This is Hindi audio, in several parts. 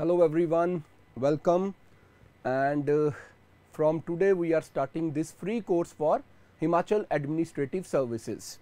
hello everyone welcome and uh, from today we are starting this free course for Himachal Administrative Services.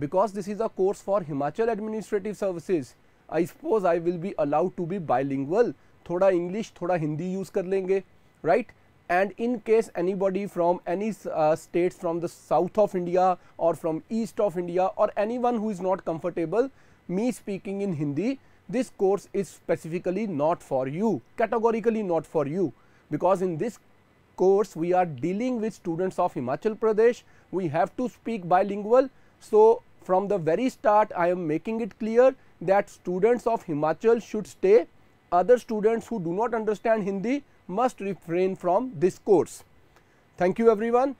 Because this is a course for Himachal Administrative Services, I suppose I will be allowed to be bilingual, thoda English, thoda Hindi use kar lenge, right? And in case anybody from any uh, states from the south of India or from east of India or anyone who is not comfortable me speaking in Hindi, this course is specifically not for you, categorically not for you, because in this course we are dealing with students of Himachal Pradesh, we have to speak bilingual. So, from the very start I am making it clear that students of Himachal should stay, other students who do not understand Hindi must refrain from this course. Thank you, everyone.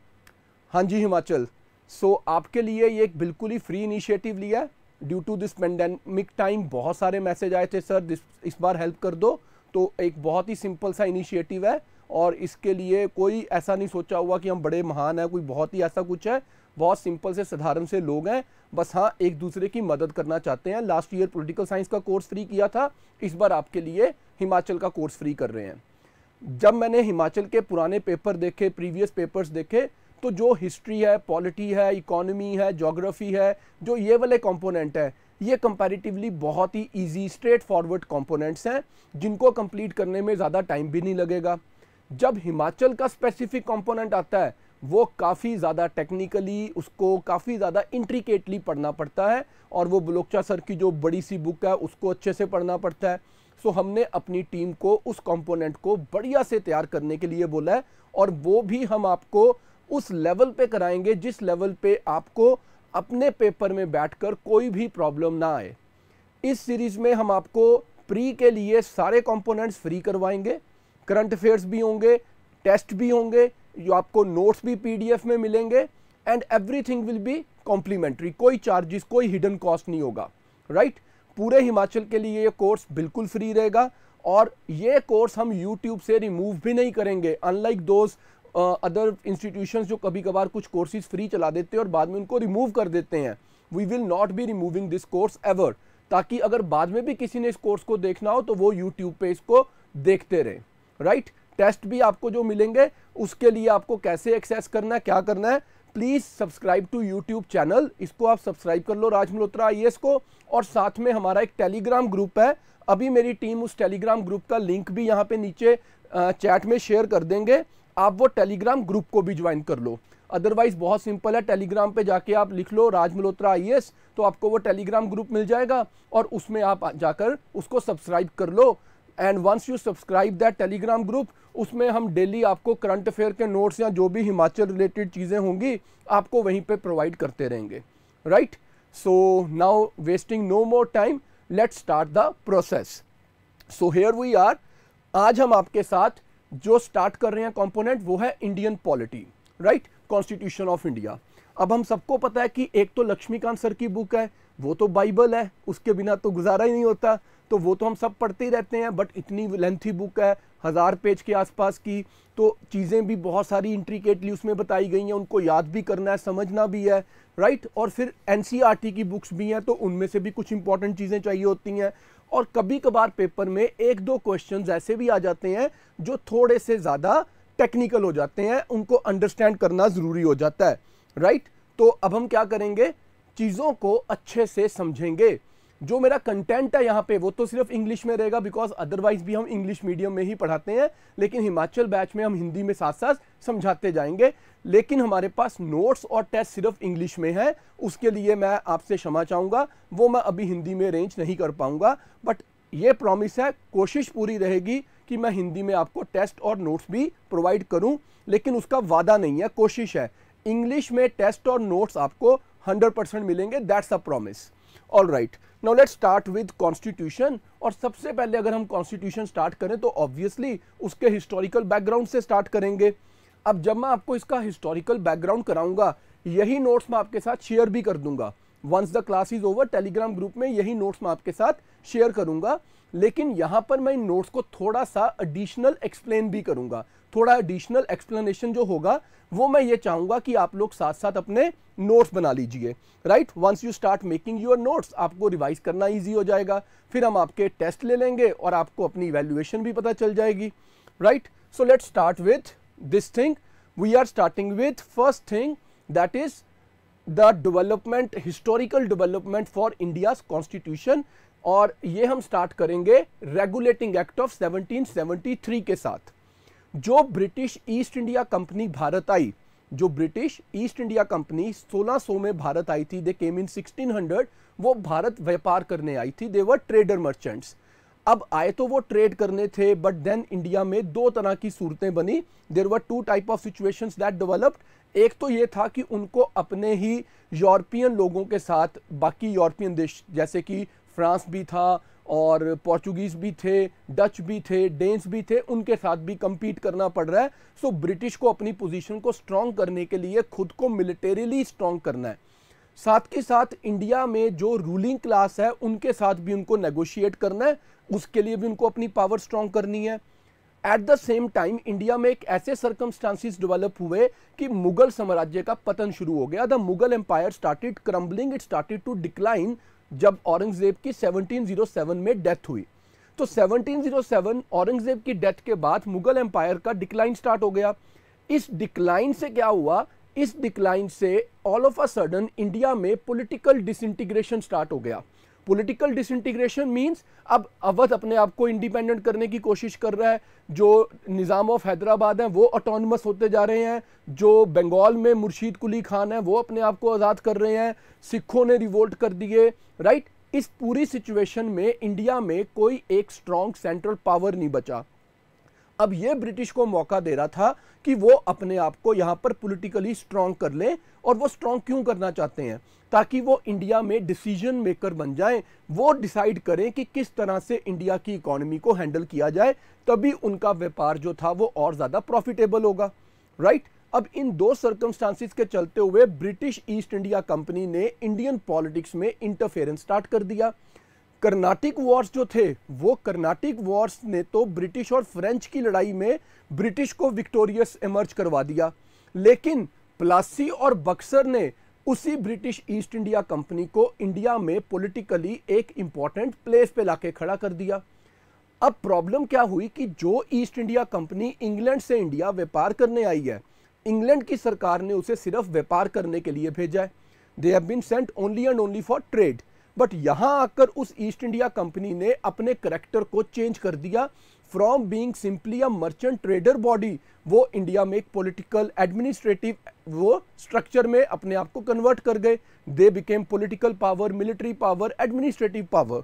Hanji Himachal. so, आपके लिए ये एक बिल्कुल ही फ्री इनिशिएटिव लिया due to this pandemic time बहुत सारे मैसेज आए थे सर दिस इस बार हेल्प कर दो तो एक बहुत ही सिंपल सा इनिशिएटिव है और इसके लिए कोई ऐसा नहीं सोचा हुआ कि हम बड़े महान हैं कोई बहुत ही ऐसा कुछ है बहुत सिंपल से साधारण से लोग हैं बस हाँ एक दूसरे की मदद करना चाहते हैं लास्ट ईयर पॉलिटिकल साइंस का कोर्स फ्री किया था इस बार आपके लिए हिमाचल का कोर्स फ्री कर रहे हैं जब मैंने हिमाचल के पुराने पेपर देखे प्रीवियस पेपर्स देखे तो जो हिस्ट्री है पॉलिटी है इकोनॉमी है ज्योग्राफी है जो ये वाले कंपोनेंट हैं ये कंपैरेटिवली बहुत ही इजी स्ट्रेट फॉरवर्ड कंपोनेंट्स हैं जिनको कंप्लीट करने में ज़्यादा टाइम भी नहीं लगेगा जब हिमाचल का स्पेसिफिक कंपोनेंट आता है वो काफ़ी ज़्यादा टेक्निकली उसको काफ़ी ज़्यादा इंट्रिकेटली पढ़ना पड़ता है और वो बलोकचा सर की जो बड़ी सी बुक है उसको अच्छे से पढ़ना पड़ता है सो so, हमने अपनी टीम को उस कंपोनेंट को बढ़िया से तैयार करने के लिए बोला है और वो भी हम आपको उस लेवल पे कराएंगे जिस लेवल पे आपको अपने पेपर में बैठकर कोई भी प्रॉब्लम ना आए इस सीरीज़ में हम आपको प्री के लिए सारे कंपोनेंट्स फ्री करवाएंगे करंट अफेयर्स भी होंगे टेस्ट भी होंगे जो आपको नोट्स भी पीडीएफ में मिलेंगे and everything will be complimentary कोई चार्जेस कोई हिडन कॉस्ट नहीं होगा राइट right? पूरे हिमाचल के लिए ये कोर्स बिल्कुल फ्री रहेगा और ये कोर्स हम यूट्यूब से रिमूव भी नहीं करेंगे अनलाइक दोस्त अदर इंस्टीट्यूशन जो कभी कभार कुछ कोर्सेज फ्री चला देते हैं और बाद में उनको रिमूव कर देते हैं we will not be removing this course ever ताकि अगर बाद में भी किसी ने इस कोर्स को देखना हो तो वो यूट्यूब पे इसको देखते रहे राइट right? टेस्ट भी आपको जो मिलेंगे उसके लिए आपको कैसे एक्सेस करना है क्या करना है please subscribe to YouTube channel इसको आप सब्सक्राइब कर लो राज मल्होत्रा आई को और साथ में हमारा एक टेलीग्राम ग्रुप है अभी मेरी टीम उस टेलीग्राम ग्रुप का लिंक भी यहाँ पे नीचे चैट में शेयर कर देंगे आप वो टेलीग्राम ग्रुप को भी ज्वाइन कर लो अदरवाइज बहुत सिंपल है टेलीग्राम पे जाके आप लिख लो राज मल्होत्रा आई तो आपको वो टेलीग्राम ग्रुप मिल जाएगा और उसमें आप जाकर उसको सब्सक्राइब कर लो and once you subscribe that Telegram group उसमें हम डेली आपको करंट अफेयर के नोट्स या जो भी हिमाचल रिलेटेड चीज़ें होंगी आपको वहीं पर प्रोवाइड करते रहेंगे right so now wasting no more time let start the process so here we are आज हम आपके साथ जो स्टार्ट कर रहे हैं कंपोनेंट वो है Indian polity right constitution of India अब हम सबको पता है कि एक तो लक्ष्मीकांत सर की बुक है वो तो बाइबल है उसके बिना तो गुजारा ही नहीं होता तो वो तो हम सब पढ़ते ही रहते हैं बट इतनी लेंथी बुक है हज़ार पेज के आसपास की तो चीज़ें भी बहुत सारी इंट्रिकेटली उसमें बताई गई हैं उनको याद भी करना है समझना भी है राइट और फिर एन e की बुक्स भी हैं तो उनमें से भी कुछ इंपॉर्टेंट चीज़ें चाहिए होती हैं और कभी कभार पेपर में एक दो क्वेश्चन ऐसे भी आ जाते हैं जो थोड़े से ज़्यादा टेक्निकल हो जाते हैं उनको अंडरस्टैंड करना ज़रूरी हो जाता है राइट तो अब हम क्या करेंगे चीज़ों को अच्छे से समझेंगे जो मेरा कंटेंट है यहाँ पे वो तो सिर्फ इंग्लिश में रहेगा बिकॉज अदरवाइज भी हम इंग्लिश मीडियम में ही पढ़ाते हैं लेकिन हिमाचल बैच में हम हिंदी में साथ साथ समझाते जाएंगे लेकिन हमारे पास नोट्स और टेस्ट सिर्फ इंग्लिश में है उसके लिए मैं आपसे क्षमा चाहूँगा वो मैं अभी हिंदी में अरेंज नहीं कर पाऊँगा बट ये प्रॉमिस है कोशिश पूरी रहेगी कि मैं हिंदी में आपको टेस्ट और नोट्स भी प्रोवाइड करूं लेकिन उसका वादा नहीं है कोशिश है इंग्लिश में टेस्ट और नोट्स आपको 100 परसेंट मिलेंगे that's a promise all right now let start with constitution और सबसे पहले अगर हम कॉन्स्टिट्यूशन स्टार्ट करें तो ऑब्वियसली उसके हिस्टोरिकल बैकग्राउंड से स्टार्ट करेंगे अब जब मैं आपको इसका हिस्टोरिकल बैकग्राउंड कराऊंगा यही नोट्स मैं आपके साथ शेयर भी कर दूंगा once the class is over Telegram group में यही नोट्स मैं आपके साथ शेयर करूंगा लेकिन यहां पर मैं इन नोट्स को थोड़ा सा एडिशनल एक्सप्लेन भी करूंगा थोड़ा एडिशनल एक्सप्लेनेशन जो होगा वो मैं ये चाहूंगा कि आप लोग साथ साथ अपने नोट्स बना लीजिए right once you start making your notes आपको रिवाइज करना ईजी हो जाएगा फिर हम आपके टेस्ट ले लेंगे और आपको अपनी वैल्यूएशन भी पता चल जाएगी right so let start with this thing we are starting with first thing that is the development historical development for India's constitution और ये हम स्टार्ट करेंगे रेगुलेटिंग एक्ट ऑफ 1773 के साथ जो ब्रिटिश ईस्ट इंडिया कंपनी भारत आई जो ब्रिटिश ईस्ट इंडिया कंपनी 1600 में भारत आई थी दे केम इन 1600 वो भारत व्यापार करने आई थी दे वर ट्रेडर मर्चेंट्स अब आए तो वो ट्रेड करने थे बट देन इंडिया में दो तरह की सूरतें बनी there were two type of situation that developed एक तो ये था कि उनको अपने ही यूरोपियन लोगों के साथ बाकी यूरोपियन देश जैसे कि फ्रांस भी था और पोर्चुगीज़ भी थे डच भी थे डेंस भी थे उनके साथ भी कम्पीट करना पड़ रहा है सो so, ब्रिटिश को अपनी पोजीशन को स्ट्रांग करने के लिए खुद को मिलिटेरीली स्ट्रॉन्ग करना है साथ के साथ इंडिया में जो रूलिंग क्लास है उनके साथ भी उनको नेगोशिएट करना है उसके लिए भी उनको अपनी पावर स्ट्रॉन्ग करनी है at the same time India में एक ऐसे सर्कमस्टांसिस डेवलप हुए कि मुगल साम्राज्य का पतन शुरू हो गया the Mughal empire started crumbling it started to decline जब औरंगजेब की 1707 में डेथ हुई तो 1707 औरंगजेब की डेथ के बाद मुगल एम्पायर का डिक्लाइन स्टार्ट हो गया इस डिक्लाइन से क्या हुआ इस डिक्लाइन से all of a sudden India में पॉलिटिकल डिसइंटीग्रेशन स्टार्ट हो गया पॉलिटिकल डिसइंटीग्रेशन मींस अब अवध अपने आप को इंडिपेंडेंट करने की कोशिश कर रहा है जो निज़ाम ऑफ हैदराबाद हैं वो ऑटोनमस होते जा रहे हैं जो बंगाल में मुर्शीद कुली खान हैं वो अपने आप को आज़ाद कर रहे हैं सिखों ने रिवोल्ट कर दिए राइट इस पूरी सिचुएशन में इंडिया में कोई एक स्ट्रॉन्ग सेंट्रल पावर नहीं बचा अब ये ब्रिटिश को मौका दे रहा था कि वो अपने आप को यहाँ पर पॉलिटिकली स्ट्रांग कर ले और वो स्ट्रांग क्यों करना चाहते हैं ताकि वो इंडिया में डिसीजन मेकर बन जाएं वो डिसाइड करें कि किस तरह से इंडिया की इकोनॉमी को हैंडल किया जाए तभी उनका व्यापार जो था वो और ज़्यादा प्रॉफिटेबल होगा राइट अब इन दो सर्कमस्टांसिस के चलते हुए ब्रिटिश ईस्ट इंडिया कंपनी ने इंडियन पॉलिटिक्स में इंटरफेरेंस स्टार्ट कर दिया कर्नाटिक वॉर्स जो थे वो कर्नाटिक वॉर्स ने तो ब्रिटिश और फ्रेंच की लड़ाई में ब्रिटिश को विक्टोरियस एमर्ज करवा दिया लेकिन प्लासी और बक्सर ने उसी ब्रिटिश ईस्ट इंडिया कंपनी को इंडिया में पॉलिटिकली एक इम्पॉर्टेंट प्लेस पे लाके खड़ा कर दिया अब प्रॉब्लम क्या हुई कि जो ईस्ट इंडिया कंपनी इंग्लैंड से इंडिया व्यापार करने आई है इंग्लैंड की सरकार ने उसे सिर्फ व्यापार करने के लिए भेजा है they have been sent only and only for trade but यहाँ आकर उस ईस्ट इंडिया कंपनी ने अपने करेक्टर को चेंज कर दिया from being simply a merchant trader body वो इंडिया में एक पोलिटिकल एडमिनिस्ट्रेटिव वो स्ट्रक्चर में अपने आप को कन्वर्ट कर गए they became political power military power administrative power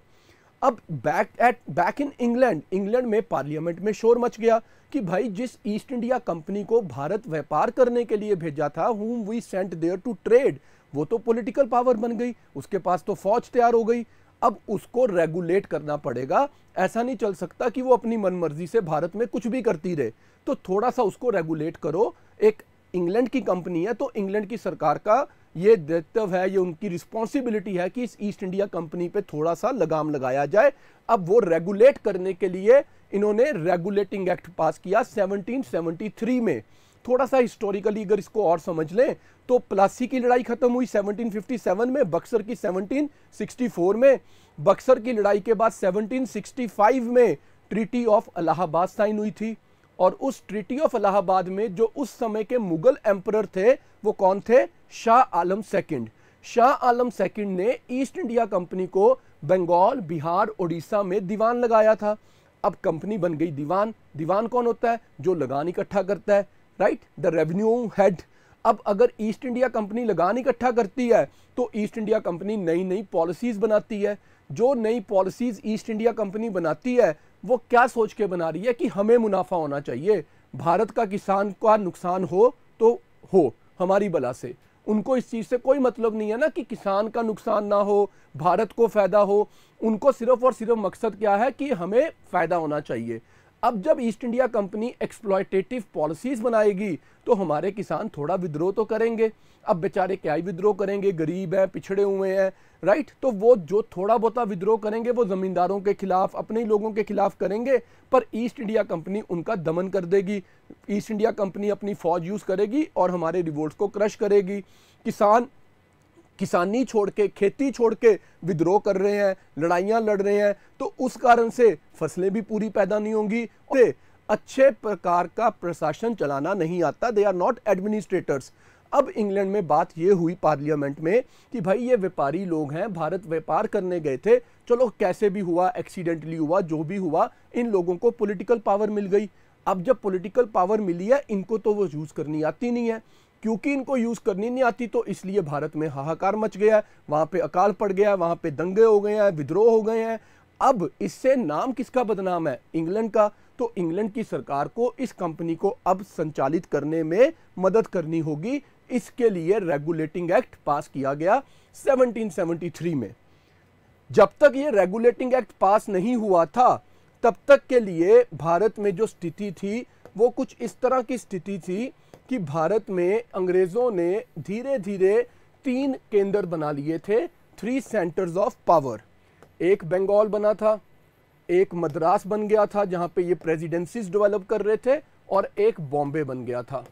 अब back at back in England England में पार्लियामेंट में शोर मच गया कि भाई जिस ईस्ट इंडिया कंपनी को भारत व्यापार करने के लिए भेजा था whom we sent there to trade वो तो पॉलिटिकल पावर बन गई उसके पास तो फौज तैयार हो गई अब उसको रेगुलेट करना पड़ेगा ऐसा नहीं चल सकता कि वो अपनी मनमर्जी से भारत में कुछ भी करती रहे तो थोड़ा सा उसको रेगुलेट करो एक इंग्लैंड की कंपनी है तो इंग्लैंड की सरकार का ये दायित्व है ये उनकी रिस्पॉन्सिबिलिटी है कि इस ईस्ट इंडिया कंपनी पे थोड़ा सा लगाम लगाया जाए अब वो रेगुलेट करने के लिए इन्होंने रेगुलेटिंग एक्ट पास किया 1773 में थोड़ा सा हिस्टोरिकली अगर इसको और समझ लें तो प्लासी की लड़ाई ख़त्म हुई 1757 में बक्सर की 1764 में बक्सर की लड़ाई के बाद 1765 में ट्रीटी ऑफ अलाहाबाद साइन हुई थी और उस ट्रीटी ऑफ अलाहाबाद में जो उस समय के मुगल एम्पर थे वो कौन थे शाह आलम सेकंड शाह आलम सेकंड ने ईस्ट इंडिया कंपनी को बंगाल बिहार उड़ीसा में दीवान लगाया था अब कंपनी बन गई दीवान दीवान कौन होता है जो लगान इकट्ठा करता है राइट द रेवन्यू हेड अब अगर ईस्ट इंडिया कंपनी लगान इकट्ठा करती है तो ईस्ट इंडिया कंपनी नई नई पॉलिसीज़ बनाती है जो नई पॉलिसीज़ ईस्ट इंडिया कंपनी बनाती है वो क्या सोच के बना रही है कि हमें मुनाफा होना चाहिए भारत का किसान का नुकसान हो तो हो हमारी बला से उनको इस चीज़ से कोई मतलब नहीं है ना कि किसान का नुकसान ना हो भारत को फ़ायदा हो उनको सिर्फ और सिर्फ मकसद क्या है कि हमें फ़ायदा होना चाहिए अब जब East India company exploitative policies बनाएगी तो हमारे किसान थोड़ा विद्रोह तो करेंगे अब बेचारे क्या ही विद्रोह करेंगे गरीब हैं पिछड़े हुए हैं राइट तो वो जो थोड़ा बहुत विद्रोह करेंगे वो ज़मींदारों के खिलाफ अपने लोगों के खिलाफ करेंगे पर ईस्ट इंडिया कंपनी उनका दमन कर देगी ईस्ट इंडिया कंपनी अपनी फ़ौज यूज़ करेगी और हमारे रिवोल्ट को क्रश करेगी किसान किसानी छोड़ के खेती छोड़ के विद्रोह कर रहे हैं लड़ाइयाँ लड़ रहे हैं तो उस कारण से फसलें भी पूरी पैदा नहीं होंगी तो अच्छे प्रकार का प्रशासन चलाना नहीं आता दे आर नॉट एडमिनिस्ट्रेटर्स अब इंग्लैंड में बात ये हुई पार्लियामेंट में कि भाई ये व्यापारी लोग हैं भारत व्यापार करने गए थे चलो कैसे भी हुआ एक्सीडेंटली हुआ जो भी हुआ इन लोगों को पॉलिटिकल पावर मिल गई अब जब पॉलिटिकल पावर मिली है इनको तो वो यूज़ करनी आती नहीं है क्योंकि इनको यूज करनी नहीं आती तो इसलिए भारत में हाहाकार मच गया है वहां पे अकाल पड़ गया है वहां पे दंगे हो गए हैं विद्रोह हो गए हैं अब इससे नाम किसका बदनाम है इंग्लैंड का तो इंग्लैंड की सरकार को इस कंपनी को अब संचालित करने में मदद करनी होगी इसके लिए रेगुलेटिंग एक्ट पास किया गया 1773 में जब तक ये रेगुलेटिंग एक्ट पास नहीं हुआ था तब तक के लिए भारत में जो स्थिति थी वो कुछ इस तरह की स्थिति थी कि भारत में अंग्रेज़ों ने धीरे धीरे तीन केंद्र बना लिए थे थ्री सेंटर्स ऑफ पावर एक बंगाल बना था एक मद्रास बन गया था जहाँ पे ये प्रेसिडेंसीज डेवलप कर रहे थे और एक बॉम्बे बन गया था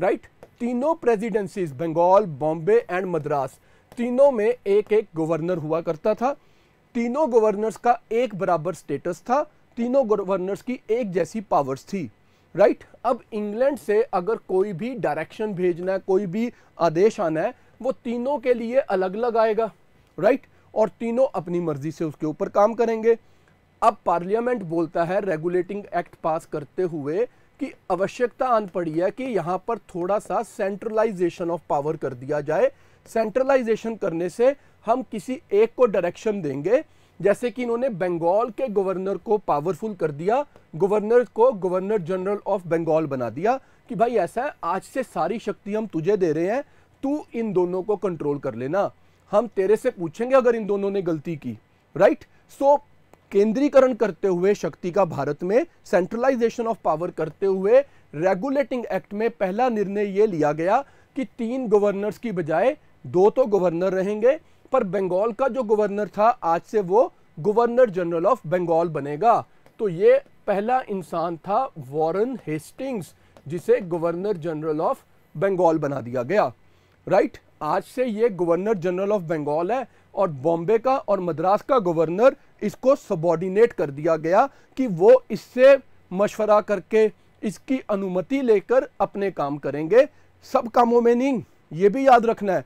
राइट तीनों प्रेसिडेंसीज बंगाल बॉम्बे एंड मद्रास तीनों में एक एक गवर्नर हुआ करता था तीनों गवर्नर्स का एक बराबर स्टेटस था तीनों गवर्नर्स की एक जैसी पावर्स थी राइट right? अब इंग्लैंड से अगर कोई भी डायरेक्शन भेजना है कोई भी आदेश आना है वो तीनों के लिए अलग अलग आएगा राइट right? और तीनों अपनी मर्जी से उसके ऊपर काम करेंगे अब पार्लियामेंट बोलता है रेगुलेटिंग एक्ट पास करते हुए कि आवश्यकता आन पड़ी है कि यहाँ पर थोड़ा सा सेंट्रलाइजेशन ऑफ पावर कर दिया जाए सेंट्रलाइजेशन करने से हम किसी एक को डायरेक्शन देंगे जैसे कि इन्होंने बंगाल के गवर्नर को पावरफुल कर दिया गवर्नर को गवर्नर जनरल ऑफ बंगाल बना दिया कि भाई ऐसा है आज से सारी शक्ति हम तुझे दे रहे हैं तू इन दोनों को कंट्रोल कर लेना हम तेरे से पूछेंगे अगर इन दोनों ने गलती की राइट सो so, केंद्रीकरण करते हुए शक्ति का भारत में सेंट्रलाइजेशन ऑफ पावर करते हुए रेगुलेटिंग एक्ट में पहला निर्णय ये लिया गया कि तीन गवर्नर्स की बजाय दो तो गवर्नर रहेंगे पर बंगाल का जो गवर्नर था आज से वो गवर्नर जनरल ऑफ बंगाल बनेगा तो ये पहला इंसान था वॉरन हेस्टिंग्स जिसे गवर्नर जनरल ऑफ बंगाल बना दिया गया राइट आज से ये गवर्नर जनरल ऑफ बंगाल है और बॉम्बे का और मद्रास का गवर्नर इसको सबॉर्डिनेट कर दिया गया कि वो इससे मशवरा करके इसकी अनुमति लेकर अपने काम करेंगे सब कामों में नहीं ये भी याद रखना है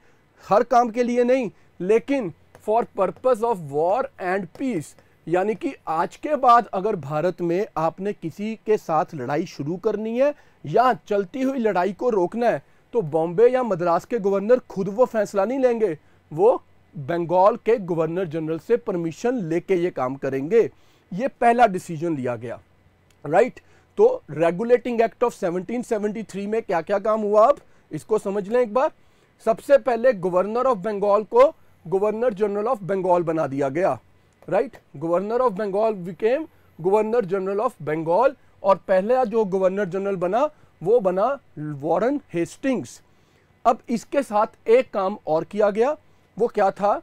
हर काम के लिए नहीं लेकिन for purpose of war and peace यानी कि आज के बाद अगर भारत में आपने किसी के साथ लड़ाई शुरू करनी है या चलती हुई लड़ाई को रोकना है तो बॉम्बे या मद्रास के गवर्नर खुद वो फैसला नहीं लेंगे वो बंगाल के गवर्नर जनरल से परमिशन लेके ये काम करेंगे ये पहला डिसीजन लिया गया राइट तो रेगुलेटिंग एक्ट ऑफ 1773 में क्या क्या काम हुआ अब इसको समझ लें एक बार सबसे पहले गवर्नर ऑफ बंगाल को गवर्नर जनरल ऑफ बंगाल बना दिया गया right governor of Bengal became governor general of Bengal और पहला जो गवर्नर जनरल बना वो बना वॉरन हेस्टिंग्स अब इसके साथ एक काम और किया गया वो क्या था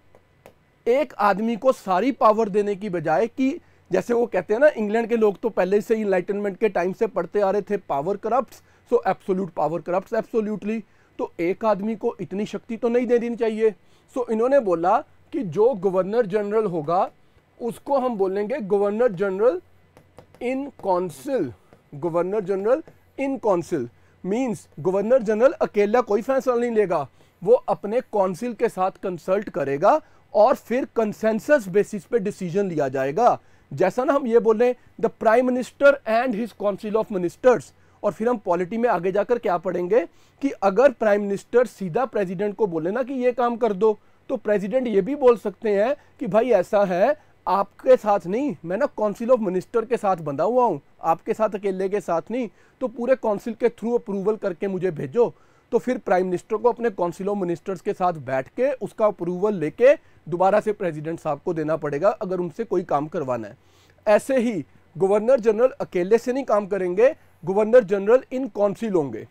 एक आदमी को सारी पावर देने की बजाय कि जैसे वो कहते हैं ना इंग्लैंड के लोग तो पहले से इनलाइटनमेंट के टाइम से पढ़ते आ रहे थे power corrupt so absolute power corrupt absolutely तो एक आदमी को इतनी शक्ति तो नहीं दे देनी चाहिए सो इन्होंने बोला कि जो गवर्नर जनरल होगा उसको हम बोलेंगे governor general in council governor general in council means governor general अकेला कोई फैसला नहीं लेगा वो अपने कौंसिल के साथ कंसल्ट करेगा और फिर कंसेंसस बेसिस पे डिसीजन लिया जाएगा जैसा ना हम ये बोलें the prime minister and his council of ministers और फिर हम पॉलिटी में आगे जाकर क्या पढ़ेंगे कि अगर प्राइम मिनिस्टर सीधा प्रेसिडेंट को बोले ना कि ये काम कर दो तो प्रेसिडेंट ये भी बोल सकते हैं कि भाई ऐसा है आपके साथ नहीं मैं ना काउंसिल ऑफ मिनिस्टर के साथ बंधा हुआ हूँ आपके साथ अकेले के साथ नहीं तो पूरे काउंसिल के थ्रू अप्रूवल करके मुझे भेजो तो फिर प्राइम मिनिस्टर को अपने काउंसिल ऑफ मिनिस्टर्स के साथ बैठ के उसका अप्रूवल लेके दोबारा से प्रेसिडेंट साहब को देना पड़ेगा अगर उनसे कोई काम करवाना है ऐसे ही गवर्नर जनरल अकेले से नहीं काम करेंगे गवर्नर जनरल इन काउंसिल होंगे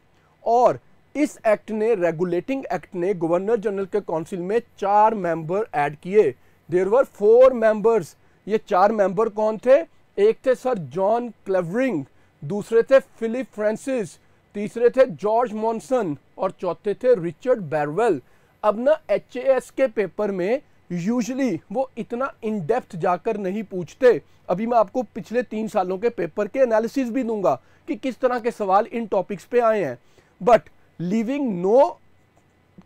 और इस एक्ट ने रेगुलेटिंग एक्ट ने गवर्नर जनरल के काउंसिल में चार मेंबर ऐड किए देर वर फोर मेंबर्स ये चार मेंबर कौन थे एक थे सर जॉन क्लेवरिंग दूसरे थे फिलिप फ्रांसिस तीसरे थे जॉर्ज मॉनसन और चौथे थे रिचर्ड बैरवेल अब ना एच के पेपर में यूजली वो इतना इन डेप्थ जाकर नहीं पूछते अभी मैं आपको पिछले तीन सालों के पेपर के एनालिसिस भी दूंगा कि किस तरह के सवाल इन टॉपिक्स पे आए हैं but living no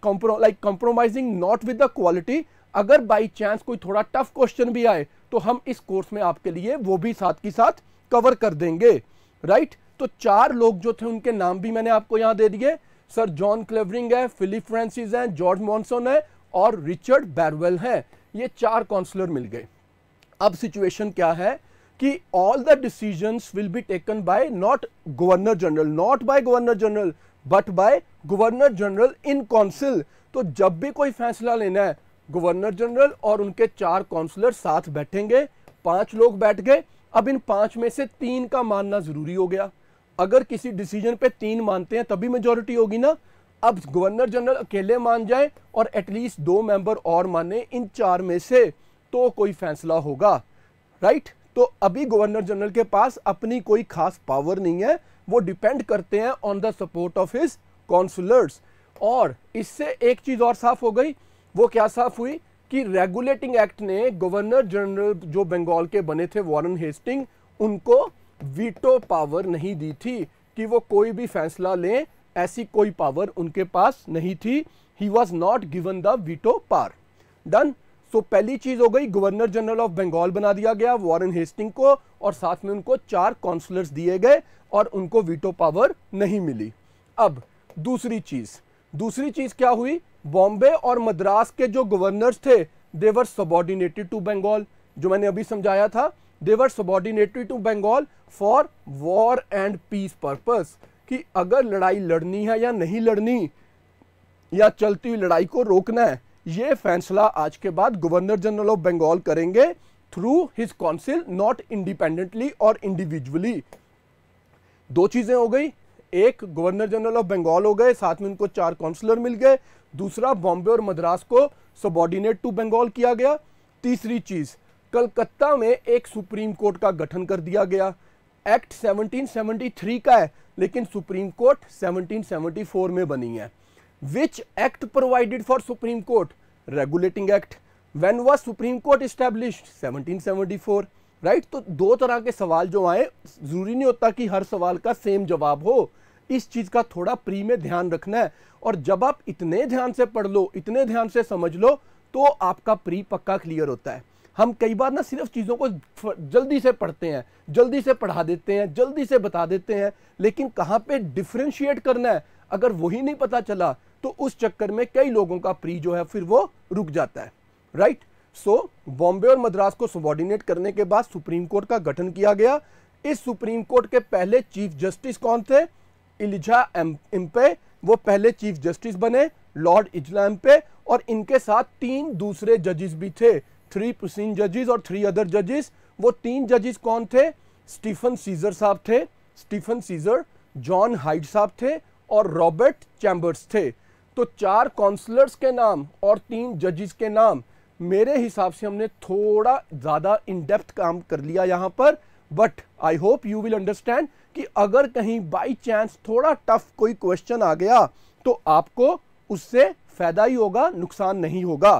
कॉम्प्रो like compromising not with the quality अगर बाई चांस कोई थोड़ा टफ क्वेश्चन भी आए तो हम इस कोर्स में आपके लिए वो भी साथ के साथ कवर कर देंगे राइट तो चार लोग जो थे उनके नाम भी मैंने आपको यहाँ दे दिए सर जॉन क्लेवरिंग है फिलिप फ्रांसिस हैं जॉर्ज मॉनसोन है और रिचर्ड बैरवेल हैं ये चार काउंसलर मिल गए अब सिचुएशन क्या है कि all the decisions will be taken by not governor general not by governor general but by governor general in council तो जब भी कोई फैसला लेना है गवर्नर जनरल और उनके चार काउंसलर साथ बैठेंगे पांच लोग बैठ गए अब इन पांच में से तीन का मानना जरूरी हो गया अगर किसी डिसीजन पे तीन मानते हैं तभी मेजोरिटी होगी ना अब गवर्नर जनरल अकेले मान जाए और एटलीस्ट दो मेंबर और माने इन चार में से तो कोई फैसला होगा राइट तो अभी गवर्नर जनरल के पास अपनी कोई खास पावर नहीं है वो डिपेंड करते हैं on the support of his consulars और इससे एक चीज़ और साफ हो गई वो क्या साफ हुई कि रेगुलेटिंग एक्ट ने गवर्नर जनरल जो बंगाल के बने थे वॉरन हेस्टिंग उनको वीटो पावर नहीं दी थी कि वो कोई भी फैसला लें ऐसी कोई पावर उनके पास नहीं थी he was not given the veto power done so पहली चीज हो गई गवर्नर जनरल ऑफ बंगाल बना दिया गया वॉरेन हेस्टिंग को और साथ में उनको चार काउंसलर्स दिए गए और उनको वीटो पावर नहीं मिली अब दूसरी चीज दूसरी चीज क्या हुई बॉम्बे और मद्रास के जो गवर्नर्स थे देवर सबॉर्डिनेटेड टू बंगाल जो मैंने अभी समझाया था they were subordinated to Bengal for war and peace purpose कि अगर लड़ाई लड़नी है या नहीं लड़नी या चलती हुई लड़ाई को रोकना है ये फैसला आज के बाद गवर्नर जनरल ऑफ बंगाल करेंगे through his council not independently और इंडिविजुअली दो चीज़ें हो गई एक गवर्नर जनरल ऑफ बंगाल हो गए साथ में उनको चार काउंसलर मिल गए दूसरा बॉम्बे और मद्रास को सबॉर्डिनेट टू बंगाल किया गया तीसरी चीज़ कलकत्ता में एक सुप्रीम कोर्ट का गठन कर दिया गया एक्ट 1773 का है लेकिन सुप्रीम कोर्ट 1774 में बनी है which act provided for supreme court regulating act when was supreme court establish 1774 right तो दो तरह के सवाल जो आए जरूरी नहीं होता कि हर सवाल का सेम जवाब हो इस चीज़ का थोड़ा प्री में ध्यान रखना है और जब आप इतने ध्यान से पढ़ लो इतने ध्यान से समझ लो तो आपका प्री पक्का क्लियर होता है हम कई बार ना सिर्फ चीज़ों को जल्दी से पढ़ते हैं जल्दी से पढ़ा देते हैं जल्दी से बता देते हैं लेकिन कहाँ पे डिफ्रेंशिएट करना है अगर वही नहीं पता चला तो उस चक्कर में कई लोगों का प्री जो है फिर वो रुक जाता है राइट सो बॉम्बे और मद्रास को सबॉर्डिनेट करने के बाद सुप्रीम कोर्ट का गठन किया गया इस सुप्रीम कोर्ट के पहले चीफ जस्टिस कौन थे इलिजा एम्पे वो पहले चीफ जस्टिस बने लॉर्ड इजला एम्पे और इनके साथ तीन दूसरे जजेस भी थे थ्री पुसिन जजेस और थ्री अदर जजेस वो तीन जजेस कौन थे स्टीफन सीजर साहब थे स्टीफन सीजर जॉन हाइड साहब थे और रॉबर्ट चैम्बर्स थे तो चार काउंसलर्स के नाम और तीन जजेस के नाम मेरे हिसाब से हमने थोड़ा ज़्यादा इन डेप्थ काम कर लिया यहाँ पर but I hope you will understand कि अगर कहीं बाई चांस थोड़ा टफ कोई क्वेश्चन आ गया तो आपको उससे फ़ायदा ही होगा नुकसान नहीं होगा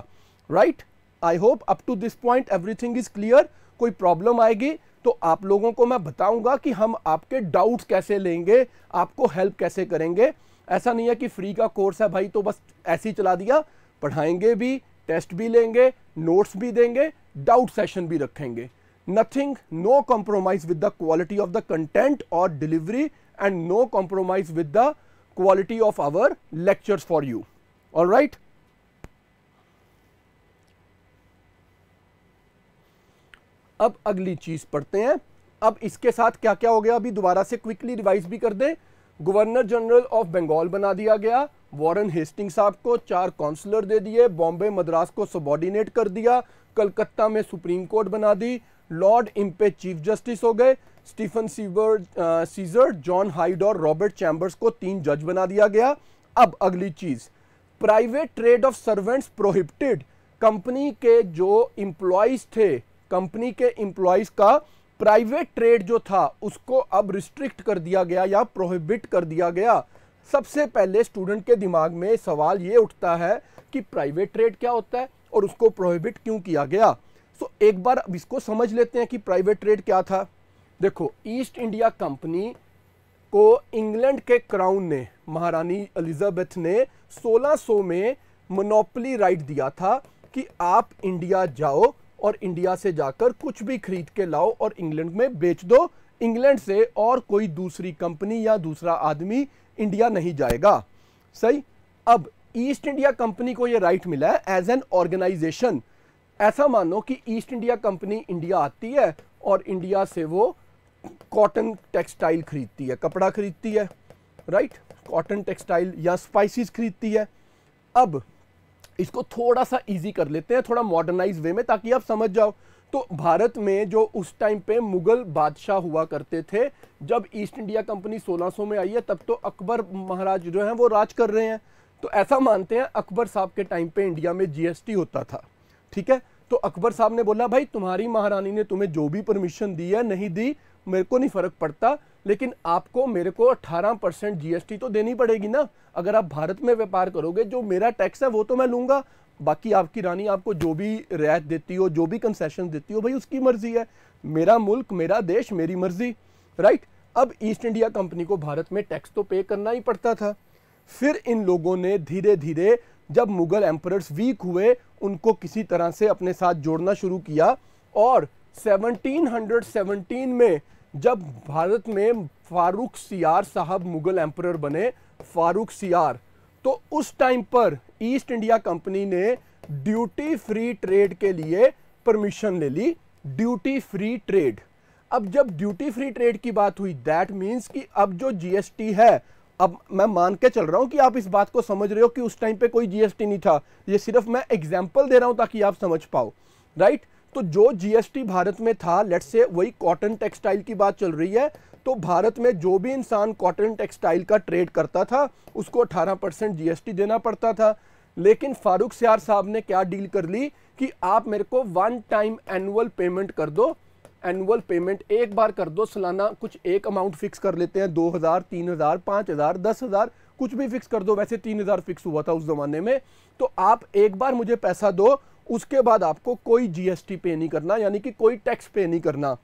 right right? I hope up to this point everything is clear कोई प्रॉब्लम आएगी तो आप लोगों को मैं बताऊंगा कि हम आपके डाउट्स कैसे लेंगे आपको हेल्प कैसे करेंगे ऐसा नहीं है कि फ्री का कोर्स है भाई तो बस ऐसे ही चला दिया पढ़ाएंगे भी टेस्ट भी लेंगे नोट्स भी देंगे डाउट सेशन भी रखेंगे nothing no compromise with the quality of the content और delivery and no compromise with the quality of our lectures for you all right अब अगली चीज़ पढ़ते हैं अब इसके साथ क्या क्या हो गया अभी दोबारा से क्विकली रिवाइज भी कर दें गवर्नर जनरल ऑफ बंगाल बना दिया गया वॉरन हेस्टिंग साहब को चार काउंसलर दे दिए बॉम्बे मद्रास को सबॉर्डिनेट कर दिया कलकत्ता में सुप्रीम कोर्ट बना दी लॉर्ड इम्पे चीफ जस्टिस हो गए Stephen sever Caesar John Hyde और रॉबर्ट चैम्बर्स को तीन जज बना दिया गया अब अगली चीज़ private trade of servants prohibited company के जो इम्प्लॉयज़ थे कंपनी के एम्प्लॉयज़ का प्राइवेट ट्रेड जो था उसको अब रिस्ट्रिक्ट कर दिया गया या प्रोहिबिट कर दिया गया सबसे पहले स्टूडेंट के दिमाग में सवाल ये उठता है कि प्राइवेट ट्रेड क्या होता है और उसको प्रोहिबिट क्यों किया गया सो so, एक बार अब इसको समझ लेते हैं कि प्राइवेट ट्रेड क्या था देखो ईस्ट इंडिया कंपनी को इंग्लैंड के क्राउन ने महारानी एलिजाबेथ ने 1600 में मोनोपली राइट दिया था कि आप इंडिया जाओ और इंडिया से जाकर कुछ भी खरीद के लाओ और इंग्लैंड में बेच दो इंग्लैंड से और कोई दूसरी कंपनी या दूसरा आदमी इंडिया नहीं जाएगा सही अब ईस्ट इंडिया कंपनी को ये राइट मिला है एज एन ऑर्गेनाइजेशन ऐसा मानो कि ईस्ट इंडिया कंपनी इंडिया आती है और इंडिया से वो कॉटन टेक्सटाइल खरीदती है कपड़ा खरीदती है राइट कॉटन टेक्सटाइल या स्पाइसेस खरीदती है अब इसको थोड़ा सा इजी कर लेते हैं थोड़ा मॉडर्नाइज वे में ताकि आप समझ जाओ तो भारत में जो उस टाइम पे मुगल बादशाह हुआ करते थे जब ईस्ट इंडिया कंपनी 1600 में आई है तब तो अकबर महाराज जो हैं वो राज कर रहे हैं तो ऐसा मानते हैं अकबर साहब के टाइम पे इंडिया में जीएसटी होता था ठीक है तो अकबर साहब ने बोला भाई तुम्हारी महारानी ने तुम्हें जो भी परमिशन दी है नहीं दी मेरे को नहीं फ़र्क पड़ता लेकिन आपको मेरे को 18 परसेंट जीएसटी तो देनी पड़ेगी ना अगर आप भारत में व्यापार करोगे जो मेरा टैक्स है वो तो मैं लूंगा बाकी आपकी रानी आपको जो भी रियायत देती हो जो भी कंसेशन देती हो भाई उसकी मर्ज़ी है मेरा मुल्क मेरा देश मेरी मर्ज़ी राइट अब ईस्ट इंडिया कंपनी को भारत में टैक्स तो पे करना ही पड़ता था फिर इन लोगों ने धीरे धीरे जब मुग़ल एम्पर वीक हुए उनको किसी तरह से अपने साथ जोड़ना शुरू किया और 1717 में जब भारत में फारूक सियार साहब मुगल एम्पर बने फारूक सियार तो उस टाइम पर ईस्ट इंडिया कंपनी ने ड्यूटी फ्री ट्रेड के लिए परमिशन ले ली ड्यूटी फ्री ट्रेड अब जब ड्यूटी फ्री ट्रेड की बात हुई दैट मीन्स कि अब जो जीएसटी है अब मैं मान के चल रहा हूं कि आप इस बात को समझ रहे हो कि उस टाइम पे कोई जीएसटी नहीं था ये सिर्फ मैं एग्जांपल दे रहा हूं ताकि आप समझ पाओ राइट तो जो जीएसटी भारत में था लेट से वही कॉटन टेक्सटाइल की बात चल रही है तो भारत में जो भी इंसान कॉटन टेक्सटाइल का ट्रेड करता था उसको 18 परसेंट जीएसटी देना पड़ता था लेकिन फारूक सियार साहब ने क्या डील कर ली कि आप मेरे को वन टाइम एनुअल पेमेंट कर दो एनुअल पेमेंट एक बार कर दो सालाना कुछ एक अमाउंट फिक्स कर लेते हैं दो हज़ार तीन हज़ार पाँच हज़ार दस हज़ार कुछ भी फिक्स कर दो वैसे तीन हज़ार फिक्स हुआ था उस ज़माने में तो आप एक बार मुझे पैसा दो उसके बाद आपको कोई जीएसटी पे नहीं करना यानी कि कोई टैक्स पे नहीं करना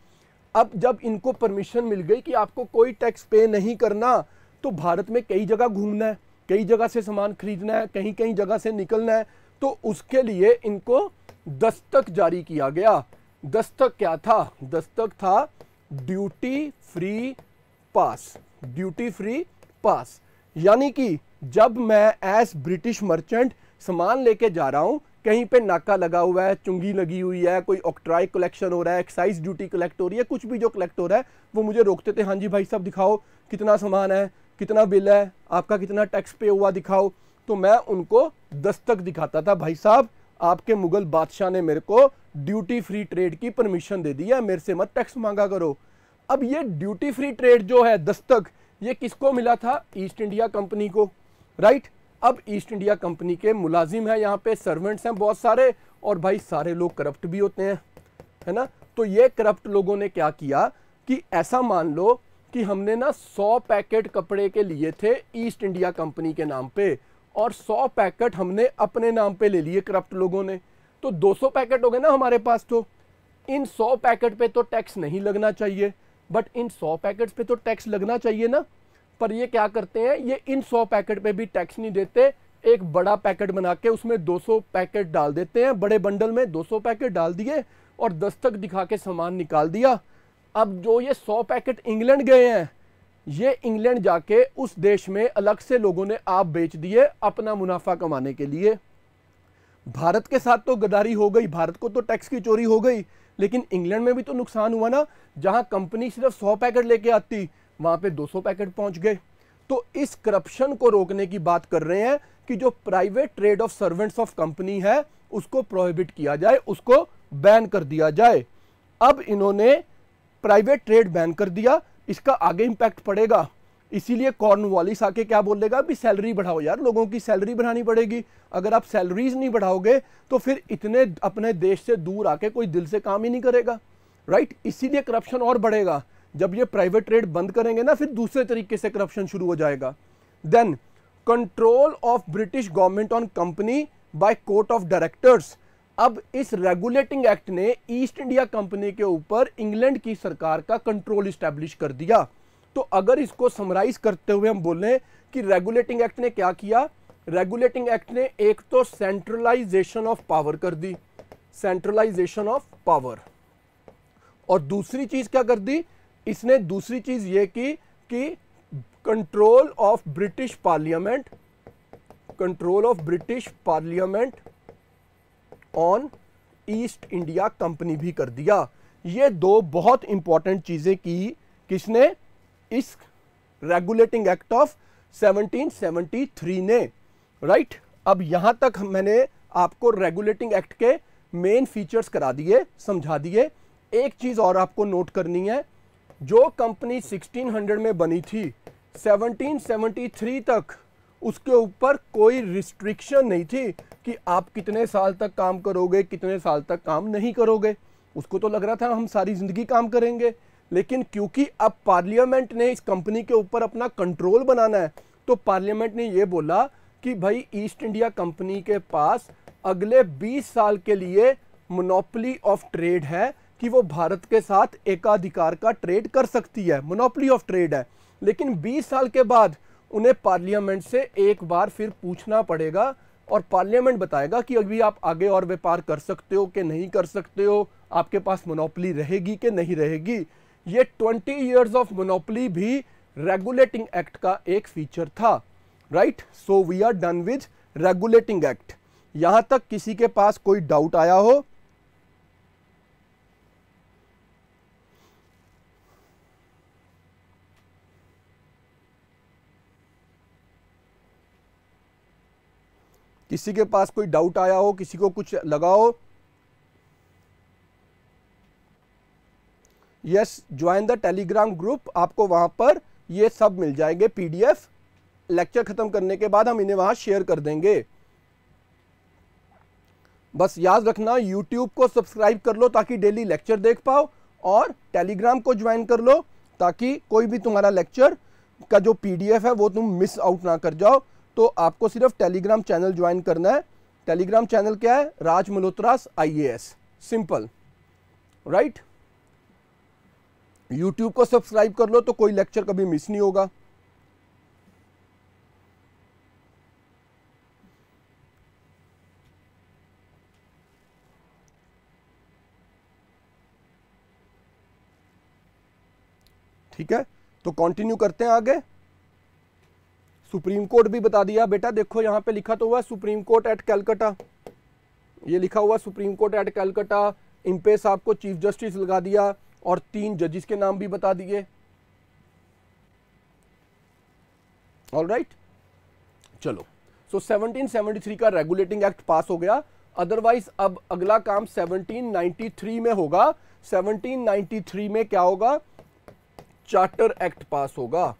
अब जब इनको परमिशन मिल गई कि आपको कोई टैक्स पे नहीं करना तो भारत में कई जगह घूमना है कई जगह से सामान खरीदना है कहीं कहीं जगह से निकलना है तो उसके लिए इनको दस्तक जारी किया गया दस्तक क्या था दस्तक था duty free pass duty free pass यानी कि जब मैं एज ब्रिटिश मर्चेंट सामान लेके जा रहा हूँ कहीं पे नाका लगा हुआ है चुंगी लगी हुई है कोई ऑक्ट्राई कलेक्शन हो रहा है एक्साइज ड्यूटी कलेक्ट हो रही है कुछ भी जो कलेक्ट हो रहा है वो मुझे रोकते थे हाँ जी भाई साहब दिखाओ कितना सामान है कितना बिल है आपका कितना टैक्स पे हुआ दिखाओ तो मैं उनको दस्तक दिखाता था भाई साहब आपके मुगल बादशाह ने मेरे को ड्यूटी फ्री ट्रेड की परमिशन दे दी है मेरे से मत टैक्स मांगा करो अब ये ड्यूटी फ्री ट्रेड जो है दस्तक ये किसको मिला था ईस्ट इंडिया कंपनी को राइट अब ईस्ट इंडिया कंपनी के मुलाजिम हैं यहाँ पे सर्वेंट्स हैं बहुत सारे और भाई सारे लोग करप्ट भी होते हैं है ना तो ये करप्ट लोगों ने क्या किया कि ऐसा मान लो कि हमने ना सौ पैकेट कपड़े के लिए थे ईस्ट इंडिया कंपनी के नाम पे और सौ पैकेट हमने अपने नाम पे ले लिए करप्ट लोगों ने तो दो सौ पैकेट हो गए ना हमारे पास तो इन सौ पैकेट पे तो टैक्स नहीं लगना चाहिए बट इन सौ पैकेट्स पे तो टैक्स लगना चाहिए ना पर ये क्या करते हैं ये इन सौ पैकेट पे भी टैक्स नहीं देते एक बड़ा पैकेट बना के उसमें 200 पैकेट डाल देते हैं बड़े बंडल में 200 पैकेट डाल दिए और दस्तक दिखा के सामान निकाल दिया अब जो ये 100 पैकेट इंग्लैंड गए हैं ये इंग्लैंड जाके उस देश में अलग से लोगों ने आप बेच दिए अपना मुनाफा कमाने के लिए भारत के साथ तो गदारी हो गई भारत को तो टैक्स की चोरी हो गई लेकिन इंग्लैंड में भी तो नुकसान हुआ ना जहां कंपनी सिर्फ सौ पैकेट लेके आती वहां पे 200 पैकेट पहुंच गए तो इस करप्शन को रोकने की बात कर रहे हैं कि जो private trade of servants of company है उसको प्रोहिबिट किया जाए उसको बैन कर दिया जाए अब इन्होंने प्राइवेट ट्रेड बैन कर दिया इसका आगे इंपैक्ट पड़ेगा इसीलिए कॉर्न वॉलिस आके क्या बोलेगा भी सैलरी बढ़ाओ यार लोगों की सैलरी बढ़ानी पड़ेगी अगर आप सैलरीज नहीं बढ़ाओगे तो फिर इतने अपने देश से दूर आके कोई दिल से काम ही नहीं करेगा राइट इसीलिए करप्शन और बढ़ेगा जब ये प्राइवेट ट्रेड बंद करेंगे ना फिर दूसरे तरीके से करप्शन शुरू हो जाएगा then control of British government on company by court of directors अब इस रेगुलेटिंग एक्ट ने ईस्ट इंडिया कंपनी के ऊपर इंग्लैंड की सरकार का कंट्रोल स्टैब्लिश कर दिया तो अगर इसको समराइज करते हुए हम बोलें कि रेगुलेटिंग एक्ट ने क्या किया रेगुलेटिंग एक्ट ने एक तो सेंट्रलाइजेशन ऑफ पावर कर दी सेंट्रलाइजेशन ऑफ पावर और दूसरी चीज क्या कर दी इसने दूसरी चीज ये की कि control of British parliament control of British parliament on East India company भी कर दिया ये दो बहुत इंपॉर्टेंट चीजें की किसने इस रेगुलेटिंग एक्ट ऑफ 1773 ने राइट right? अब यहां तक मैंने आपको रेगुलेटिंग एक्ट के मेन फीचर्स करा दिए समझा दिए एक चीज और आपको नोट करनी है जो कंपनी 1600 में बनी थी 1773 तक उसके ऊपर कोई रिस्ट्रिक्शन नहीं थी कि आप कितने साल तक काम करोगे कितने साल तक काम नहीं करोगे उसको तो लग रहा था हम सारी ज़िंदगी काम करेंगे लेकिन क्योंकि अब पार्लियामेंट ने इस कंपनी के ऊपर अपना कंट्रोल बनाना है तो पार्लियामेंट ने यह बोला कि भाई ईस्ट इंडिया कंपनी के पास अगले 20 साल के लिए मोनोपली ऑफ ट्रेड है कि वो भारत के साथ एकाधिकार का ट्रेड कर सकती है मोनोपली ऑफ ट्रेड है लेकिन 20 साल के बाद उन्हें पार्लियामेंट से एक बार फिर पूछना पड़ेगा और पार्लियामेंट बताएगा कि अभी आप आगे और व्यापार कर सकते हो कि नहीं कर सकते हो आपके पास मोनोपली रहेगी कि नहीं रहेगी ये 20 इयर्स ऑफ मोनोपली भी रेगुलेटिंग एक्ट का एक फीचर था right so we are done with regulating act यहाँ तक किसी के पास कोई डाउट आया हो किसी के पास कोई डाउट आया हो किसी को कुछ लगाओ yes join the Telegram group आपको वहां पर ये सब मिल जाएंगे पीडीएफ लेक्चर खत्म करने के बाद हम इन्हें वहां शेयर कर देंगे बस याद रखना यूट्यूब को सब्सक्राइब कर लो ताकि डेली लेक्चर देख पाओ और टेलीग्राम को ज्वाइन कर लो ताकि कोई भी तुम्हारा लेक्चर का जो पीडीएफ है वो तुम मिस आउट ना कर जाओ तो आपको सिर्फ टेलीग्राम चैनल ज्वाइन करना है टेलीग्राम चैनल क्या है Raj Malhotra's I simple right YouTube को सब्सक्राइब कर लो तो कोई लेक्चर कभी मिस नहीं होगा ठीक है तो कंटिन्यू करते हैं आगे सुप्रीम कोर्ट भी बता दिया बेटा देखो यहाँ पे लिखा तो हुआ सुप्रीम कोर्ट एट कैलकटा ये लिखा हुआ supreme court at Calcutta Impey साहब को चीफ जस्टिस लगा दिया और तीन जजिस के नाम भी बता दिए ऑल राइट चलो सो so, 1773 का रेगुलेटिंग एक्ट पास हो गया अदरवाइज अब अगला काम 1793 में होगा 1793 में क्या होगा चार्टर एक्ट पास होगा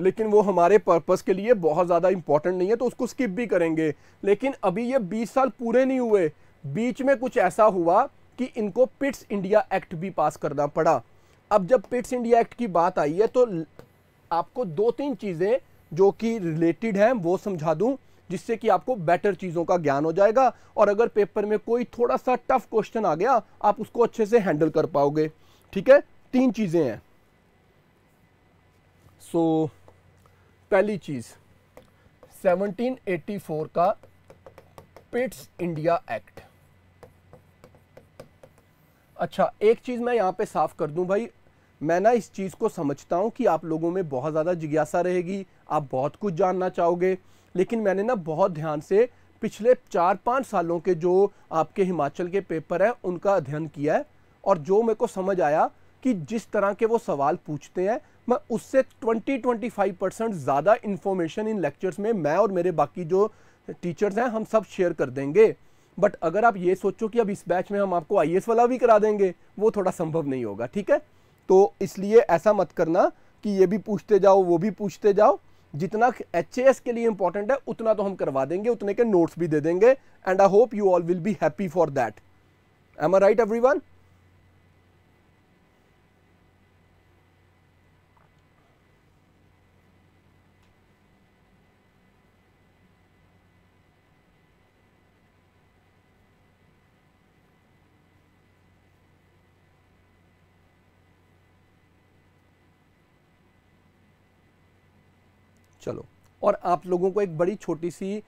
लेकिन वो हमारे पर्पस के लिए बहुत ज़्यादा इंपॉर्टेंट नहीं है तो उसको स्किप भी करेंगे लेकिन अभी ये 20 साल पूरे नहीं हुए बीच में कुछ ऐसा हुआ कि इनको पिट्स इंडिया एक्ट भी पास करना पड़ा अब जब पिट्स इंडिया एक्ट की बात आई है तो आपको दो तीन चीज़ें जो कि रिलेटेड हैं वो समझा दूँ जिससे कि आपको बेटर चीज़ों का ज्ञान हो जाएगा और अगर पेपर में कोई थोड़ा सा टफ क्वेश्चन आ गया आप उसको अच्छे से हैंडल कर पाओगे ठीक है तीन चीज़ें हैं सो so, पहली चीज 1784 का पिट्स इंडिया एक्ट अच्छा एक चीज़ मैं यहां पे साफ कर दूं भाई मैं ना इस चीज़ को समझता हूं कि आप लोगों में बहुत ज़्यादा जिज्ञासा रहेगी आप बहुत कुछ जानना चाहोगे लेकिन मैंने ना बहुत ध्यान से पिछले चार पांच सालों के जो आपके हिमाचल के पेपर हैं उनका अध्ययन किया है और जो मेरे को समझ आया कि जिस तरह के वो सवाल पूछते हैं मैं उससे 20-25 परसेंट ज़्यादा इन्फॉर्मेशन इन लेक्चर्स में मैं और मेरे बाकी जो टीचर्स हैं हम सब शेयर कर देंगे बट अगर आप ये सोचो कि अब इस बैच में हम आपको आई वाला भी करा देंगे वो थोड़ा संभव नहीं होगा ठीक है तो इसलिए ऐसा मत करना कि ये भी पूछते जाओ वो भी पूछते जाओ जितना एच के लिए इंपॉर्टेंट है उतना तो हम करवा देंगे उतने के नोट्स भी दे देंगे and I hope you all will be happy for that um ah right everyone चलो और आप लोगों को एक बड़ी छोटी सी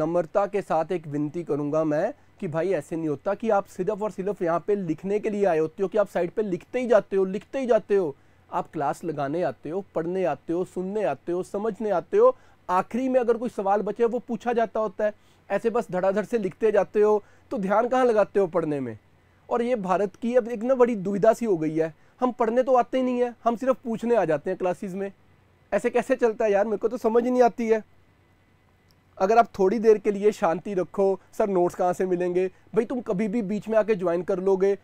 नम्रता के साथ एक विनती करूंगा मैं कि भाई ऐसे नहीं होता कि आप सिर्फ और सिर्फ यहाँ पे लिखने के लिए आए होते हो कि आप साइड पे लिखते ही जाते हो लिखते ही जाते हो आप क्लास लगाने आते हो पढ़ने आते हो सुनने आते हो समझने आते हो आखिरी में अगर कोई सवाल बचे वो पूछा जाता होता है ऐसे बस धड़ाधड़ से लिखते जाते हो तो ध्यान कहाँ लगाते हो पढ़ने में और ये भारत की अब एक ना बड़ी दुविधा सी हो गई है हम पढ़ने तो आते ही नहीं है हम सिर्फ पूछने आ जाते हैं क्लासेस में ऐसे कैसे चलता है यार मेरे को तो समझ नहीं आती है अगर आप थोड़ी देर के लिए शांति रखो सर नोट्स कहाँ से मिलेंगे भाई तुम कभी भी बीच में आके ज्वाइन कर लोगे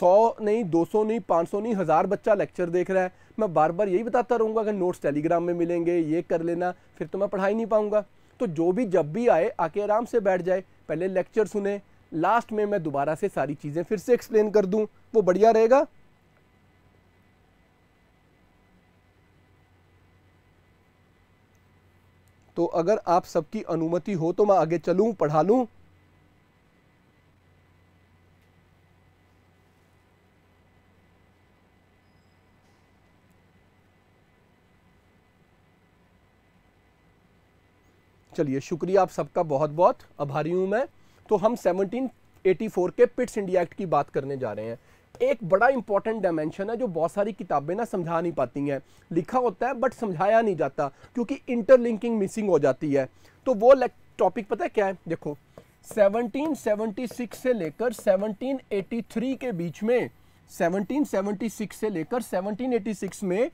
सौ नहीं दो सौ नहीं पाँच सौ नहीं हज़ार बच्चा लेक्चर देख रहा है मैं बार बार यही बताता रहूँगा अगर नोट्स टेलीग्राम में मिलेंगे ये कर लेना फिर तो मैं पढ़ा ही नहीं पाऊँगा तो जो भी जब भी आए आके आराम से बैठ जाए पहले लेक्चर सुने लास्ट में मैं दोबारा से सारी चीज़ें फिर से एक्सप्लेन कर दूँ वो बढ़िया रहेगा तो अगर आप सबकी अनुमति हो तो मैं आगे चलू पढ़ा लू चलिए शुक्रिया आप सबका बहुत बहुत आभारी हूं मैं तो हम 1784 के पिट्स इंडिया एक्ट की बात करने जा रहे हैं एक बड़ा इंपॉर्टेंट डायमेंशन है जो बहुत सारी किताबें ना समझा नहीं पाती हैं लिखा होता है बट समझाया नहीं जाता क्योंकि इंटरलिंकिंग मिसिंग हो जाती है तो वो टॉपिक पता है क्या है देखो 1776 से लेकर 1783 के बीच में 1776 से लेकर 1786 में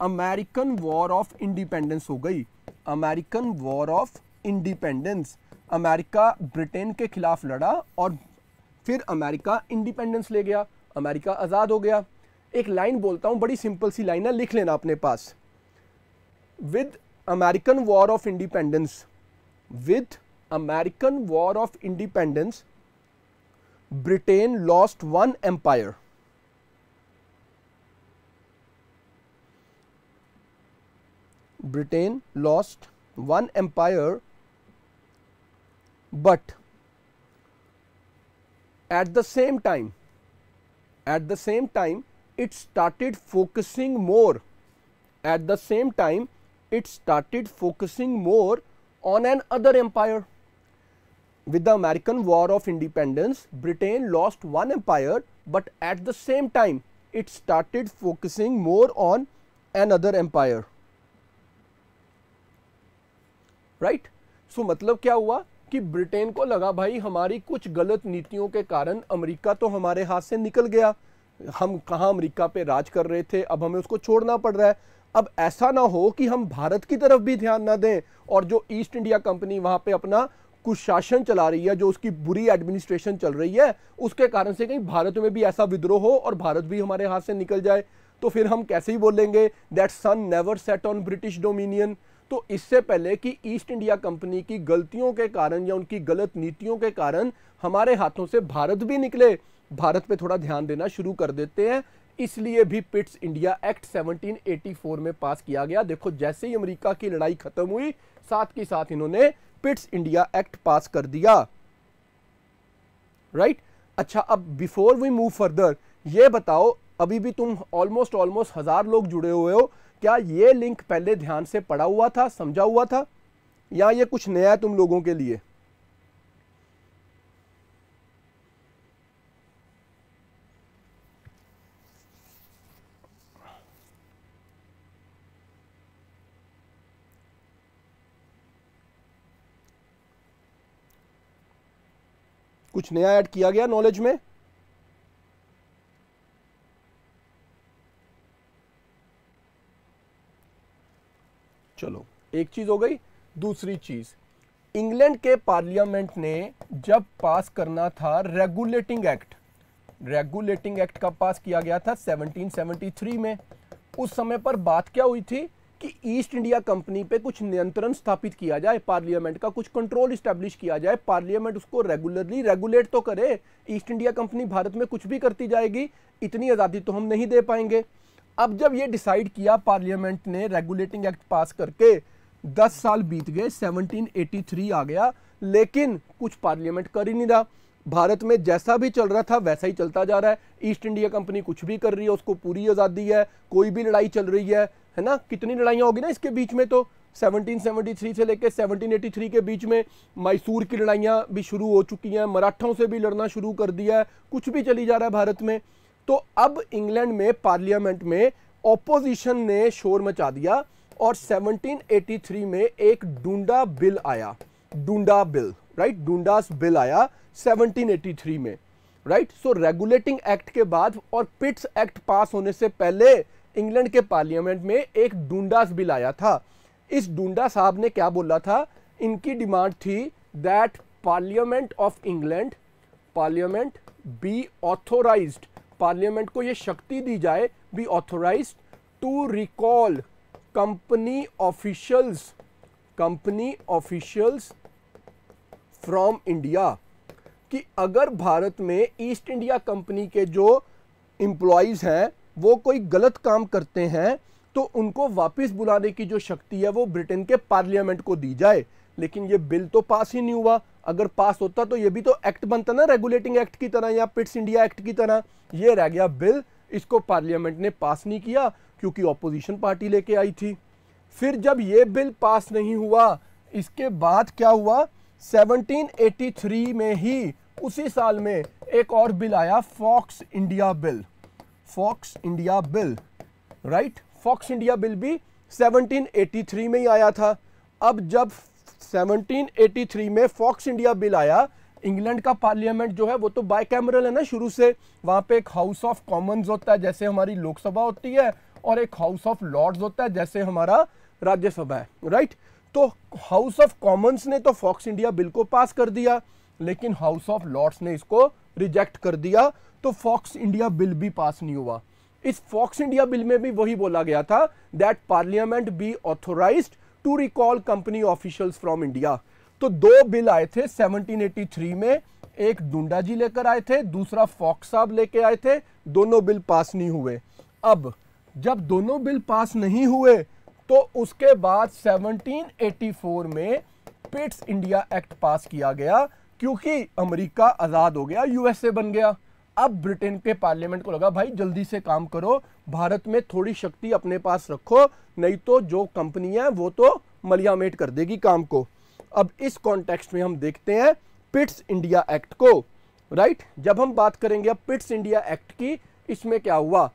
अमेरिकन वॉर ऑफ इंडिपेंडेंस हो गई American war of independence America Britain के खिलाफ लड़ा और फिर अमेरिका इंडिपेंडेंस ले गया अमेरिका आज़ाद हो गया एक लाइन बोलता हूँ बड़ी सिंपल सी लाइन है लिख लेना अपने पास with American war of independence with American war of independence Britain lost one empire Britain lost one empire but at the same time At the same time, it started focusing more. At the same time, it started focusing more on an other empire. With the American War of Independence, Britain lost one empire, but at the same time, it started focusing more on another empire. Right? So, मतलब क्या हुआ कि ब्रिटेन को लगा भाई हमारी कुछ गलत नीतियों के कारण अमेरिका तो हमारे हाथ से निकल गया हम कहाँ अमेरिका पे राज कर रहे थे अब हमें उसको छोड़ना पड़ रहा है अब ऐसा ना हो कि हम भारत की तरफ भी ध्यान ना दें और जो ईस्ट इंडिया कंपनी वहाँ पे अपना कुशासन चला रही है जो उसकी बुरी एडमिनिस्ट्रेशन चल रही है उसके कारण से कहीं भारत में भी ऐसा विद्रोह हो और भारत भी हमारे हाथ से निकल जाए तो फिर हम कैसे ही बोलेंगे that sun never set on British dominion तो इससे पहले कि ईस्ट इंडिया कंपनी की गलतियों के कारण या उनकी गलत नीतियों के कारण हमारे हाथों से भारत भी निकले भारत पे थोड़ा ध्यान देना शुरू कर देते हैं इसलिए भी पिट्स इंडिया एक्ट 1784 में पास किया गया देखो जैसे ही अमेरिका की लड़ाई खत्म हुई साथ के साथ इन्होंने पिट्स इंडिया एक्ट पास कर दिया राइट right? अच्छा अब बिफोर वी मूव फर्दर ये बताओ अभी भी तुम ऑलमोस्ट ऑलमोस्ट हजार लोग जुड़े हुए हो क्या ये लिंक पहले ध्यान से पढ़ा हुआ था समझा हुआ था या ये कुछ नया है तुम लोगों के लिए कुछ नया ऐड किया गया नॉलेज में एक चीज़ हो गई दूसरी चीज़ इंग्लैंड के पार्लियामेंट ने जब पास करना था रेगुलेटिंग एक्ट रेगुलेटिंग एक्ट का पास किया गया था 1773 में उस समय पर बात क्या हुई थी कि ईस्ट इंडिया कंपनी पे कुछ नियंत्रण स्थापित किया जाए पार्लियामेंट का कुछ कंट्रोल स्टैब्लिश किया जाए पार्लियामेंट उसको रेगुलरली रेगुलेट तो करे ईस्ट इंडिया कंपनी भारत में कुछ भी करती जाएगी इतनी आज़ादी तो हम नहीं दे पाएंगे अब जब ये डिसाइड किया पार्लियामेंट ने रेगुलेटिंग एक्ट पास करके दस साल बीत गए 1783 आ गया लेकिन कुछ पार्लियामेंट कर ही नहीं रहा भारत में जैसा भी चल रहा था वैसा ही चलता जा रहा है ईस्ट इंडिया कंपनी कुछ भी कर रही है उसको पूरी आज़ादी है कोई भी लड़ाई चल रही है है ना कितनी लड़ाइयाँ होगी ना इसके बीच में तो 1773 से लेकर 1783 के बीच में मैसूर की लड़ाइयाँ भी शुरू हो चुकी हैं मराठों से भी लड़ना शुरू कर दिया है कुछ भी चली जा रहा है भारत में तो अब इंग्लैंड में पार्लियामेंट में ऑपोजिशन ने शोर मचा दिया और 1783 में एक डूडा बिल आया डूडा बिल राइट डूडास बिल आया 1783 में राइट सो रेगुलेटिंग एक्ट के बाद और पिट्स एक्ट पास होने से पहले इंग्लैंड के पार्लियामेंट में एक डूडास बिल आया था इस डूडा साहब ने क्या बोला था इनकी डिमांड थी that parliament of England parliament be authorised parliament को ये शक्ति दी जाए be authorised to recall company officials company officials from India कि अगर भारत में ईस्ट इंडिया कंपनी के जो एम्प्लॉयज़ हैं वो कोई गलत काम करते हैं तो उनको वापस बुलाने की जो शक्ति है वो ब्रिटेन के पार्लियामेंट को दी जाए लेकिन ये बिल तो पास ही नहीं हुआ अगर पास होता तो ये भी तो एक्ट बनता ना रेगुलेटिंग एक्ट की तरह या पिट्स इंडिया एक्ट की तरह ये रह गया बिल इसको पार्लियामेंट ने पास नहीं किया क्योंकि ऑपोजिशन पार्टी लेके आई थी फिर जब ये बिल पास नहीं हुआ इसके बाद क्या हुआ 1783 में ही उसी साल में एक और बिल आया Fox India bill Fox India bill right Fox India bill भी 1783 में ही आया था अब जब 1783 में फॉक्स इंडिया बिल आया इंग्लैंड का पार्लियामेंट जो है वो तो बाई है ना शुरू से वहाँ पे एक हाउस ऑफ कॉमन्स होता है जैसे हमारी लोकसभा होती है और एक हाउस ऑफ लॉर्ड्स होता है जैसे हमारा राज्यसभा है राइट तो हाउस ऑफ कॉमन्स ने तो फॉक्स इंडिया बिल को पास कर दिया लेकिन हाउस ऑफ लॉर्ड्स ने इसको रिजेक्ट कर दिया तो फॉक्स इंडिया बिल भी पास नहीं हुआ इस फॉक्स इंडिया बिल में भी वही बोला गया था that parliament be authorise to recall company officials from India तो दो बिल आए थे 1783 में एक डूडा जी लेकर आए थे दूसरा फॉक्स साहब लेके आए थे दोनों बिल पास नहीं हुए अब जब दोनों बिल पास नहीं हुए तो उसके बाद 1784 में पिट्स इंडिया एक्ट पास किया गया क्योंकि अमेरिका आज़ाद हो गया यूएसए बन गया अब ब्रिटेन के पार्लियामेंट को लगा भाई जल्दी से काम करो भारत में थोड़ी शक्ति अपने पास रखो नहीं तो जो कंपनी है वो तो मलियामेट कर देगी काम को अब इस कॉन्टेक्स्ट में हम देखते हैं पिट्स इंडिया एक्ट को राइट जब हम बात करेंगे अब पिट्स इंडिया एक्ट की इसमें क्या हुआ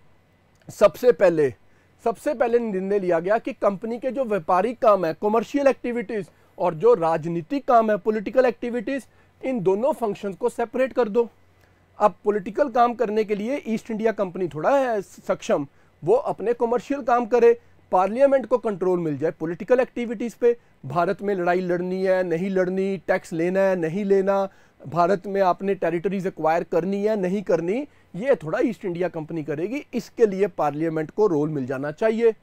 सबसे पहले सबसे पहले निर्णय लिया गया कि कंपनी के जो व्यापारिक काम है कॉमर्शियल एक्टिविटीज़ और जो राजनीतिक काम है पॉलिटिकल एक्टिविटीज़ इन दोनों फंक्शन को सेपरेट कर दो अब पॉलिटिकल काम करने के लिए ईस्ट इंडिया कंपनी थोड़ा है सक्षम वो अपने कॉमर्शियल काम करे पार्लियामेंट को कंट्रोल मिल जाए पॉलिटिकल एक्टिविटीज़ पे भारत में लड़ाई लड़नी है नहीं लड़नी टैक्स लेना है नहीं लेना भारत में आपने टेरिटरीज एक्वायर करनी है नहीं करनी ये थोड़ा ईस्ट इंडिया कंपनी करेगी इसके लिए पार्लियामेंट को रोल मिल जाना चाहिए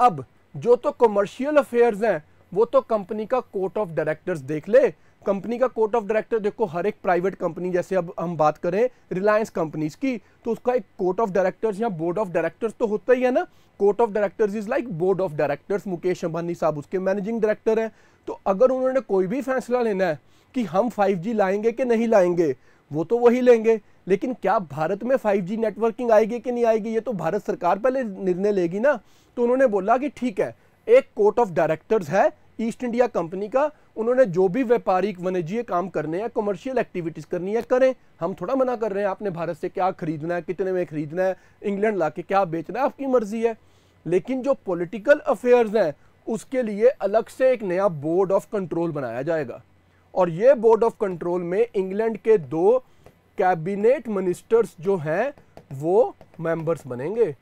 अब जो तो कमर्शियल अफेयर्स हैं वो तो कंपनी का कोर्ट ऑफ डायरेक्टर्स देख ले कंपनी का कोर्ट ऑफ डायरेक्टर देखो हर एक प्राइवेट कंपनी जैसे अब हम बात करें रिलायंस कंपनीज की तो उसका एक कोर्ट ऑफ डायरेक्टर्स या बोर्ड ऑफ डायरेक्टर्स तो होता ही है ना court of directors is like board of directors Mukesh Ambani साहब उसके मैनेजिंग डायरेक्टर हैं तो अगर उन्होंने कोई भी फैसला लेना है कि हम फाइव लाएंगे कि नहीं लाएंगे वो तो वही लेंगे लेकिन क्या भारत में 5G नेटवर्किंग आएगी कि नहीं आएगी ये तो भारत सरकार पहले निर्णय लेगी ना तो उन्होंने बोला कि ठीक है एक कोर्ट ऑफ डायरेक्टर्स है ईस्ट इंडिया कंपनी का उन्होंने जो भी व्यापारिक वनजीय काम करने हैं कमर्शियल एक्टिविटीज़ करनी है करें हम थोड़ा मना कर रहे हैं आपने भारत से क्या खरीदना है कितने में खरीदना है इंग्लैंड ला के क्या बेचना है आपकी मर्जी है लेकिन जो पोलिटिकल अफेयर्स हैं उसके लिए अलग से एक नया बोर्ड ऑफ कंट्रोल बनाया जाएगा और ये बोर्ड ऑफ कंट्रोल में इंग्लैंड के दो कैबिनेट मिनिस्टर्स जो हैं वो मेंबर्स बनेंगे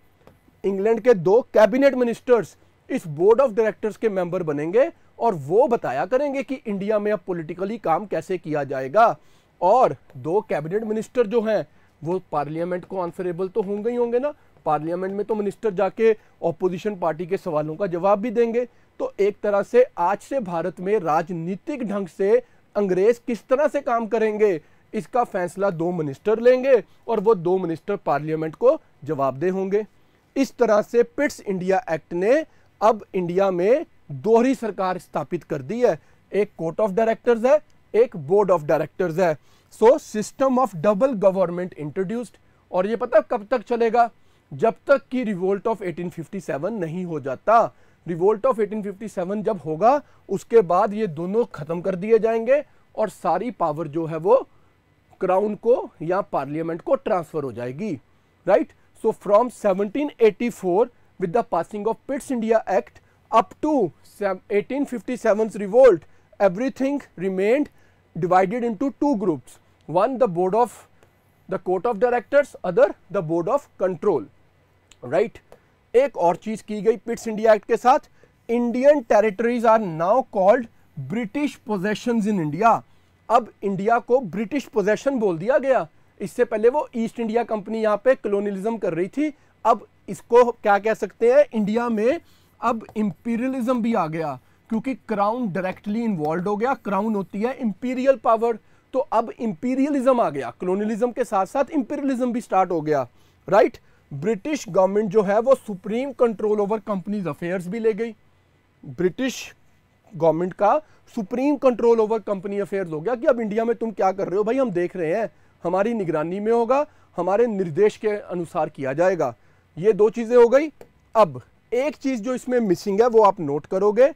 इंग्लैंड के दो कैबिनेट मिनिस्टर्स इस बोर्ड ऑफ डायरेक्टर्स के मेंबर बनेंगे और वो बताया करेंगे कि इंडिया में अब पॉलिटिकली काम कैसे किया जाएगा और दो कैबिनेट मिनिस्टर जो हैं वो पार्लियामेंट को आंसरेबल तो होंगे ही होंगे ना पार्लियामेंट में तो मिनिस्टर जाके ऑपोजिशन पार्टी के सवालों का जवाब भी देंगे तो एक तरह से आज से भारत में राजनीतिक ढंग से अंग्रेज किस तरह से काम करेंगे इसका फैसला दो मिनिस्टर लेंगे और वो दो मिनिस्टर पार्लियामेंट को जवाब दे होंगे इस तरह से पिट्स इंडिया एक्ट ने अब इंडिया में दोहरी सरकार स्थापित कर दी है एक कोर्ट ऑफ डायरेक्टर्स है एक बोर्ड ऑफ डायरेक्टर्स है so system of double government introduced और ये पता कब तक चलेगा जब तक कि रिवोल्ट ऑफ 1857 नहीं हो जाता रिवोल्ट ऑफ 1857 जब होगा उसके बाद ये दोनों ख़त्म कर दिए जाएंगे और सारी पावर जो है वो क्राउन को या पार्लियामेंट को ट्रांसफर हो जाएगी right so from 1784 eighty four with the passing of Pitt's India Act up to eighteen fifty seven revolt everything remained divided into two groups one the board of the court of directors other the board of control right एक और चीज की गई पिट्स इंडिया एक्ट के साथ Indian territories are now called British possession in India अब इंडिया को ब्रिटिश पोजेशन बोल दिया गया इससे पहले वो ईस्ट इंडिया कंपनी यहाँ पे कलोनलिज्म कर रही थी अब इसको क्या कह सकते हैं इंडिया में अब इम्पीरियलिज्म भी आ गया क्योंकि क्राउन डायरेक्टली इन्वॉल्व हो गया क्राउन होती है इम्पीरियल पावर तो अब इम्पीरियलिज्म आ गया कलोनलिज्म के साथ साथ इम्पीरियलिज्म भी स्टार्ट हो गया राइट ब्रिटिश गवर्नमेंट जो है वो supreme control over company's affairs भी ले गई ब्रिटिश गवर्नमेंट का supreme control over company affair हो गया कि अब इंडिया में तुम क्या कर रहे हो भाई हम देख रहे हैं हमारी निगरानी में होगा हमारे निर्देश के अनुसार किया जाएगा ये दो चीज़ें हो गई अब एक चीज़ जो इसमें मिसिंग है वो आप नोट करोगे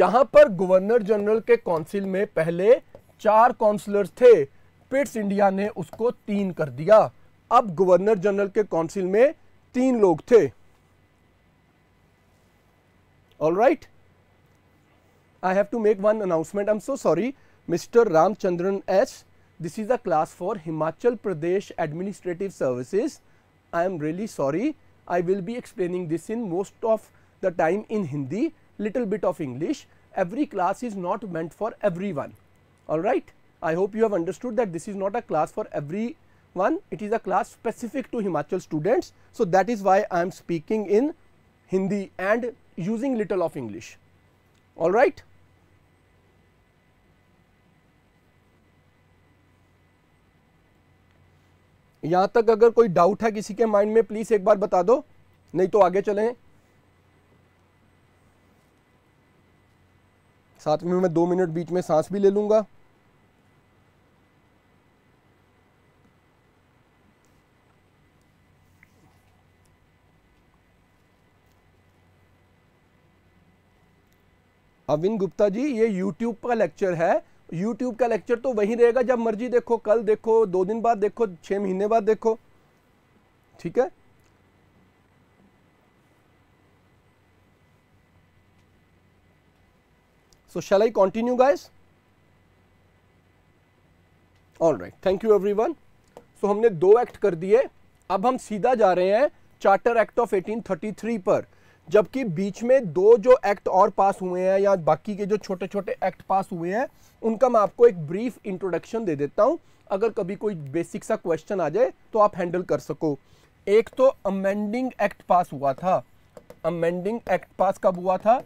जहां पर गवर्नर जनरल के काउंसिल में पहले चार काउंसिलर थे पिट्स इंडिया ने उसको तीन कर दिया अब गवर्नर जनरल के काउंसिल में तीन लोग थे all right I have to make one announcement. I'm so sorry, Mr. Ramchandran S. This is a class for Himachal Pradesh Administrative Services. I am really sorry. I will be explaining this in most of the time in Hindi, little bit of English. Every class is not meant for everyone. All right. I hope you have understood that this is not a class for everyone. It is a class specific to Himachal students. So, that is why I am speaking in Hindi and using little of English. All right. यहां तक अगर कोई डाउट है किसी के माइंड में प्लीज़ एक बार बता दो नहीं तो आगे चलें साथ में मैं दो मिनट बीच में सांस भी ले लूंगा अविन गुप्ता जी ये यूट्यूब का लेक्चर है यूट्यूब का लेक्चर तो वही रहेगा जब मर्जी देखो कल देखो दो दिन बाद देखो छह महीने बाद देखो ठीक है so shall i continue guys all right thank you everyone सो हमने दो एक्ट कर दिए अब हम सीधा जा रहे हैं चार्टर एक्ट ऑफ 1833 पर जबकि बीच में दो जो एक्ट और पास हुए हैं या बाकी के जो छोटे छोटे एक्ट पास हुए हैं उनका मैं आपको एक ब्रीफ इंट्रोडक्शन दे देता हूं अगर कभी कोई बेसिक सा क्वेश्चन आ जाए तो आप हैंडल कर सको एक तो अमेंडिंग एक्ट पास हुआ था अमेंडिंग एक्ट पास कब हुआ था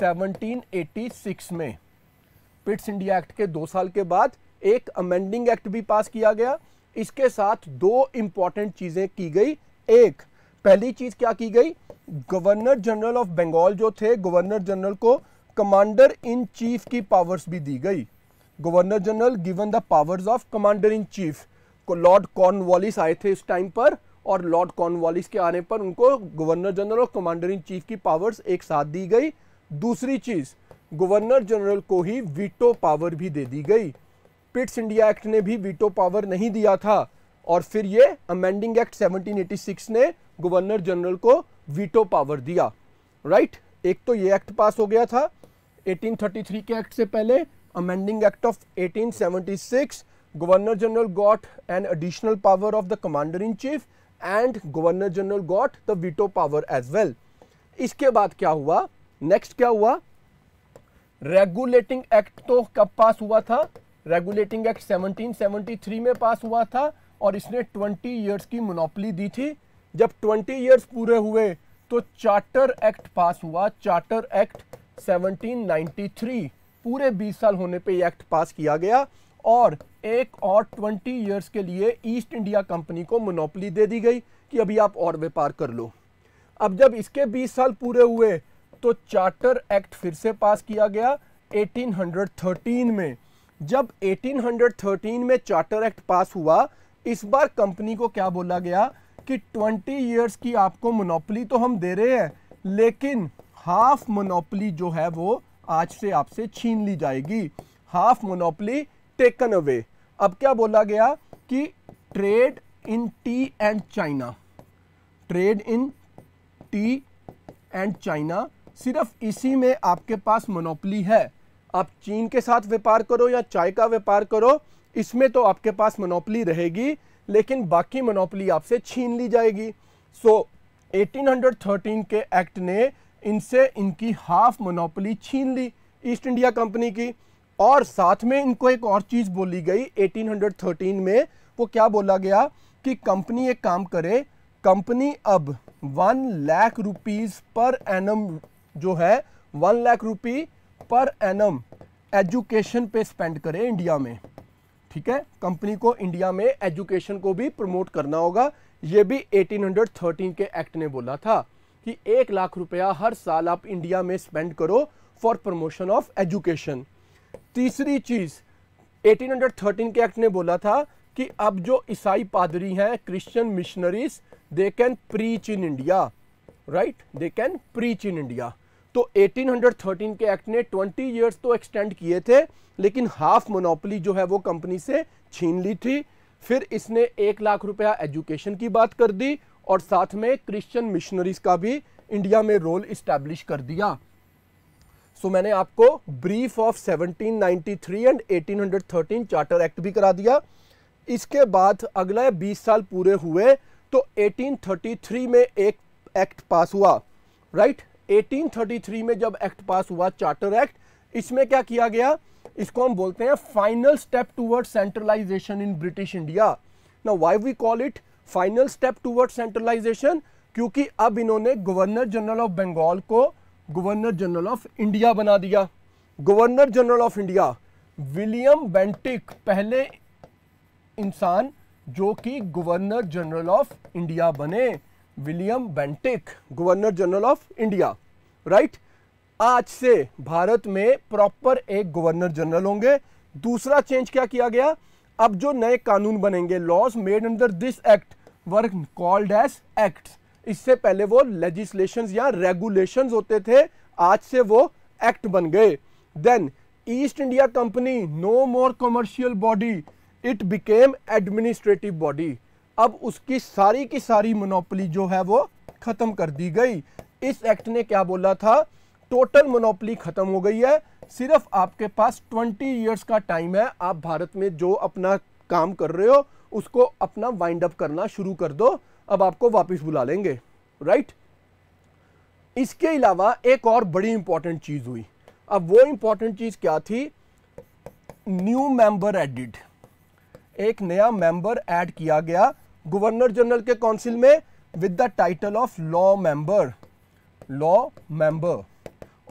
1786 में पिट्स इंडिया एक्ट के दो साल के बाद एक अमेंडिंग एक्ट भी पास किया गया इसके साथ दो इंपॉर्टेंट चीज़ें की गई एक पहली चीज़ क्या की गई गवर्नर जनरल ऑफ बंगाल जो थे गवर्नर जनरल को कमांडर इन चीफ की पावर्स भी दी गई governor general given the powers of commander in chief को लॉर्ड कॉर्नवालिस आए थे इस टाइम पर और लॉर्ड कॉर्नवालिस के आने पर उनको गवर्नर जनरल और कमांडर इन चीफ की पावर्स एक साथ दी गई दूसरी चीज़ गवर्नर जनरल को ही वीटो पावर भी दे दी गई पिट्स इंडिया एक्ट ने भी वीटो पावर नहीं दिया था और फिर ये अमेंडिंग एक्ट 1786 ने गवर्नर जनरल को वीटो पावर दिया राइट एक तो ये एक्ट पास हो गया था 1833 के एक्ट से पहले amending Act of 1876 governor general got an additional power of the commander in chief and governor general got the veto power as well इसके बाद क्या हुआ नेक्स्ट क्या हुआ रेगुलेटिंग एक्ट तो कब पास हुआ था रेगुलेटिंग एक्ट 1773 में पास हुआ था और इसने 20 इयर्स की मोनोपली दी थी जब 20 इयर्स पूरे हुए तो चार्टर एक्ट पास हुआ चार्टर एक्ट 1793 पूरे 20 साल होने पे ये एक्ट पास किया गया और एक और 20 इयर्स के लिए ईस्ट इंडिया कंपनी को मोनोपली दे दी गई कि अभी आप और व्यापार कर लो अब जब इसके 20 साल पूरे हुए तो चार्टर एक्ट फिर से पास किया गया 1813 में जब 1813 में चार्टर एक्ट पास हुआ इस बार कंपनी को क्या बोला गया कि 20 इयर्स की आपको मोनोपली तो हम दे रहे हैं लेकिन हाफ मोनोपली जो है वो आज से आपसे छीन ली जाएगी हाफ मोनोपली टेकन अवे अब क्या बोला गया कि trade in tea and China trade in tea and China सिर्फ इसी में आपके पास मोनोपली है आप चीन के साथ व्यापार करो या चाय का व्यापार करो इसमें तो आपके पास मोनोपली रहेगी लेकिन बाकी मोनोपली आपसे छीन ली जाएगी सो so, 1813 के एक्ट ने इनसे इनकी हाफ मोनोपली छीन ली ईस्ट इंडिया कंपनी की और साथ में इनको एक और चीज़ बोली गई 1813 में वो क्या बोला गया कि कंपनी एक काम करे कंपनी अब one lakh rupees per annum जो है one lakh rupee per annum education पे स्पेंड करे इंडिया में ठीक है कंपनी को इंडिया में एजुकेशन को भी प्रमोट करना होगा ये भी 1813 के एक्ट ने बोला था कि एक लाख रुपया हर साल आप इंडिया में स्पेंड करो फॉर प्रमोशन ऑफ एजुकेशन तीसरी चीज़ 1813 के एक्ट ने बोला था कि अब जो ईसाई पादरी हैं Christian missionaries they can preach in India right they can preach in India तो 1813 के एक्ट ने 20 इयर्स तो एक्सटेंड किए थे लेकिन हाफ मोनोपली जो है वो कंपनी से छीन ली थी फिर इसने एक लाख रुपया एजुकेशन की बात कर दी और साथ में क्रिश्चियन मिशनरीज का भी इंडिया में रोल इस्टेब्लिश कर दिया सो so, मैंने आपको brief of 1793 and 1813 charter Act भी करा दिया इसके बाद अगले 20 साल पूरे हुए तो 1833 में एक एक्ट पास हुआ राइट 1833 में जब एक्ट पास हुआ चार्टर एक्ट इसमें क्या किया गया इसको हम बोलते हैं final step toward centralisation in British India ना why we call it final step toward centralisation क्योंकि अब इन्होंने गवर्नर जनरल ऑफ बंगाल को गवर्नर जनरल ऑफ इंडिया बना दिया governor general of India William Bentinck पहले इंसान जो कि गवर्नर जनरल ऑफ इंडिया बने William Bentinck governor general of India right आज से भारत में प्रॉपर एक गवर्नर जनरल होंगे दूसरा चेंज क्या किया गया अब जो नए कानून बनेंगे laws made under this Act were called as Act इससे पहले वो लेजिस्लेशन या रेगुलेशन होते थे आज से वो एक्ट बन गए then East India company no more commercial body it became administrative body अब उसकी सारी की सारी मोनोपली जो है वो ख़त्म कर दी गई इस एक्ट ने क्या बोला था टोटल मोनोपली ख़त्म हो गई है सिर्फ आपके पास 20 इयर्स का टाइम है आप भारत में जो अपना काम कर रहे हो उसको अपना वाइंड अप करना शुरू कर दो अब आपको वापस बुला लेंगे राइट इसके अलावा एक और बड़ी इंपॉर्टेंट चीज़ हुई अब वो इंपॉर्टेंट चीज़ क्या थी न्यू मेंबर एडिड एक नया मेंबर ऐड किया गया गवर्नर जनरल के काउंसिल में with the title of law member law member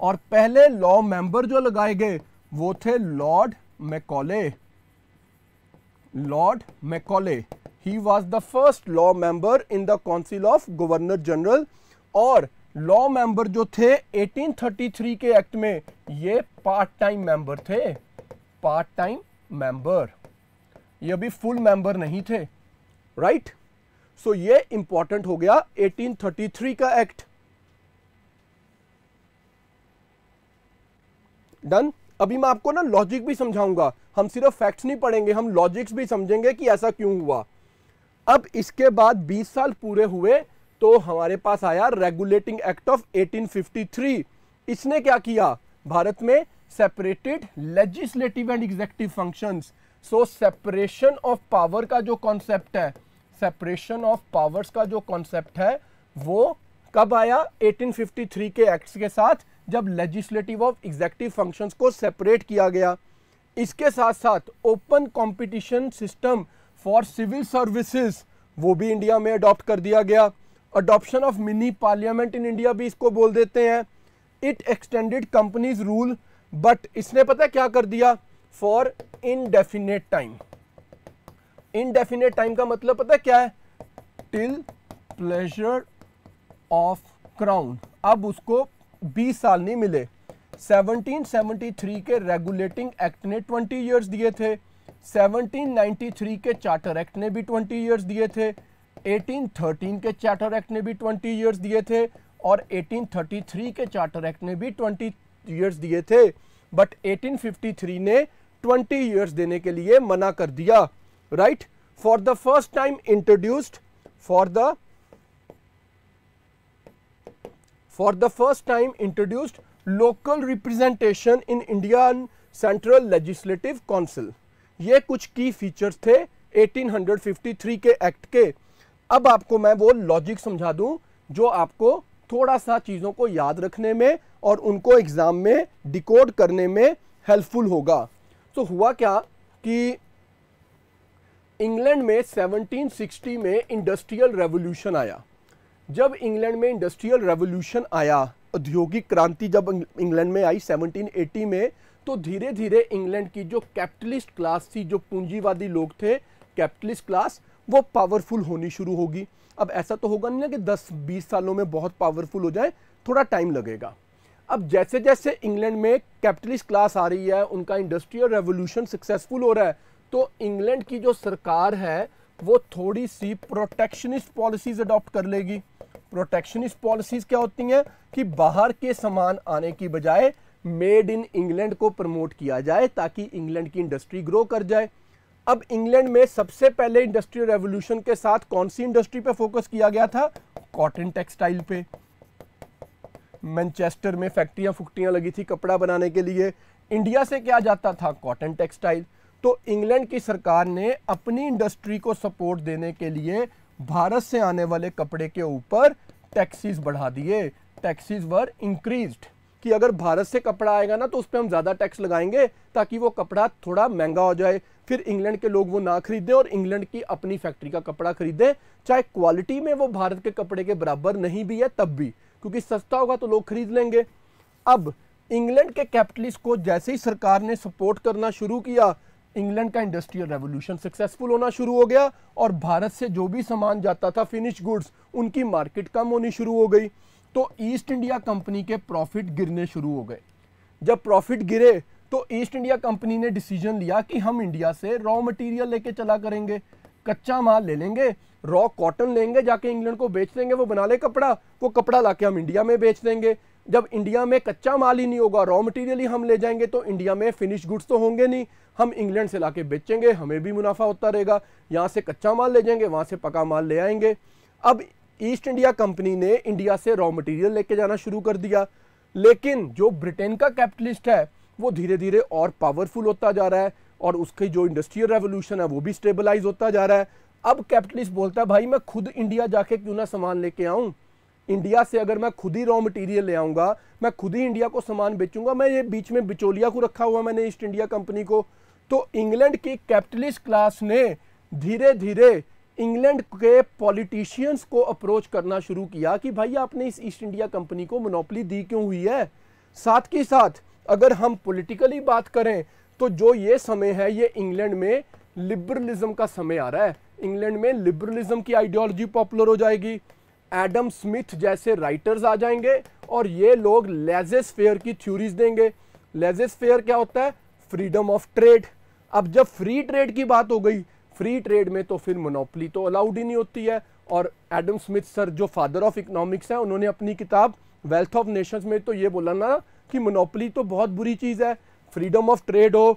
और पहले लॉ मेंबर जो लगाए गए वो थे Lord Macaulay Lord Macaulay he was the first law member in the council of governor general और लॉ मेंबर जो थे 1833 के एक्ट में ये पार्ट टाइम मेंबर थे पार्ट टाइम मेंबर ये अभी फुल मेंबर नहीं थे राइट सो so ये इंपॉर्टेंट हो गया 1833 का एक्ट डन अभी मैं आपको ना लॉजिक भी समझाऊंगा हम सिर्फ फैक्ट्स नहीं पढ़ेंगे हम लॉजिक्स भी समझेंगे कि ऐसा क्यों हुआ अब इसके बाद 20 साल पूरे हुए तो हमारे पास आया रेगुलेटिंग एक्ट ऑफ 1853 इसने क्या किया भारत में separated legislative and executive functions so separation of power का जो कॉन्सेप्ट है सेपरेशन ऑफ पावर्स का जो कॉन्सेप्ट है वो कब आया 1853 के एक्ट्स के साथ जब लेजिस्लेटिव ऑफ एग्जेक्टिव फंक्शंस को सेपरेट किया गया इसके साथ साथ open competition system for civil services वो भी इंडिया में अडॉप्ट कर दिया गया adoption of mini parliament in India भी इसको बोल देते हैं it extended company's rule but इसने पता क्या कर दिया for indefinite time indefinite time का मतलब पता है क्या है टिल प्लेजर ऑफ क्राउन अब उसको 20 साल नहीं मिले 1773 के रेगुलेटिंग एक्ट ने 20 इयर्स दिए थे 1793 के चार्टर एक्ट ने भी 20 इयर्स दिए थे 1813 के चार्टर एक्ट ने भी 20 इयर्स दिए थे और 1833 के चार्टर एक्ट ने भी 20 इयर्स दिए थे बट 1853 ने 20 ईयर्स देने के लिए मना कर दिया right for the first time introduced for the for the first time introduced local representation in Indian central legislative council ये कुछ की फीचर्स थे 1853 के एक्ट के अब आपको मैं वो लॉजिक समझा दूं जो आपको थोड़ा सा चीज़ों को याद रखने में और उनको एग्ज़ाम में डिकोड करने में हेल्पफुल होगा दोस्तों हुआ क्या कि इंग्लैंड में 1760 में इंडस्ट्रियल रेवोल्यूशन आया जब इंग्लैंड में इंडस्ट्रियल रेवोल्यूशन आया औद्योगिक क्रांति जब इंग्लैंड में आई 1780 में तो धीरे धीरे इंग्लैंड की जो कैपिटलिस्ट क्लास थी जो पूंजीवादी लोग थे कैपिटलिस्ट क्लास वो पावरफुल होनी शुरू होगी अब ऐसा तो होगा नहीं ना कि 10-20 सालों में बहुत पावरफुल हो जाए थोड़ा टाइम लगेगा अब जैसे जैसे इंग्लैंड में कैपिटलिस्ट क्लास आ रही है उनका इंडस्ट्रियल रेवोल्यूशन सक्सेसफुल हो रहा है तो इंग्लैंड की जो सरकार है वो थोड़ी सी प्रोटेक्शनिस्ट पॉलिसीज अडॉप्ट कर लेगी प्रोटेक्शनिस्ट पॉलिसीज क्या होती हैं कि बाहर के सामान आने की बजाय मेड इन इंग्लैंड को प्रमोट किया जाए ताकि इंग्लैंड की इंडस्ट्री ग्रो कर जाए अब इंग्लैंड में सबसे पहले इंडस्ट्रियल रेवोल्यूशन के साथ कौन सी इंडस्ट्री पे फोकस किया गया था कॉटन टेक्सटाइल पे मैनचेस्टर में फैक्ट्रियाँ फुकटियाँ लगी थी कपड़ा बनाने के लिए इंडिया से क्या जाता था कॉटन टेक्सटाइल तो इंग्लैंड की सरकार ने अपनी इंडस्ट्री को सपोर्ट देने के लिए भारत से आने वाले कपड़े के ऊपर टैक्सीज बढ़ा दिए टैक्सीज वर इंक्रीज कि अगर भारत से कपड़ा आएगा ना तो उस पर हम ज़्यादा टैक्स लगाएंगे ताकि वो कपड़ा थोड़ा महंगा हो जाए फिर इंग्लैंड के लोग वो ना खरीदें और इंग्लैंड की अपनी फैक्ट्री का कपड़ा खरीदें चाहे क्वालिटी में वो भारत के कपड़े के बराबर नहीं भी है तब भी क्योंकि सस्ता होगा तो लोग खरीद लेंगे अब इंग्लैंड के कैपिटलिस्ट को जैसे ही सरकार ने सपोर्ट करना शुरू किया इंग्लैंड का इंडस्ट्रियल रेवोल्यूशन सक्सेसफुल होना शुरू हो गया और भारत से जो भी सामान जाता था फिनिश गुड्स उनकी मार्केट कम होनी शुरू हो गई तो ईस्ट इंडिया कंपनी के प्रॉफिट गिरने शुरू हो गए जब प्रॉफिट गिरे तो ईस्ट इंडिया कंपनी ने डिसीजन लिया कि हम इंडिया से रॉ मटेरियल लेके चला करेंगे कच्चा माल ले लेंगे रॉ कॉटन लेंगे जाके इंग्लैंड को बेच देंगे वो बना ले कपड़ा वो कपड़ा लाके हम इंडिया में बेच देंगे जब इंडिया में कच्चा माल ही नहीं होगा रॉ मटेरियल ही हम ले जाएंगे तो इंडिया में फिनिश गुड्स तो होंगे नहीं हम इंग्लैंड से ला बेचेंगे हमें भी मुनाफा होता रहेगा यहाँ से कच्चा माल ले जाएंगे वहाँ से पका माल ले आएंगे अब ईस्ट इंडिया कंपनी ने इंडिया से रॉ मटेरियल लेके जाना शुरू कर दिया लेकिन जो ब्रिटेन का कैपिटलिस्ट है वो धीरे धीरे और पावरफुल होता जा रहा है और उसकी जो इंडस्ट्रियल रेवोल्यूशन है वो भी स्टेबलाइज होता जा रहा है अब कैपिटलिस्ट बोलता है भाई मैं खुद इंडिया जाके क्यों ना सामान लेके आऊं इंडिया से अगर मैं खुद ही रॉ मटेरियल ले आऊंगा मैं खुद ही इंडिया को सामान बेचूंगा मैं ये बीच में बिचौलिया को रखा हुआ मैंने ईस्ट इंडिया कंपनी को तो इंग्लैंड की कैपिटलिस्ट क्लास ने धीरे धीरे इंग्लैंड के पॉलिटिशियंस को अप्रोच करना शुरू किया कि भाई आपने इस ईस्ट इंडिया कंपनी को मोनोपली दी क्यों हुई है साथ के साथ अगर हम पॉलिटिकली बात करें तो जो ये समय है ये इंग्लैंड में लिबरलिज्म का समय आ रहा है इंग्लैंड में लिबरलिज्म की आइडियोलॉजी पॉपुलर हो जाएगी एडम स्मिथ जैसे राइटर्स आ जाएंगे और ये लोग लेजेस फेयर की थ्योरीज देंगे लेजेस फेयर क्या होता है फ्रीडम ऑफ ट्रेड अब जब फ्री ट्रेड की बात हो गई फ्री ट्रेड में तो फिर मोनोपली तो अलाउड ही नहीं होती है और एडम स्मिथ सर जो फादर ऑफ इकोनॉमिक्स हैं उन्होंने अपनी किताब वेल्थ ऑफ नेशंस में तो ये बोला ना कि मोनोपली तो बहुत बुरी चीज़ है फ्रीडम ऑफ ट्रेड हो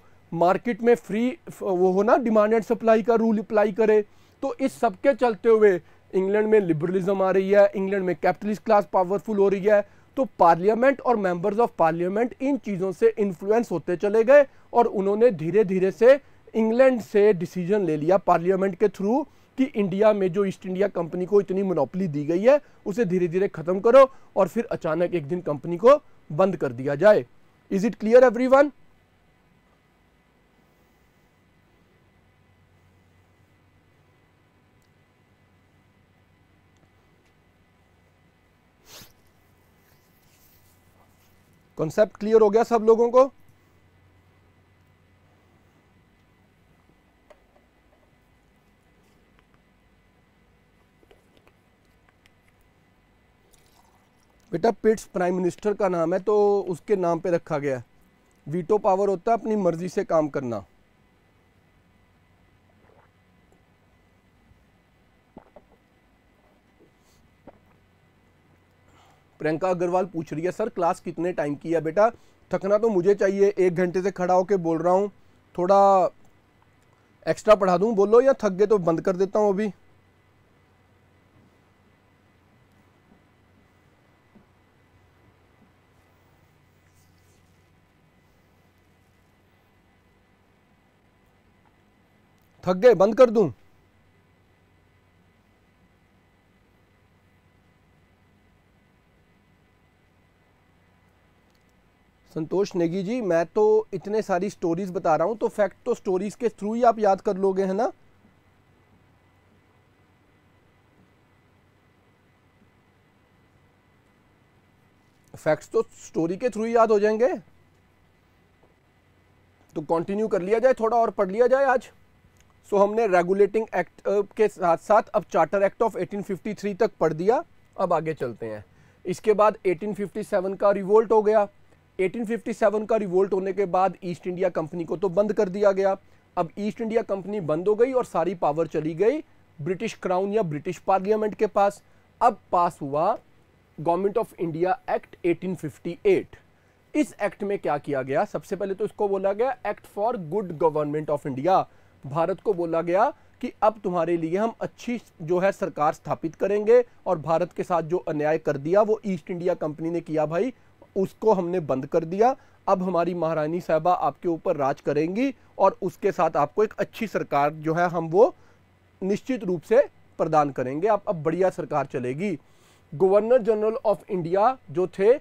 मार्केट में फ्री वो हो ना डिमांड एंड सप्लाई का रूल अप्लाई करे तो इस सब के चलते हुए इंग्लैंड में लिबरलिज्म आ रही है इंग्लैंड में कैपिटलिस्ट क्लास पावरफुल हो रही है तो पार्लियामेंट और मेंबर्स ऑफ पार्लियामेंट इन चीज़ों से इन्फ्लुएंस होते चले गए और उन्होंने धीरे धीरे से इंग्लैंड से डिसीजन ले लिया पार्लियामेंट के थ्रू कि इंडिया में जो ईस्ट इंडिया कंपनी को इतनी मोनोपली दी गई है उसे धीरे धीरे ख़त्म करो और फिर अचानक एक दिन कंपनी को बंद कर दिया जाए is it clear everyone concept clear हो गया सब लोगों को बेटा पिट्स प्राइम मिनिस्टर का नाम है तो उसके नाम पे रखा गया है वीटो पावर होता है अपनी मर्जी से काम करना प्रियंका अग्रवाल पूछ रही है सर क्लास कितने टाइम की है बेटा थकना तो मुझे चाहिए एक घंटे से खड़ा होकर बोल रहा हूँ थोड़ा एक्स्ट्रा पढ़ा दूँ बोलो या थक गए तो बंद कर देता हूँ अभी थक गए बंद कर दूँ संतोष नेगी जी मैं तो इतने सारी स्टोरीज बता रहा हूँ तो फैक्ट तो स्टोरीज के थ्रू ही आप याद कर लोगे है ना फैक्ट्स तो स्टोरी के थ्रू ही याद हो जाएंगे तो कंटिन्यू कर लिया जाए थोड़ा और पढ़ लिया जाए आज सो हमने रेगुलेटिंग एक्ट के साथ साथ अब चार्टर एक्ट ऑफ 1853 तक पढ़ दिया अब आगे चलते हैं इसके बाद 1857 का रिवोल्ट हो गया 1857 का रिवोल्ट होने के बाद ईस्ट इंडिया कंपनी को तो बंद कर दिया गया अब ईस्ट इंडिया कंपनी बंद हो गई और सारी पावर चली गई ब्रिटिश क्राउन या ब्रिटिश पार्लियामेंट के पास अब पास हुआ गवर्नमेंट ऑफ इंडिया एक्ट 1858 इस एक्ट में क्या किया गया सबसे पहले तो इसको बोला गया Act for good government of India Bharat को बोला गया कि अब तुम्हारे लिए हम अच्छी जो है सरकार स्थापित करेंगे और भारत के साथ जो अन्याय कर दिया वो ईस्ट इंडिया कंपनी ने किया भाई उसको हमने बंद कर दिया अब हमारी महारानी साहबा आपके ऊपर राज करेंगी और उसके साथ आपको एक अच्छी सरकार जो है हम वो निश्चित रूप से प्रदान करेंगे आप अब बढ़िया सरकार चलेगी गवर्नर जनरल ऑफ इंडिया जो थे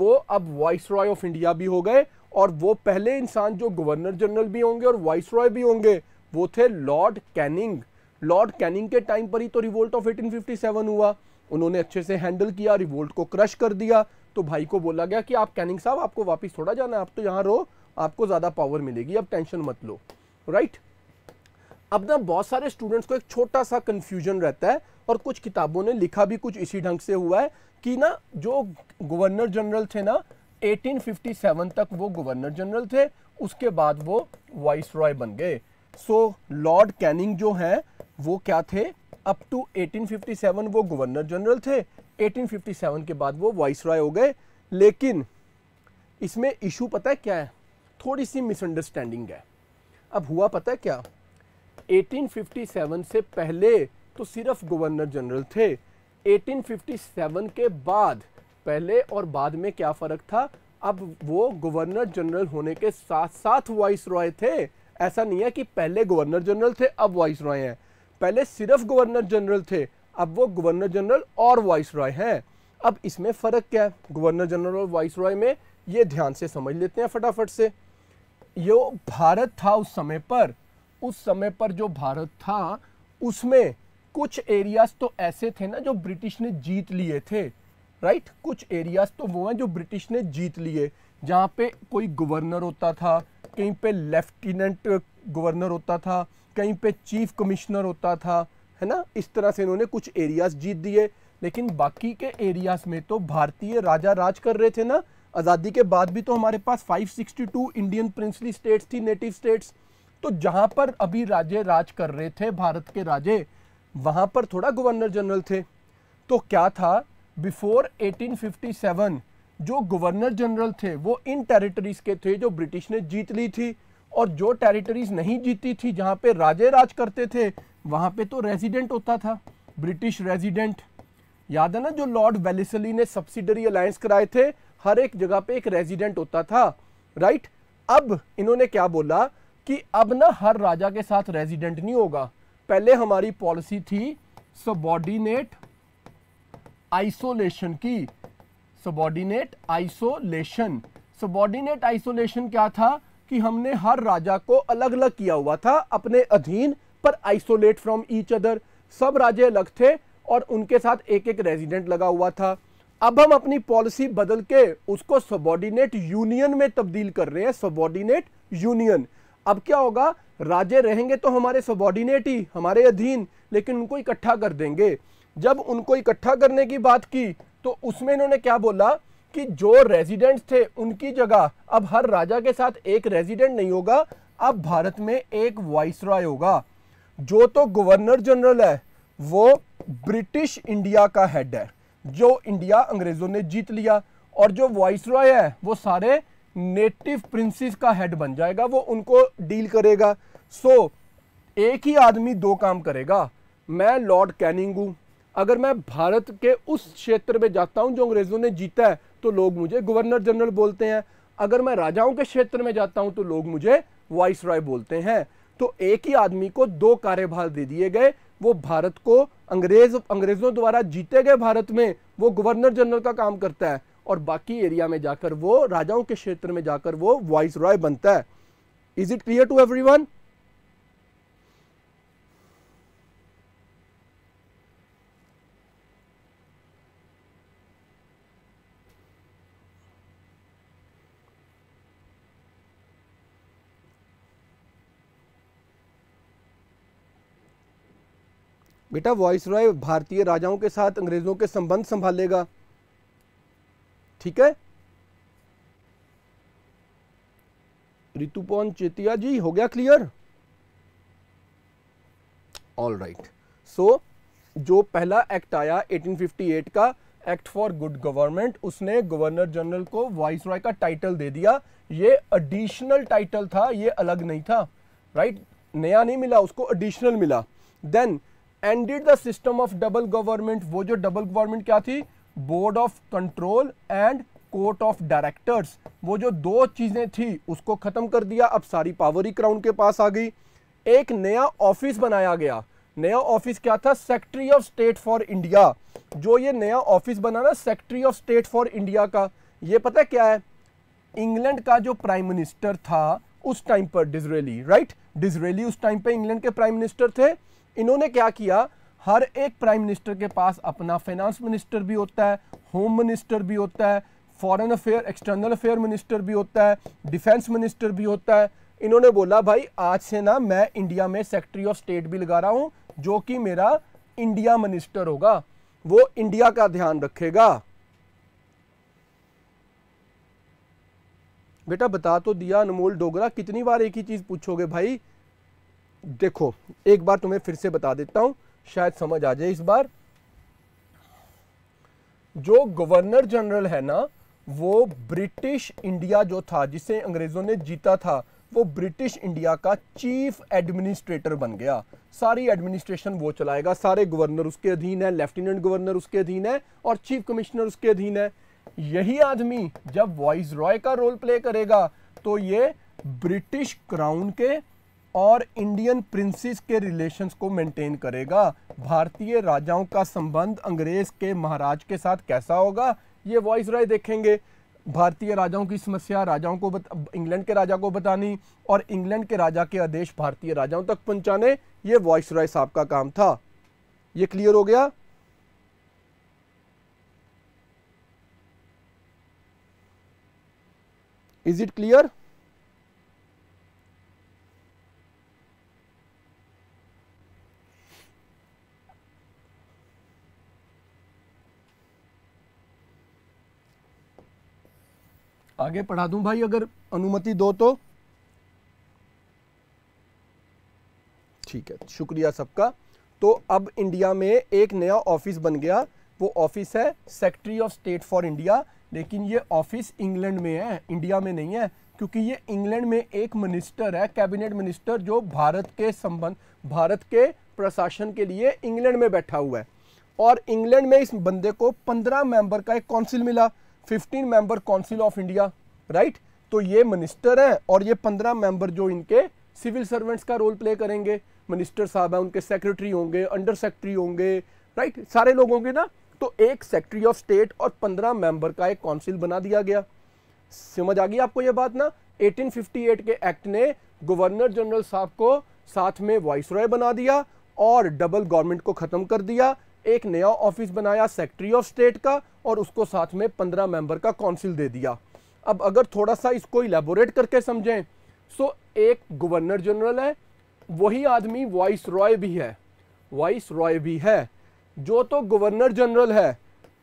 वो अब वाइस रॉय ऑफ इंडिया भी हो गए और वो पहले इंसान जो गवर्नर जनरल भी होंगे और वाइस रॉय भी होंगे वो थे लॉर्ड कैनिंग लॉर्ड कैनिंग के टाइम पर ही तो रिवोल्ट ऑफ 1857 हुआ उन्होंने अच्छे से हैंडल किया रिवोल्ट को क्रश कर दिया तो भाई को बोला गया कि आप कैनिंग साहब आपको वापस थोड़ा जाना है आप तो यहाँ रहो आपको ज़्यादा पावर मिलेगी अब टेंशन मत लो राइट अब ना बहुत सारे स्टूडेंट्स को एक छोटा सा कन्फ्यूजन रहता है और कुछ किताबों ने लिखा भी कुछ इसी ढंग से हुआ है कि ना जो गवर्नर जनरल थे ना 1857 तक वो गवर्नर जनरल थे उसके बाद वो वाइस रॉय बन गए सो लॉर्ड कैनिंग जो हैं वो क्या थे अप टू 1857 वो गवर्नर जनरल थे 1857 के बाद वो वाइस रॉय हो गए लेकिन इसमें इशू पता है क्या है थोड़ी सी मिसअंडरस्टैंडिंग है अब हुआ पता है क्या 1857 से पहले तो सिर्फ गवर्नर जनरल थे 1857 के बाद पहले और बाद में क्या फ़र्क था अब वो गवर्नर जनरल होने के साथ साथ वाइस रॉय थे ऐसा नहीं है कि पहले गवर्नर जनरल थे अब वाइस रॉय हैं पहले सिर्फ गवर्नर जनरल थे अब वो गवर्नर जनरल और वाइस रॉय हैं अब इसमें फ़र्क क्या है गवर्नर जनरल और वाइस रॉय में ये ध्यान से समझ लेते हैं फटाफट से यो भारत था उस समय पर उस समय पर जो भारत था उसमें कुछ एरियाज तो ऐसे थे ना जो ब्रिटिश ने जीत लिए थे राइट कुछ एरियाज तो वो हैं जो ब्रिटिश ने जीत लिए जहाँ पे कोई गवर्नर होता था कहीं पे लेफ्टिनेंट गवर्नर होता था कहीं पे चीफ कमिश्नर होता था है ना इस तरह से इन्होंने कुछ एरियाज जीत दिए लेकिन बाकी के एरियाज में तो भारतीय राजा राज कर रहे थे ना आज़ादी के बाद भी तो हमारे पास 562 इंडियन प्रिंसली स्टेट्स थी नेटिव स्टेट्स तो जहां पर अभी राजे राज कर रहे थे भारत के राजे वहां पर थोड़ा गवर्नर जनरल थे तो क्या था बिफोर 1857 जो गवर्नर जनरल थे वो इन टेरिटरीज के थे जो ब्रिटिश ने जीत ली थी और जो टेरिटरीज नहीं जीती थी जहाँ पे राजे राज करते थे वहाँ पे तो रेजिडेंट होता था ब्रिटिश रेजिडेंट याद है ना जो लॉर्ड वेलिसली ने सब्सिडरी अलायंस कराए थे हर एक जगह पे एक रेजिडेंट होता था राइट अब इन्होंने क्या बोला कि अब ना हर राजा के साथ रेजिडेंट नहीं होगा पहले हमारी पॉलिसी थी सबॉर्डिनेट आइसोलेशन की सबॉर्डिनेट आइसोलेशन सबॉर्डिनेट आइसोलेशन क्या था कि हमने हर राजा को अलग अलग किया हुआ था अपने अधीन पर आइसोलेट फ्रॉम ईच अदर सब राजे अलग थे और उनके साथ एक एक रेजिडेंट लगा हुआ था अब हम अपनी पॉलिसी बदल के उसको सबॉर्डिनेट यूनियन में तब्दील कर रहे हैं सबॉर्डिनेट यूनियन अब क्या होगा राजे रहेंगे तो हमारे सबॉर्डिनेट ही हमारे अधीन लेकिन उनको इकट्ठा कर देंगे जब उनको इकट्ठा करने की बात की तो उसमें इन्होंने क्या बोला कि जो रेजिडेंट्स थे उनकी जगह अब हर राजा के साथ एक रेजिडेंट नहीं होगा अब भारत में एक वाइस रॉय होगा जो तो गवर्नर जनरल है वो ब्रिटिश इंडिया का हेड है जो इंडिया अंग्रेज़ों ने जीत लिया और जो वाइस रॉय है वो सारे नेटिव प्रिंसेस का हेड बन जाएगा वो उनको डील करेगा सो so, एक ही आदमी दो काम करेगा मैं लॉर्ड कैनिंग हूँ अगर मैं भारत के उस क्षेत्र में जाता हूँ जो अंग्रेज़ों ने जीता है तो लोग मुझे गवर्नर जनरल बोलते हैं अगर मैं राजाओं के क्षेत्र में जाता हूं तो लोग मुझे वाइस रॉय बोलते हैं तो एक ही आदमी को दो कार्यभार दे दिए गए वो भारत को अंग्रेज अंग्रेजों द्वारा जीते गए भारत में वो गवर्नर जनरल का काम करता है और बाकी एरिया में जाकर वो राजाओं के क्षेत्र में जाकर वो वाइस रॉय बनता है is it clear to everyone बेटा वॉइस रॉय भारतीय राजाओं के साथ अंग्रेजों के संबंध संभालेगा ठीक है ऋतुपोन चेतिया जी हो गया क्लियर ऑल राइट सो जो पहला एक्ट आया 1858 का एक्ट फॉर गुड गवर्नमेंट उसने गवर्नर जनरल को वाइस रॉय का टाइटल दे दिया ये एडिशनल टाइटल था ये अलग नहीं था राइट right? नया नहीं मिला उसको एडिशनल मिला then ended the system of double government वो जो डबल गवर्नमेंट क्या थी board of control and court of directors वो जो दो चीज़ें थी उसको ख़त्म कर दिया अब सारी पावर ही क्राउन के पास आ गई एक नया ऑफिस बनाया गया नया ऑफिस क्या था secretary of state for India जो ये नया ऑफिस बना ना secretary of state for India का ये पता क्या है इंग्लैंड का जो प्राइम मिनिस्टर था उस टाइम पर डिजरेली राइट डिजरेली उस टाइम पे इंग्लैंड के प्राइम मिनिस्टर थे इन्होंने क्या किया हर एक प्राइम मिनिस्टर के पास अपना फाइनेंस मिनिस्टर भी होता है होम मिनिस्टर भी होता है foreign affair external affair minister भी होता है डिफेंस मिनिस्टर भी होता है इन्होंने बोला भाई आज से ना मैं इंडिया में सेक्रेटरी ऑफ स्टेट भी लगा रहा हूँ जो कि मेरा इंडिया मिनिस्टर होगा वो इंडिया का ध्यान रखेगा बेटा बता तो दिया अनमोल डोगरा कितनी बार एक ही चीज़ पूछोगे भाई देखो एक बार तुम्हें फिर से बता देता हूं शायद समझ आ जाए इस बार जो गवर्नर जनरल है ना वो ब्रिटिश इंडिया जो था जिसे अंग्रेज़ों ने जीता था वो ब्रिटिश इंडिया का चीफ एडमिनिस्ट्रेटर बन गया सारी एडमिनिस्ट्रेशन वो चलाएगा सारे गवर्नर उसके अधीन है लेफ्टिनेंट गवर्नर उसके अधीन है और चीफ कमिश्नर उसके अधीन है यही आदमी जब वॉइस रॉय का रोल प्ले करेगा तो ये ब्रिटिश क्राउन के और इंडियन प्रिंसेस के रिलेशंस को मेंटेन करेगा भारतीय राजाओं का संबंध अंग्रेज के महाराज के साथ कैसा होगा ये वॉइस राय देखेंगे भारतीय राजाओं की समस्या राजाओं को बत, इंग्लैंड के राजा को बतानी और इंग्लैंड के राजा के आदेश भारतीय राजाओं तक पहुंचाने ये वॉइस राय साहब का काम था ये क्लियर हो गया इज इट क्लियर आगे पढ़ा दूं भाई अगर अनुमति दो तो ठीक है शुक्रिया सबका तो अब इंडिया में एक नया ऑफिस बन गया वो ऑफिस है secretary of state for India लेकिन ये ऑफिस इंग्लैंड में है इंडिया में नहीं है क्योंकि ये इंग्लैंड में एक मिनिस्टर है कैबिनेट मिनिस्टर जो भारत के संबंध भारत के प्रशासन के लिए इंग्लैंड में बैठा हुआ है और इंग्लैंड में इस बंदे को पंद्रह मेंबर का एक काउंसिल मिला 15 member council of India right तो ये मिनिस्टर हैं और ये 15 मेंबर जो इनके सिविल सर्वेंट्स का रोल प्ले करेंगे मिनिस्टर साहब हैं उनके सेक्रेटरी होंगे अंडर सेक्रेटरी होंगे राइट सारे लोग होंगे ना तो एक सेक्रेटरी ऑफ स्टेट और पंद्रह मेंबर का एक काउंसिल बना दिया गया समझ आ गई आपको यह बात ना 1858 के एक्ट ने गवर्नर जनरल साहब को साथ में वाइस रॉय बना दिया और डबल गवर्नमेंट को ख़त्म कर दिया एक नया ऑफिस बनाया सेक्रेटरी ऑफ स्टेट का और उसको साथ में पंद्रह मेंबर का काउंसिल दे दिया अब अगर थोड़ा सा इसको इलेबोरेट करके समझें सो एक गवर्नर जनरल है वही आदमी वॉइस रॉय भी है वॉइस रॉय भी है जो तो गवर्नर जनरल है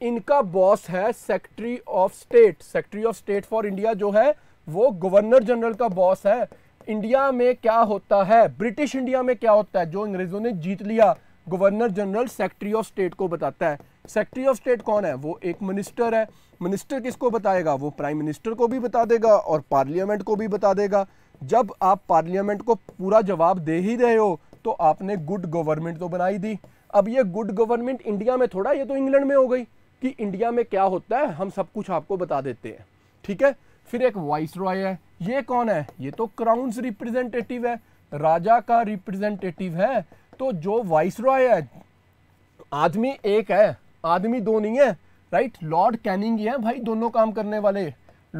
इनका बॉस है secretary of state secretary of state for India जो है वो गवर्नर जनरल का बॉस है इंडिया में क्या होता है ब्रिटिश इंडिया में क्या होता है जो अंग्रेज़ों ने जीत लिया governor general secretary of state को बताता है सेक्रेटरी ऑफ स्टेट कौन है वो एक मिनिस्टर है मिनिस्टर किसको बताएगा वो प्राइम मिनिस्टर को भी बता देगा और पार्लियामेंट को भी बता देगा जब आप पार्लियामेंट को पूरा जवाब दे ही रहे हो तो आपने गुड गवर्नमेंट तो बनाई दी अब ये गुड गवर्नमेंट इंडिया में थोड़ा ये तो इंग्लैंड में हो गई कि इंडिया में क्या होता है हम सब कुछ आपको बता देते हैं ठीक है फिर एक वाइस रॉय है ये कौन है ये तो क्राउन्स रिप्रेजेंटेटिव है राजा का रिप्रेजेंटेटिव है तो जो वाइस रॉय है आदमी एक है आदमी दो नहीं है राइट लॉर्ड कैनिंग ही है भाई दोनों काम करने वाले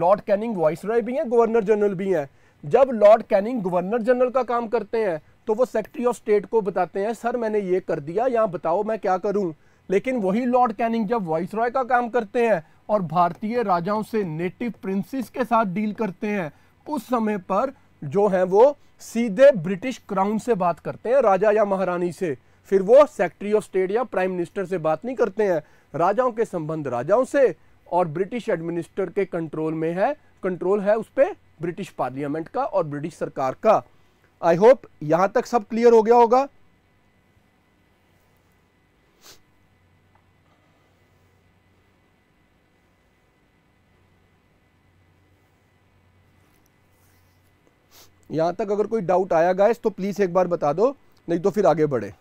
लॉर्ड कैनिंग वाइस रॉय भी हैं गवर्नर जनरल भी हैं जब लॉर्ड कैनिंग गवर्नर जनरल का काम करते हैं तो वो सेक्रेटरी ऑफ स्टेट को बताते हैं सर मैंने ये कर दिया यहाँ बताओ मैं क्या करूँ लेकिन वही लॉर्ड कैनिंग जब वाइस रॉय का काम करते हैं और भारतीय राजाओं से नेटिव प्रिंसेस के साथ डील करते हैं उस समय पर जो है वो सीधे ब्रिटिश क्राउन से बात करते हैं राजा या महारानी से फिर वो सेक्रेटरी ऑफ स्टेट या प्राइम मिनिस्टर से बात नहीं करते हैं राजाओं के संबंध राजाओं से और ब्रिटिश एडमिनिस्टर के कंट्रोल में है कंट्रोल है उस पर ब्रिटिश पार्लियामेंट का और ब्रिटिश सरकार का आई होप यहां तक सब क्लियर हो गया होगा यहाँ तक अगर कोई डाउट आया गाइस तो प्लीज़ एक बार बता दो नहीं तो फिर आगे बढ़े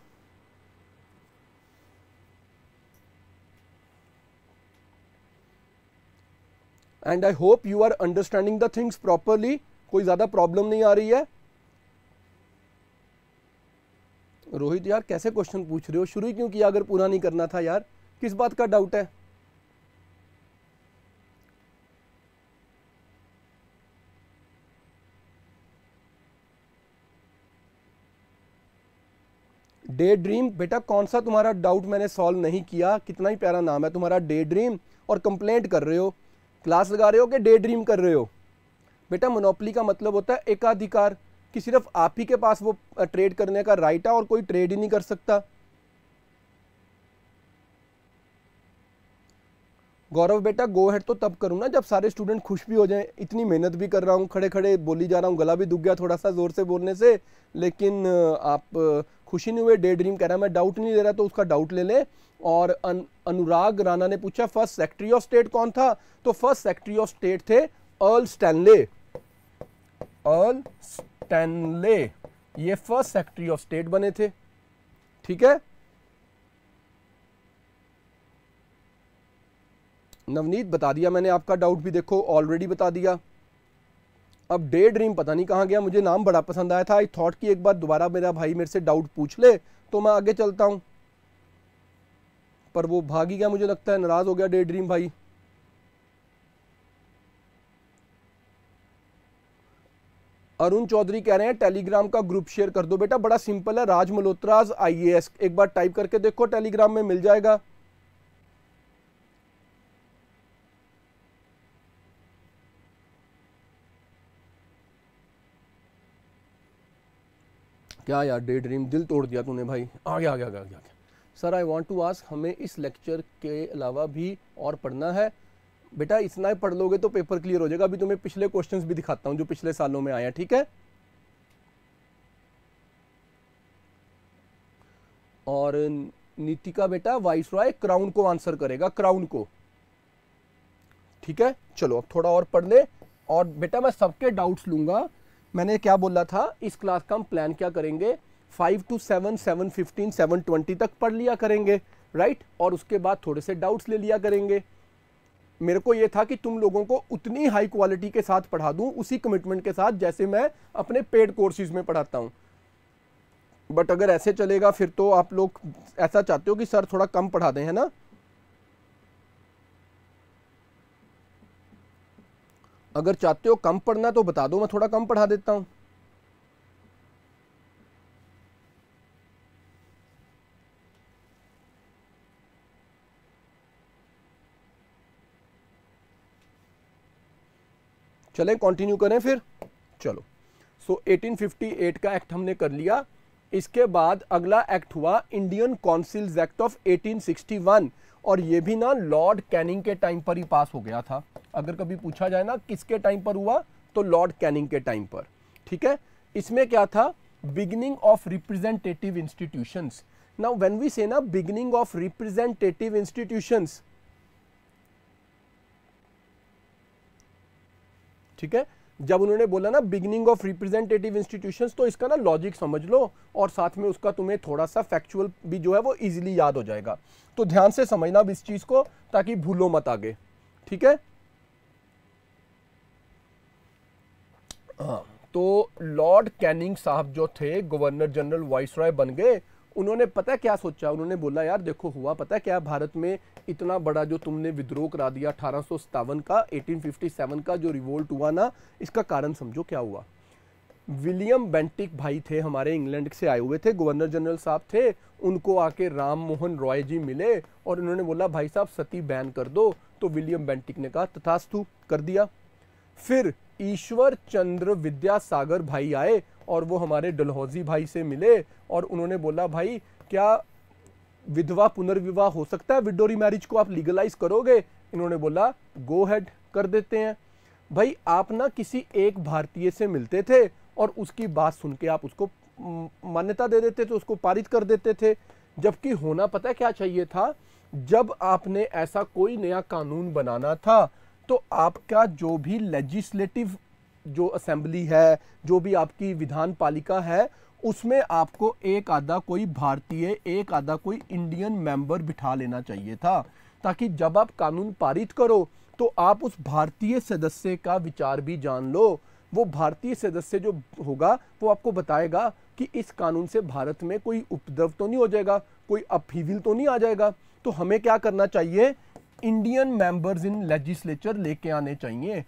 and I hope you are understanding the things properly कोई ज़्यादा प्रॉब्लम नहीं आ रही है रोहित यार कैसे क्वेश्चन पूछ रहे हो शुरू ही क्यों किया अगर पूरा नहीं करना था यार किस बात का डाउट है डे ड्रीम बेटा कौन सा तुम्हारा डाउट मैंने सॉल्व नहीं किया कितना ही प्यारा नाम है तुम्हारा डे ड्रीम और कंप्लेंट कर रहे हो क्लास लगा रहे हो कि डे ड्रीम कर रहे हो बेटा मोनोपली का मतलब होता है एकाधिकार कि सिर्फ आप ही के पास वो ट्रेड करने का राइट है और कोई ट्रेड ही नहीं कर सकता गौरव बेटा गो हेड तो तब करूँ ना जब सारे स्टूडेंट खुश भी हो जाएं इतनी मेहनत भी कर रहा हूँ खड़े खड़े बोली जा रहा हूँ गला भी दुख गया थोड़ा सा ज़ोर से बोलने से लेकिन आप खुशी नहीं हुए डे ड्रीम कह रहा है मैं डाउट नहीं ले रहा तो उसका डाउट ले लें और अन, अनुराग राणा ने पूछा फर्स्ट सेक्रेटरी ऑफ स्टेट कौन था तो फर्स्ट सेक्रेटरी ऑफ स्टेट थे अर्ल स्टैनले अर्ल स्टैनले ये फर्स्ट सेक्रेटरी ऑफ स्टेट बने थे ठीक है नवनीत बता दिया मैंने आपका डाउट भी देखो ऑलरेडी बता दिया अब डे ड्रीम पता नहीं कहाँ गया मुझे नाम बड़ा पसंद आया था आई थॉट कि एक बार दोबारा मेरा भाई मेरे से डाउट पूछ ले तो मैं आगे चलता हूँ पर वो भागी गया मुझे लगता है नाराज़ हो गया डे ड्रीम भाई अरुण चौधरी कह रहे हैं टेलीग्राम का ग्रुप शेयर कर दो बेटा बड़ा सिंपल है राज मल्होत्राज आई एक बार टाइप करके देखो टेलीग्राम में मिल जाएगा क्या यार डे ड्रीम दिल तोड़ दिया तूने भाई आ गया आ गया आ गया sir I want to ask हमें इस लेक्चर के अलावा भी और पढ़ना है बेटा इतना ही पढ़ लोगे तो पेपर क्लियर हो जाएगा अभी तुम्हें तो पिछले क्वेश्चंस भी दिखाता हूँ जो पिछले सालों में आया ठीक है और नीति का बेटा वाइस रॉय क्राउन को आंसर करेगा क्राउन को ठीक है चलो अब थोड़ा और पढ़ ले और बेटा मैं सबके डाउट्स लूंगा मैंने क्या बोला था इस क्लास का हम प्लान क्या करेंगे five to seven seven fifteen seven twenty तक पढ़ लिया करेंगे राइट और उसके बाद थोड़े से डाउट्स ले लिया करेंगे मेरे को ये था कि तुम लोगों को उतनी हाई क्वालिटी के साथ पढ़ा दूं उसी कमिटमेंट के साथ जैसे मैं अपने पेड कोर्सेज में पढ़ाता हूँ बट अगर ऐसे चलेगा फिर तो आप लोग ऐसा चाहते हो कि सर थोड़ा कम पढ़ा दें है ना अगर चाहते हो कम पढ़ना तो बता दो मैं थोड़ा कम पढ़ा देता हूं चलें कंटिन्यू करें फिर चलो सो so, 1858 का एक्ट हमने कर लिया इसके बाद अगला एक्ट हुआ इंडियन काउंसिल्स एक्ट ऑफ 1861 और ये भी ना लॉर्ड कैनिंग के टाइम पर ही पास हो गया था अगर कभी पूछा जाए ना किसके टाइम पर हुआ तो लॉर्ड कैनिंग के टाइम पर ठीक है इसमें क्या था beginning of representative institutions now when we say ना बिगिनिंग ऑफ रिप्रेजेंटेटिव इंस्टीट्यूशंस ठीक है जब उन्होंने बोला ना बिगिनिंग ऑफ रिप्रेजेंटेटिव इंस्टीट्यूशंस तो इसका ना लॉजिक समझ लो और साथ में उसका तुम्हें थोड़ा सा फैक्चुअल भी जो है वो इजीली याद हो जाएगा तो ध्यान से समझना अब इस चीज़ को ताकि भूलो मत आगे ठीक है हाँ। तो लॉर्ड कैनिंग साहब जो थे गवर्नर जनरल वाइस रॉय बन गए उन्होंने पता क्या सोचा उन्होंने बोला यार देखो हुआ पता क्या भारत में इतना बड़ा जो तुमने विद्रोह करा दिया अठारह का 1857 का जो रिवोल्ट हुआ ना इसका कारण समझो क्या हुआ विलियम बेंटिक भाई थे हमारे इंग्लैंड से आए हुए थे गवर्नर जनरल साहब थे उनको आके राम मोहन रॉय जी मिले और उन्होंने बोला भाई साहब सती बैन कर दो तो विलियम बेंटिक ने कहा तथास्तु कर दिया फिर ईश्वर चंद्र विद्यासागर भाई आए और वो हमारे डलहौजी भाई से मिले और उन्होंने बोला भाई क्या विधवा पुनर्विवाह हो सकता है विडोरी मैरिज को आप लीगलाइज करोगे इन्होंने बोला गो हैड कर देते हैं भाई आप ना किसी एक भारतीय से मिलते थे और उसकी बात सुन के आप उसको मान्यता दे देते थे उसको पारित कर देते थे जबकि होना पता क्या चाहिए था जब आपने ऐसा कोई नया कानून बनाना था तो आपका जो भी लेजिस्लेटिव जो असेंबली है जो भी आपकी विधान पालिका है उसमें आपको एक आधा कोई भारतीय एक आधा कोई इंडियन मेंबर बिठा लेना चाहिए था ताकि जब आप कानून पारित करो तो आप उस भारतीय सदस्य का विचार भी जान लो वो भारतीय सदस्य जो होगा वो आपको बताएगा कि इस कानून से भारत में कोई उपद्रव तो नहीं हो जाएगा कोई अपहीविल तो नहीं आ जाएगा तो हमें क्या करना चाहिए इंडियन मेंबर्स इन लेजिस्लेचर लेके आने चाहिए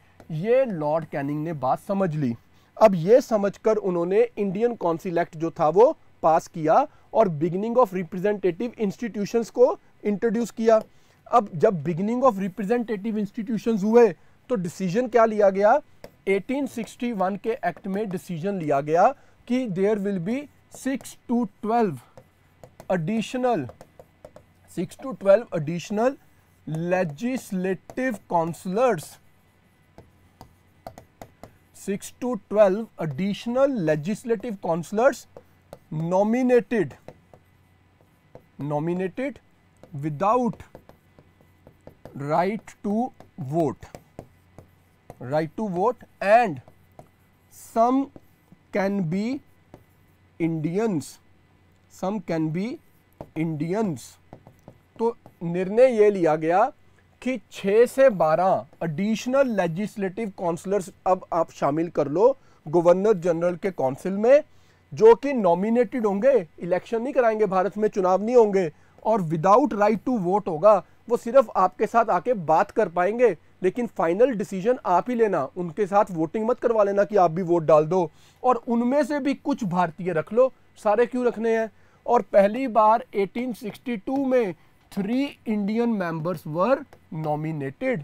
ये लॉर्ड कैनिंग ने बात समझ ली अब ये समझकर उन्होंने इंडियन काउंसिल एक्ट जो था वो पास किया और बिगनिंग ऑफ रिप्रेजेंटेटिव इंस्टीट्यूशंस को इंट्रोड्यूस किया अब जब बिगनिंग ऑफ रिप्रेजेंटेटिव इंस्टीट्यूशंस हुए तो डिसीजन क्या लिया गया 1861 के एक्ट में डिसीजन लिया गया कि there will be six to twelve additional six to twelve additional legislative councillors 6 to 12 additional legislative councillors nominated nominated without right to vote right to vote and some can be indians some can be indians तो निर्णय ये लिया गया कि 6 से 12 एडिशनल लेजिस्लेटिव काउंसलर्स अब आप शामिल कर लो गवर्नर जनरल के काउंसिल में जो कि नॉमिनेटेड होंगे इलेक्शन नहीं कराएंगे भारत में चुनाव नहीं होंगे और विदाउट राइट टू वोट होगा वो सिर्फ आपके साथ आके बात कर पाएंगे लेकिन फाइनल डिसीजन आप ही लेना उनके साथ वोटिंग मत करवा लेना कि आप भी वोट डाल दो और उनमें से भी कुछ भारतीय रख लो सारे क्यों रखने हैं और पहली बार 1862 में three Indian members were nominated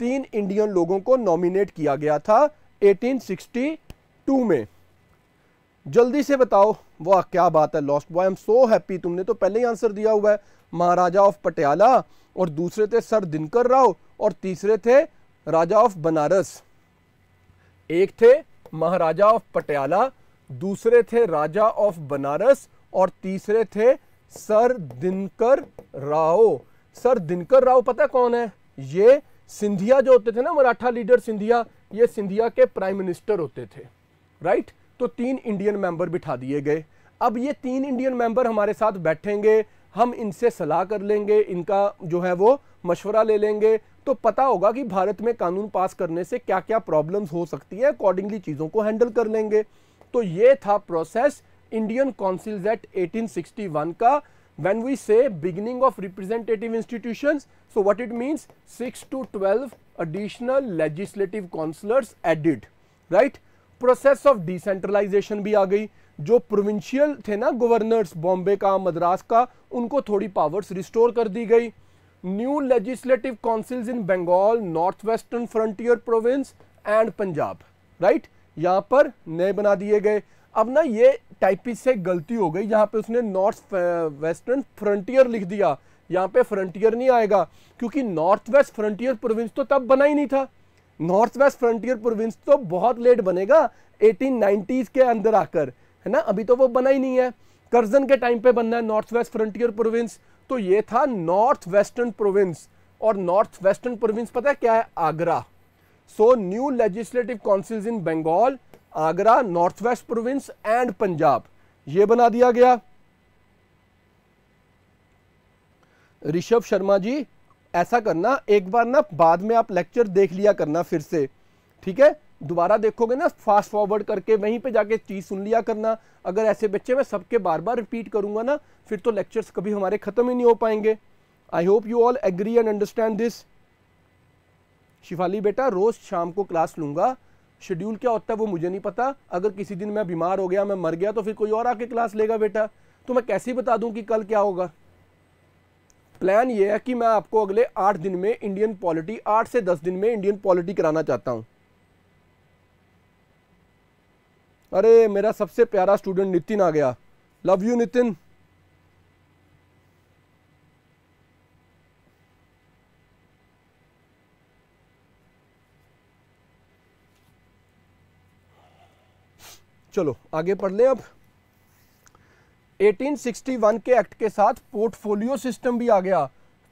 तीन इंडियन लोगों को नॉमिनेट किया गया था 1862 में जल्दी से बताओ वाह क्या बात है lost boy am so happy तुमने तो पहले ही आंसर दिया हुआ है महाराजा ऑफ पटियाला और दूसरे थे सर दिनकर राव और तीसरे थे राजा ऑफ बनारस एक थे महाराजा ऑफ पटियाला दूसरे थे राजा ऑफ बनारस और तीसरे थे सर दिनकर राव सर दिनकर राव पता है कौन है ये सिंधिया जो होते थे ना मराठा लीडर सिंधिया ये सिंधिया के प्राइम मिनिस्टर होते थे राइट तो तीन इंडियन मेंबर बिठा दिए गए अब ये तीन इंडियन मेंबर हमारे साथ बैठेंगे हम इनसे सलाह कर लेंगे इनका जो है वो मशवरा ले लेंगे तो पता होगा कि भारत में कानून पास करने से क्या क्या प्रॉब्लम्स हो सकती है अकॉर्डिंगली चीज़ों को हैंडल कर लेंगे तो ये था प्रोसेस इंडियन काउंसिल्स एट 1861 का when we say beginning of representative institutions so what it means six to twelve additional legislative councillors added right process of decentralisation भी आ गई जो प्रोविंशियल थे ना गवर्नर्स बॉम्बे का मद्रास का उनको थोड़ी पावर्स रिस्टोर कर दी गई new legislative councils in Bengal North Western Frontier Province and Punjab right यहां पर नए बना दिए गए अब ना ये टाइपिस से गलती हो गई जहाँ पे उसने नॉर्थ वेस्टर्न फ्रंटियर लिख दिया यहाँ पे फ्रंटियर नहीं आएगा क्योंकि नॉर्थ वेस्ट फ्रंटियर प्रोविंस तो तब बना ही नहीं था नॉर्थ वेस्ट फ्रंटियर प्रोविंस तो बहुत लेट बनेगा एटीन के अंदर आकर है ना अभी तो वो बना ही नहीं है कर्जन के टाइम पे बनना है नॉर्थ वेस्ट फ्रंटियर प्रोविंस तो ये था नॉर्थ वेस्टर्न प्रोविंस और नॉर्थ वेस्टर्न प्रोविंस पता है क्या है Agra so new legislative councils in Bengal Agra North West Province and Punjab ये बना दिया गया ऋषभ शर्मा जी ऐसा करना एक बार ना बाद में आप लेक्चर देख लिया करना फिर से ठीक है दोबारा देखोगे ना फास्ट फॉरवर्ड करके वहीं पे जाके चीज़ सुन लिया करना अगर ऐसे बच्चे मैं सबके बार बार रिपीट करूंगा ना फिर तो लेक्चर्स कभी हमारे ख़त्म ही नहीं हो पाएंगे I hope you all agree and understand this Shifali बेटा रोज़ शाम को क्लास लूंगा शेड्यूल क्या होता है वो मुझे नहीं पता अगर किसी दिन मैं बीमार हो गया मैं मर गया तो फिर कोई और आके क्लास लेगा बेटा तो मैं कैसे बता दूं कि कल क्या होगा प्लान ये है कि मैं आपको अगले आठ दिन में इंडियन पॉलिटी आठ से दस दिन में इंडियन पॉलिटी कराना चाहता हूं अरे मेरा सबसे प्यारा स्टूडेंट नितिन आ गया लव यू नितिन चलो आगे पढ़ लें अब 1861 के एक्ट के साथ पोर्टफोलियो सिस्टम भी आ गया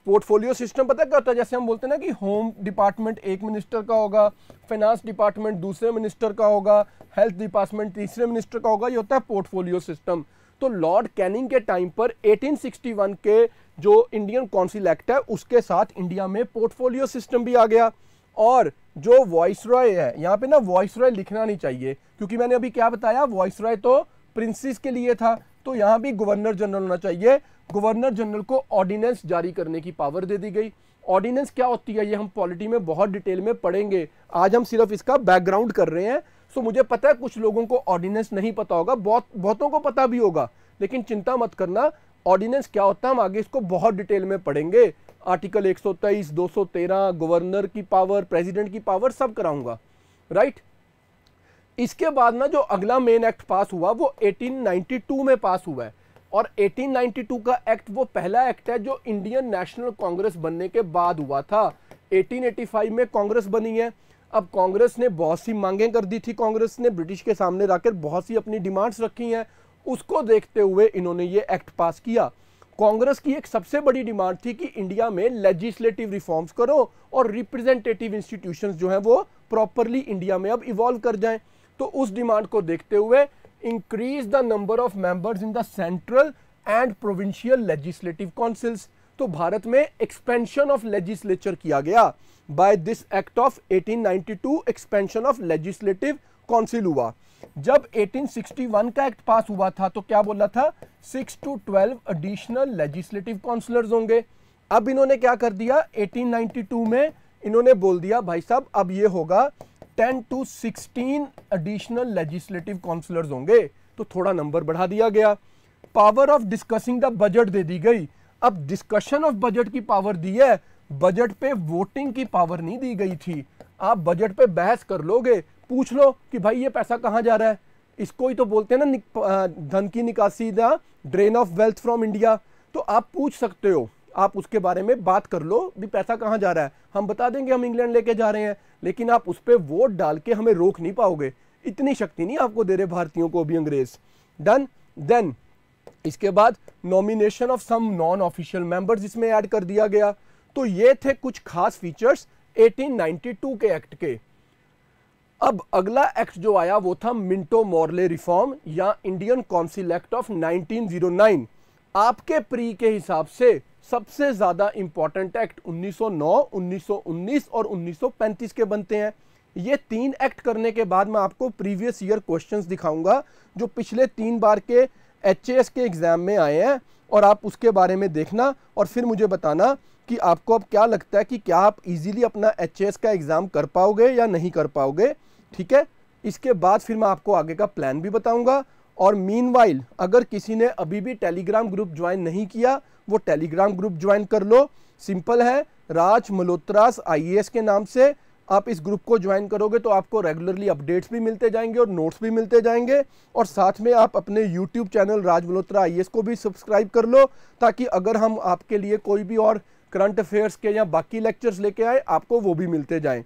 पोर्टफोलियो सिस्टम पता क्या होता है जैसे हम बोलते हैं ना कि होम डिपार्टमेंट एक मिनिस्टर का होगा फाइनेंस डिपार्टमेंट दूसरे मिनिस्टर का होगा हेल्थ डिपार्टमेंट तीसरे मिनिस्टर का होगा ये होता है पोर्टफोलियो सिस्टम तो लॉर्ड कैनिंग के टाइम पर 1861 के जो इंडियन काउंसिल एक्ट है उसके साथ इंडिया में पोर्टफोलियो सिस्टम भी आ गया और जो वॉइस रॉय है यहाँ पे ना वॉइस रॉय लिखना नहीं चाहिए क्योंकि मैंने अभी क्या बताया वॉइस रॉय तो प्रिंसिस के लिए था तो यहाँ भी गवर्नर जनरल होना चाहिए गवर्नर जनरल को ऑर्डिनेंस जारी करने की पावर दे दी गई ऑर्डिनेंस क्या होती है ये हम पॉलिटी में बहुत डिटेल में पढ़ेंगे आज हम सिर्फ इसका बैकग्राउंड कर रहे हैं सो मुझे पता है कुछ लोगों को ऑर्डिनेंस नहीं पता होगा बहुत बहुतों को पता भी होगा लेकिन चिंता मत करना ऑर्डिनेंस क्या होता है हम आगे इसको बहुत डिटेल में पढ़ेंगे आर्टिकल 123, 213, गवर्नर की पावर प्रेसिडेंट की पावर सब कराऊंगा राइट इसके बाद ना जो अगला मेन एक्ट पास हुआ वो 1892 में पास हुआ है और 1892 का एक्ट वो पहला एक्ट है जो इंडियन नेशनल कांग्रेस बनने के बाद हुआ था 1885 में कांग्रेस बनी है अब कांग्रेस ने बहुत सी मांगें कर दी थी कांग्रेस ने ब्रिटिश के सामने रखकर बहुत सी अपनी डिमांड्स रखी हैं उसको देखते हुए इन्होंने ये एक्ट पास किया कांग्रेस की एक सबसे बड़ी डिमांड थी कि इंडिया में लेजिस्लेटिव रिफॉर्म्स करो और रिप्रेजेंटेटिव इंस्टीट्यूशन जो हैं वो प्रॉपरली इंडिया में अब इवॉल्व कर जाएं तो उस डिमांड को देखते हुए increase the number of members in the central and provincial legislative councils तो भारत में एक्सपेंशन ऑफ लेजिस्लेचर किया गया by this act of 1892 expansion of legislative council हुआ जब 1861 का एक्ट पास हुआ था तो क्या बोला था six to twelve additional legislative councillors होंगे अब इन्होंने क्या कर दिया 1892 में इन्होंने बोल दिया भाई साहब अब ये होगा 10 टू 16 एडिशनल लेजिस्लेटिव काउंसलर्स होंगे तो थोड़ा नंबर बढ़ा दिया गया power of discussing the budget दे दी गई अब डिस्कशन ऑफ बजट की पावर दी है बजट पे वोटिंग की पावर नहीं दी गई थी आप बजट पे बहस कर लोगे पूछ लो कि भाई ये पैसा कहाँ जा रहा है इसको ही तो बोलते हैं ना धन की निकासी the drain of wealth from India तो आप पूछ सकते हो आप उसके बारे में बात कर लो भी पैसा कहाँ जा रहा है हम बता देंगे हम इंग्लैंड लेके जा रहे हैं लेकिन आप उस पर वोट डाल के हमें रोक नहीं पाओगे इतनी शक्ति नहीं आपको दे रहे भारतीयों को भी अंग्रेज डन देन इसके बाद nomination of some non official members इसमें ऐड कर दिया गया तो ये थे कुछ खास फीचर्स 1892 के एक्ट के अब अगला एक्ट जो आया वो था मिंटो मॉर्ले रिफॉर्म या इंडियन काउंसिल एक्ट ऑफ 1909 आपके प्री के हिसाब से सबसे ज़्यादा इम्पॉर्टेंट एक्ट 1909, 1919 और 1935 के बनते हैं ये तीन एक्ट करने के बाद मैं आपको प्रीवियस ईयर क्वेश्चंस दिखाऊंगा जो पिछले तीन बार के एच के एग्ज़ाम में आए हैं और आप उसके बारे में देखना और फिर मुझे बताना कि आपको अब क्या लगता है कि क्या आप इजीली अपना एच का एग्ज़ाम कर पाओगे या नहीं कर पाओगे ठीक है इसके बाद फिर मैं आपको आगे का प्लान भी बताऊंगा और मीन अगर किसी ने अभी भी टेलीग्राम ग्रुप ज्वाइन नहीं किया वो टेलीग्राम ग्रुप ज्वाइन कर लो सिंपल है राज मल्होत्रास आई के नाम से आप इस ग्रुप को ज्वाइन करोगे तो आपको रेगुलरली अपडेट्स भी मिलते जाएंगे और नोट्स भी मिलते जाएंगे और साथ में आप अपने यूट्यूब चैनल राज मल्होत्रा आई को भी सब्सक्राइब कर लो ताकि अगर हम आपके लिए कोई भी और करंट अफेयर्स के या बाकी लेक्चर्स लेके आए आपको वो भी मिलते जाएँ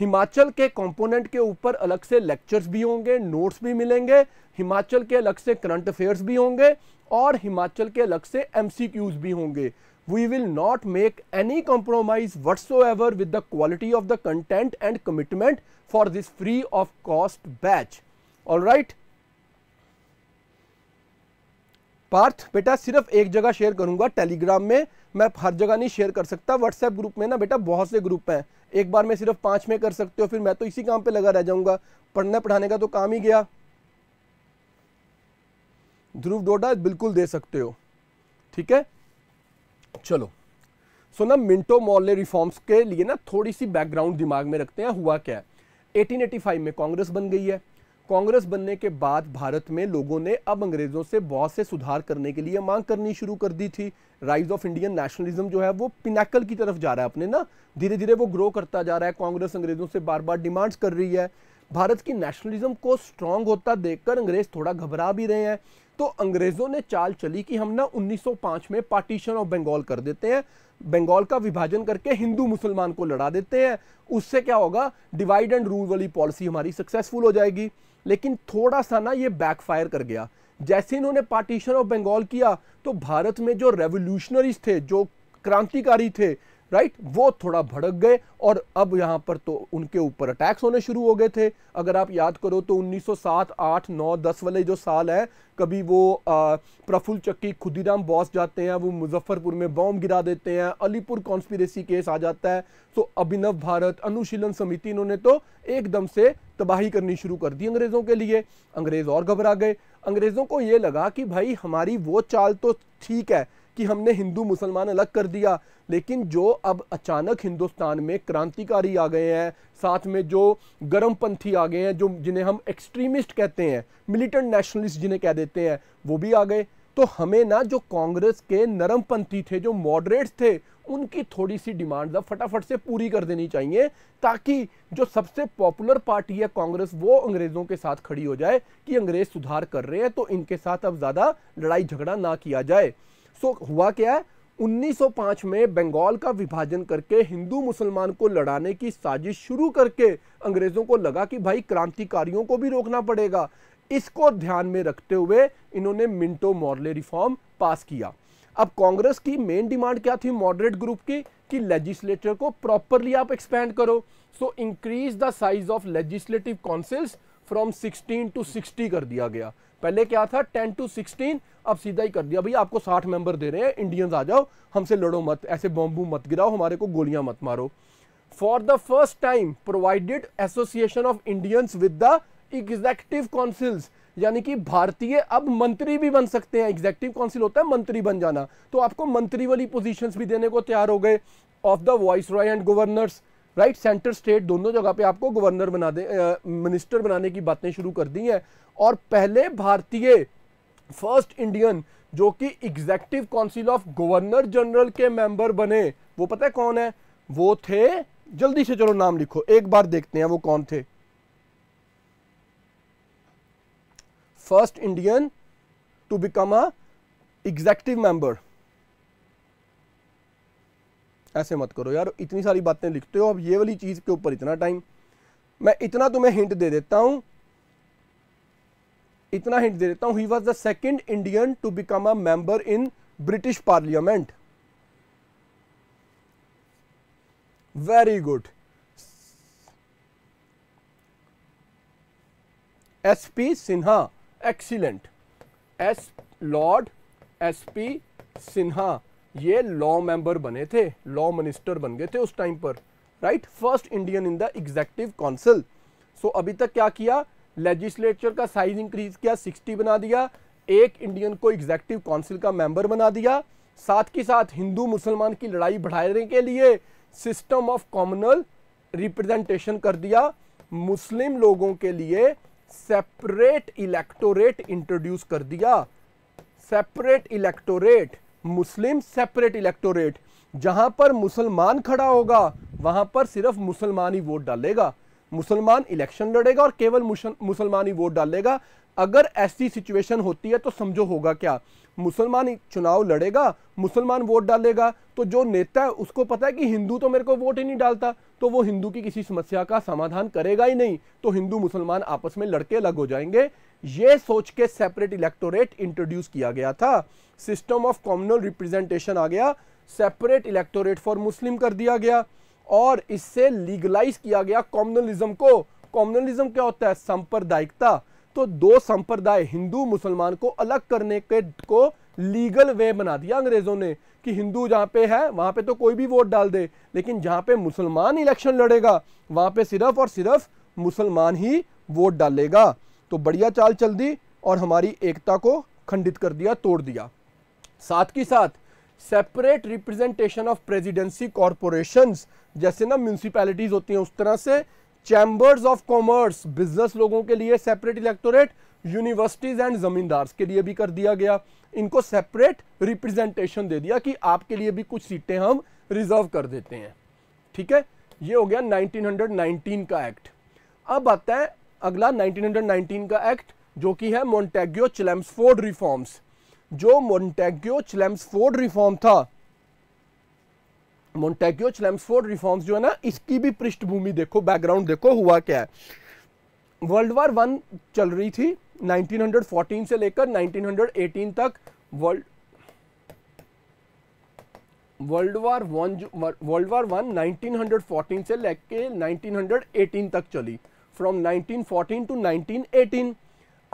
हिमाचल के कंपोनेंट के ऊपर अलग से लेक्चर्स भी होंगे नोट्स भी मिलेंगे हिमाचल के अलग से करंट अफेयर्स भी होंगे और हिमाचल के अलग से एमसीक्यूज भी होंगे we will not make any compromise whatsoever with the quality of the content and commitment for this free of cost batch all right Partha बेटा सिर्फ एक जगह शेयर करूंगा टेलीग्राम में मैं हर जगह नहीं शेयर कर सकता व्हाट्सएप ग्रुप में ना बेटा बहुत से ग्रुप हैं एक बार में सिर्फ पाँच में कर सकते हो फिर मैं तो इसी काम पे लगा रह जाऊंगा पढ़ने पढ़ाने का तो काम ही गया ध्रुव डोडा बिल्कुल दे सकते हो ठीक है चलो सो ना मिंटो मॉर्ले रिफॉर्म्स के लिए ना थोड़ी सी बैकग्राउंड दिमाग में रखते हैं हुआ क्या है 1885 में कांग्रेस बन गई है कांग्रेस बनने के बाद भारत में लोगों ने अब अंग्रेजों से बहुत से सुधार करने के लिए मांग करनी शुरू कर दी थी राइज ऑफ इंडियन नेशनलिज्म जो है वो पिनाकल की तरफ जा रहा है अपने ना धीरे धीरे वो ग्रो करता जा रहा है कांग्रेस अंग्रेजों से बार बार डिमांड्स कर रही है भारत की नेशनलिज्म को स्ट्रांग होता देखकर अंग्रेज थोड़ा घबरा भी रहे हैं तो अंग्रेजों ने चाल चली कि हम ना 1905 में पार्टीशन ऑफ बंगाल कर देते हैं बंगाल का विभाजन करके हिंदू मुसलमान को लड़ा देते हैं उससे क्या होगा डिवाइड एंड रूल वाली पॉलिसी हमारी सक्सेसफुल हो जाएगी लेकिन थोड़ा सा ना ये बैकफायर कर गया जैसे इन्होंने पार्टीशन ऑफ बंगाल किया तो भारत में जो रेवोल्यूशनरीज थे जो क्रांतिकारी थे राइट वो थोड़ा भड़क गए और अब यहाँ पर तो उनके ऊपर अटैक्स होने शुरू हो गए थे अगर आप याद करो तो 1907, 8, 9, 10 वाले जो साल है कभी वो प्रफुल्ल चक्की खुदीराम बॉस जाते हैं वो मुजफ्फरपुर में बॉम्ब गिरा देते हैं अलीपुर कॉन्स्पिरेसी केस आ जाता है तो अभिनव भारत अनुशीलन समिति इन्होंने तो एकदम से तबाही करनी शुरू कर दी अंग्रेज़ों के लिए अंग्रेज़ और घबरा गए अंग्रेज़ों को ये लगा कि भाई हमारी वो चाल तो ठीक है कि हमने हिंदू मुसलमान अलग कर दिया लेकिन जो अब अचानक हिंदुस्तान में क्रांतिकारी आ गए हैं साथ में जो गर्मपंथी आ गए हैं जो जिन्हें हम एक्सट्रीमिस्ट कहते हैं मिलिटेंट नेशनलिस्ट जिन्हें कह देते हैं वो भी आ गए तो हमें ना जो कांग्रेस के नरमपंथी थे जो मॉडरेट्स थे उनकी थोड़ी सी डिमांड अब फटाफट से पूरी कर देनी चाहिए ताकि जो सबसे पॉपुलर पार्टी है कांग्रेस वो अंग्रेज़ों के साथ खड़ी हो जाए कि अंग्रेज़ सुधार कर रहे हैं तो इनके साथ अब ज़्यादा लड़ाई झगड़ा ना किया जाए सो हुआ क्या है 1905 में बंगाल का विभाजन करके हिंदू मुसलमान को लड़ाने की साजिश शुरू करके अंग्रेजों को लगा कि भाई क्रांतिकारियों को भी रोकना पड़ेगा इसको ध्यान में रखते हुए इन्होंने मिंटो मॉरले रिफॉर्म पास किया अब कांग्रेस की मेन डिमांड क्या थी मॉडरेट ग्रुप की कि लेजिस्लेटर को प्रॉपरली आप एक्सपेंड करो so increase the size of legislative councils from 16 to 60 कर दिया गया पहले क्या था टेन टू सिक्सटीन अब सीधा ही कर दिया भाई आपको साठ मेंबर दे रहे हैं इंडियंस आ जाओ हमसे लड़ो मत ऐसे बॉम्बू मत गिराओ हमारे को गोलियां मत मारो for the first time provided association of Indians with the executive councils यानी कि भारतीय अब मंत्री भी बन सकते हैं एग्जेक्टिव काउंसिल होता है मंत्री बन जाना तो आपको मंत्री वाली पोजीशंस भी देने को तैयार हो गए of the viceroy and governors right centre state दोनों जगह पे आपको गवर्नर बना दे मिनिस्टर बनाने की बातें शुरू कर दी हैं और पहले भारतीय फर्स्ट इंडियन जो कि executive council of governor general के मेंबर बने वो पता है कौन है वो थे जल्दी से चलो नाम लिखो एक बार देखते हैं वो कौन थे first Indian to become a executive member ऐसे मत करो यार इतनी सारी बातें लिखते हो अब ये वाली चीज़ के ऊपर इतना टाइम मैं इतना तुम्हें हिंट दे देता हूं इतना हिंट दे देता हूं he was the second Indian to become a member in British parliament very good S P Sinha excellent yes Lord S P Sinha ये लॉ मेंबर बने थे लॉ मिनिस्टर बन गए थे उस टाइम पर right first Indian in the executive council so अभी तक क्या किया लेजिस्लेचर का साइज इंक्रीज किया 60 बना दिया एक इंडियन को एग्जेक्टिव काउंसिल का मेंबर बना दिया साथ के साथ हिंदू मुसलमान की लड़ाई बढ़ाने के लिए सिस्टम ऑफ कॉमनल रिप्रेजेंटेशन कर दिया मुस्लिम लोगों के लिए सेपरेट इलेक्टोरेट इंट्रोड्यूस कर दिया separate electorate Muslim separate electorate जहां पर मुसलमान खड़ा होगा वहां पर सिर्फ मुसलमान ही वोट डालेगा मुसलमान इलेक्शन लड़ेगा और केवल मुसलमान ही वोट डालेगा अगर ऐसी सिचुएशन होती है तो समझो होगा क्या मुसलमान चुनाव लड़ेगा मुसलमान वोट डालेगा तो जो नेता है उसको पता है कि हिंदू तो मेरे को वोट ही नहीं डालता तो वो हिंदू की किसी समस्या का समाधान करेगा ही नहीं तो हिंदू मुसलमान आपस में लड़के अलग हो जाएंगे ये सोच के सेपरेट इलेक्टोरेट इंट्रोड्यूस किया गया था सिस्टम ऑफ कॉमनल रिप्रेजेंटेशन आ गया सेपरेट इलेक्टोरेट फॉर मुस्लिम कर दिया गया और इससे लीगलाइज किया गया कॉमनलिज्म को कॉमनलिज्म क्या होता है सांप्रदायिकता तो दो संप्रदाय हिंदू मुसलमान को अलग करने के को लीगल वे बना दिया अंग्रेजों ने कि हिंदू जहां पे है वहां पे तो कोई भी वोट डाल दे लेकिन जहां पे मुसलमान इलेक्शन लड़ेगा वहां पे सिर्फ और सिर्फ मुसलमान ही वोट डालेगा तो बढ़िया चाल चल दी और हमारी एकता को खंडित कर दिया तोड़ दिया साथ ही साथ separate representation of presidency corporation जैसे ना म्यूनसिपैलिटीज़ होती हैं उस तरह से चैम्बर्स ऑफ कॉमर्स बिजनेस लोगों के लिए separate electorate universities and zamindars के लिए भी कर दिया गया इनको सेपरेट रिप्रेजेंटेशन दे दिया कि आपके लिए भी कुछ सीटें हम रिजर्व कर देते हैं ठीक है ये हो गया 1919 का एक्ट अब आता है अगला 1919 का एक्ट जो कि है मोन्टेग्यो चिलेम्सफोर्ड रिफॉर्म्स जो मोन्टेग्यो चिलेम्सफोर्ड रिफॉर्म था मोन्टेक्यो चलेम्सफोर्ड रिफॉर्म्स जो है ना इसकी भी पृष्ठभूमि देखो बैकग्राउंड देखो हुआ क्या है वर्ल्ड वार वन चल रही थी 1914 से लेकर 1918 तक world world war one world war one 1914 से लेके 1918 तक चली फ्रॉम 1914 टू 1918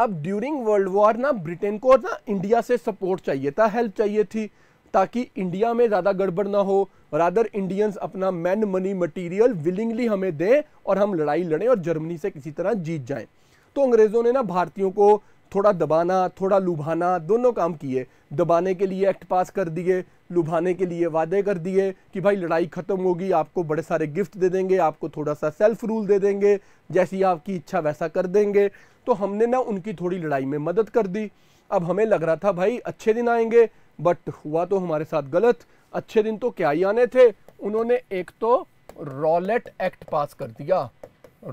अब ड्यूरिंग वर्ल्ड वार ना ब्रिटेन को ना इंडिया से सपोर्ट चाहिए था हेल्प चाहिए थी ताकि इंडिया में ज़्यादा गड़बड़ ना हो और अदर इंडियंस अपना मैन मनी मटेरियल विलिंगली हमें दें और हम लड़ाई लड़ें और जर्मनी से किसी तरह जीत जाएं तो अंग्रेज़ों ने ना भारतीयों को थोड़ा दबाना थोड़ा लुभाना दोनों काम किए दबाने के लिए एक्ट पास कर दिए लुभाने के लिए वादे कर दिए कि भाई लड़ाई ख़त्म होगी आपको बड़े सारे गिफ्ट दे देंगे आपको थोड़ा सा सेल्फ रूल दे देंगे जैसी आपकी इच्छा वैसा कर देंगे तो हमने ना उनकी थोड़ी लड़ाई में मदद कर दी अब हमें लग रहा था भाई अच्छे दिन आएंगे बट हुआ तो हमारे साथ गलत अच्छे दिन तो क्या ही आने थे उन्होंने एक तो रॉलेट एक्ट पास कर दिया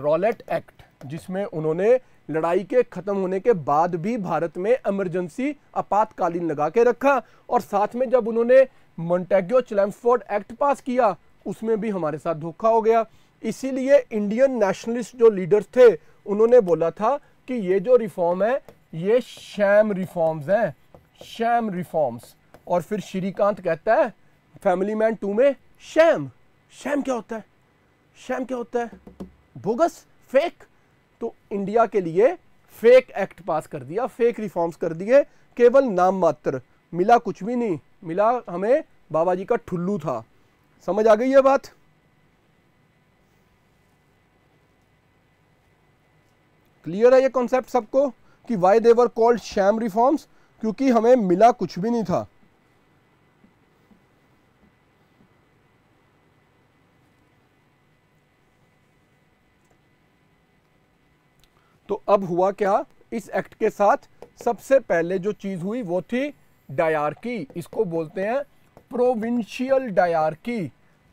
रॉलेट एक्ट जिसमें उन्होंने लड़ाई के ख़त्म होने के बाद भी भारत में इमरजेंसी आपातकालीन लगा के रखा और साथ में जब उन्होंने मोन्टेगो चलम्सफोर्ड एक्ट पास किया उसमें भी हमारे साथ धोखा हो गया इसीलिए इंडियन नेशनलिस्ट जो लीडर्स थे उन्होंने बोला था कि ये जो रिफॉर्म है ये शैम रिफॉर्म्स हैं शैम रिफॉर्म्स और फिर श्रीकांत कहता है फैमिली मैन टू में शैम शैम क्या होता है शैम क्या होता है बोगस फेक तो इंडिया के लिए फेक एक्ट पास कर दिया फेक रिफॉर्म्स कर दिए केवल नाम मात्र मिला कुछ भी नहीं मिला हमें बाबा जी का ठुल्लू था समझ आ गई ये बात क्लियर है ये कॉन्सेप्ट सबको कि why they called sham reforms क्योंकि हमें मिला कुछ भी नहीं था तो अब हुआ क्या इस एक्ट के साथ सबसे पहले जो चीज़ हुई वो थी डायार्की इसको बोलते हैं प्रोविंशियल डायार्की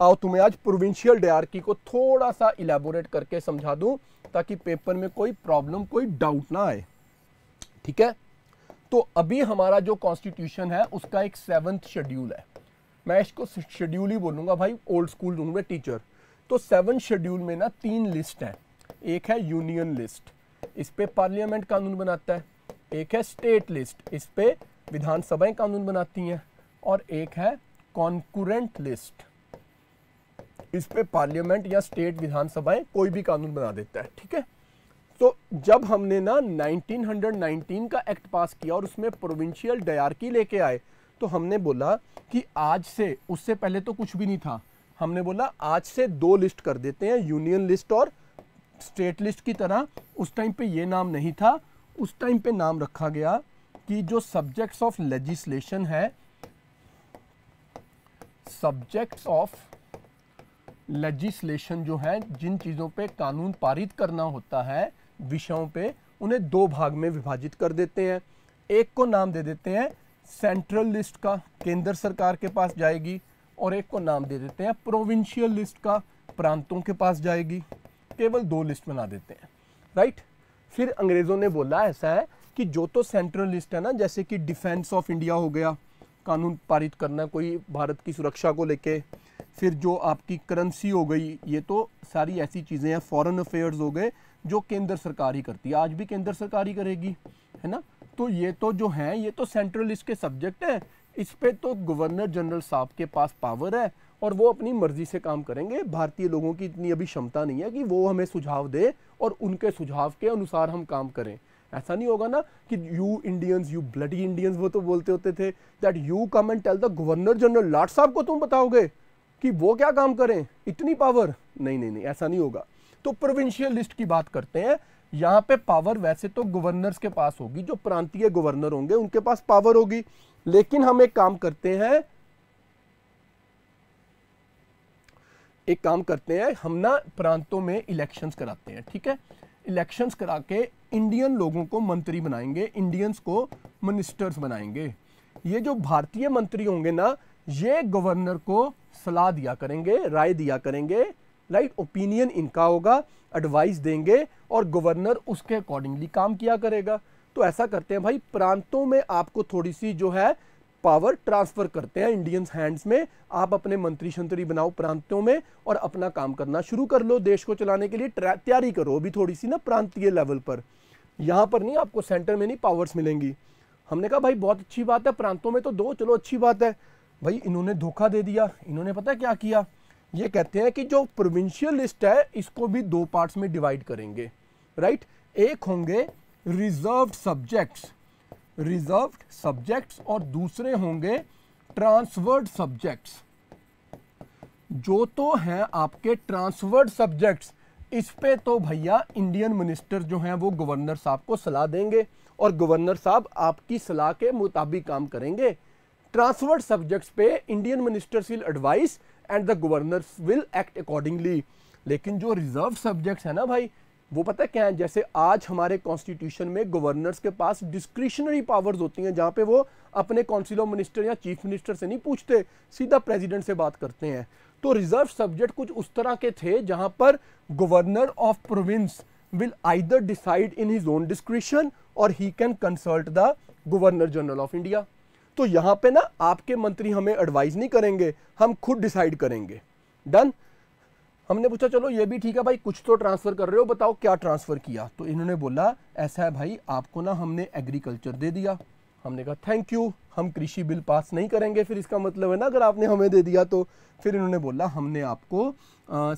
आओ तुम्हें आज प्रोविंशियल डायार्की को थोड़ा सा इलेबोरेट करके समझा दूं ताकि पेपर में कोई प्रॉब्लम कोई डाउट ना आए ठीक है तो अभी हमारा जो कॉन्स्टिट्यूशन है उसका एक सेवन्थ शेड्यूल है मैं इसको शेड्यूल ही बोलूँगा भाई ओल्ड स्कूल दूंगा टीचर तो सेवन शेड्यूल में ना तीन लिस्ट हैं एक है यूनियन लिस्ट इस पर पार्लियामेंट कानून बनाता है एक है स्टेट लिस्ट इस पर विधानसभाएं कानून बनाती हैं और एक है कॉन्कुरेंट लिस्ट इस पे पार्लियामेंट या स्टेट विधानसभाएं कोई भी कानून बना देता है ठीक है तो जब हमने ना 1919 का एक्ट पास किया और उसमें प्रोविंशियल डयार्की लेके आए तो हमने बोला कि आज से उससे पहले तो कुछ भी नहीं था हमने बोला आज से दो लिस्ट कर देते हैं यूनियन लिस्ट और स्टेट लिस्ट की तरह उस टाइम पे ये नाम नहीं था उस टाइम पे नाम रखा गया कि जो सब्जेक्ट्स ऑफ लेजिस्लेशन है सब्जेक्ट्स ऑफ लेजिस्लेशन जो है जिन चीज़ों पे कानून पारित करना होता है विषयों पे उन्हें दो भाग में विभाजित कर देते हैं एक को नाम दे देते हैं सेंट्रल लिस्ट का केंद्र सरकार के पास जाएगी और एक को नाम दे देते हैं प्रोविंशियल लिस्ट का प्रांतों के पास जाएगी केवल दो लिस्ट बना देते हैं राइट फिर अंग्रेज़ों ने बोला ऐसा है कि जो तो सेंट्रल लिस्ट है ना जैसे कि डिफेंस ऑफ इंडिया हो गया कानून पारित करना कोई भारत की सुरक्षा को लेके फिर जो आपकी करेंसी हो गई ये तो सारी ऐसी चीज़ें हैं फॉरेन अफेयर्स हो गए जो केंद्र सरकार ही करती है आज भी केंद्र सरकार ही करेगी है ना तो ये तो जो है ये तो सेंट्रल इसके सब्जेक्ट है इस पर तो गवर्नर जनरल साहब के पास पावर है और वो अपनी मर्जी से काम करेंगे भारतीय लोगों की इतनी अभी क्षमता नहीं है कि वो हमें सुझाव दे और उनके सुझाव के अनुसार हम काम करें ऐसा नहीं होगा ना कि you Indians you bloody Indians वो तो बोलते होते थे that you come and tell the governor general लाट साहब को तुम बताओगे कि वो क्या काम करें इतनी पावर नहीं नहीं नहीं ऐसा नहीं होगा तो प्रोविंशियल लिस्ट की बात करते हैं यहाँ पे पावर वैसे तो गवर्नर्स के पास होगी जो प्रांतीय गवर्नर होंगे उनके पास पावर होगी लेकिन हम एक काम करते हैं एक काम करते हैं हम ना प्रांतों में इलेक्शंस कराते हैं ठीक है इलेक्शंस करा के इंडियन लोगों को मंत्री बनाएंगे इंडियंस को मिनिस्टर्स बनाएंगे ये जो भारतीय मंत्री होंगे ना ये गवर्नर को सलाह दिया करेंगे राय दिया करेंगे राइट ओपिनियन इनका होगा एडवाइस देंगे और गवर्नर उसके अकॉर्डिंगली काम किया करेगा तो ऐसा करते हैं भाई प्रांतों में आपको थोड़ी सी जो है पावर ट्रांसफ़र करते हैं इंडियंस हैंड्स में आप अपने मंत्री संतरी बनाओ प्रांतों में और अपना काम करना शुरू कर लो देश को चलाने के लिए तैयारी करो अभी थोड़ी सी ना प्रांतीय लेवल पर यहाँ पर नहीं आपको सेंटर में नहीं पावर्स मिलेंगी हमने कहा भाई बहुत अच्छी बात है प्रांतों में तो दो चलो अच्छी बात है भाई इन्होंने धोखा दे दिया इन्होंने पता क्या किया ये कहते हैं कि जो प्रोविंशियल लिस्ट है इसको भी दो पार्ट्स में डिवाइड करेंगे राइट एक होंगे रिजर्व सब्जेक्ट्स रिजर्व सब्जेक्ट्स और दूसरे होंगे ट्रांसवर्ड सब्जेक्ट्स जो तो हैं आपके ट्रांसवर्ड सब्जेक्ट्स इस पे तो भैया इंडियन मिनिस्टर जो हैं वो गवर्नर साहब को सलाह देंगे और गवर्नर साहब आपकी सलाह के मुताबिक काम करेंगे ट्रांसवर्ड सब्जेक्ट्स पे Indian ministers will advise and the governor will act accordingly लेकिन जो रिजर्व सब्जेक्ट्स है ना भाई वो पता क्या है जैसे आज हमारे कॉन्स्टिट्यूशन में गवर्नर्स के पास डिस्क्रिशनरी पावर्स होती हैं जहाँ पे वो अपने ऑफ मिनिस्टर या चीफ मिनिस्टर से नहीं पूछते सीधा प्रेसिडेंट से बात करते हैं तो रिजर्व सब्जेक्ट कुछ उस तरह के थे जहाँ पर governor of province will either decide in his own description और he can consult the governor general of India तो यहाँ पे ना आपके मंत्री हमें एडवाइज नहीं करेंगे हम खुद डिसाइड करेंगे डन हमने पूछा चलो ये भी ठीक है भाई कुछ तो ट्रांसफ़र कर रहे हो बताओ क्या ट्रांसफ़र किया तो इन्होंने बोला ऐसा है भाई आपको ना हमने एग्रीकल्चर दे दिया हमने कहा थैंक यू हम कृषि बिल पास नहीं करेंगे फिर इसका मतलब है ना अगर आपने हमें दे दिया तो फिर इन्होंने बोला हमने आपको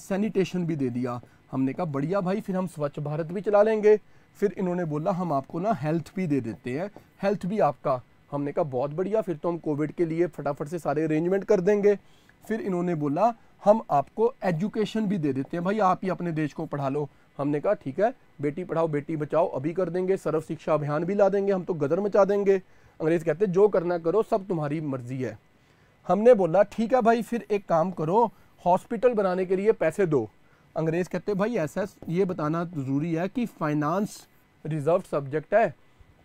सैनिटेशन भी दे दिया हमने कहा बढ़िया भाई फिर हम स्वच्छ भारत भी चला लेंगे फिर इन्होंने बोला हम आपको ना हेल्थ भी दे देते हैं हेल्थ भी आपका हमने कहा बहुत बढ़िया फिर तो हम कोविड के लिए फटाफट से सारे अरेंजमेंट कर देंगे फिर इन्होंने बोला हम आपको एजुकेशन भी दे देते हैं भाई आप ही अपने देश को पढ़ा लो हमने कहा ठीक है बेटी पढ़ाओ बेटी बचाओ अभी कर देंगे सर्व शिक्षा अभियान भी ला देंगे हम तो गदर मचा देंगे अंग्रेज कहते जो करना करो सब तुम्हारी मर्जी है हमने बोला ठीक है भाई फिर एक काम करो हॉस्पिटल बनाने के लिए पैसे दो अंग्रेज कहते भाई ऐसा ये बताना ज़रूरी है कि फाइनेंस रिजर्व सब्जेक्ट है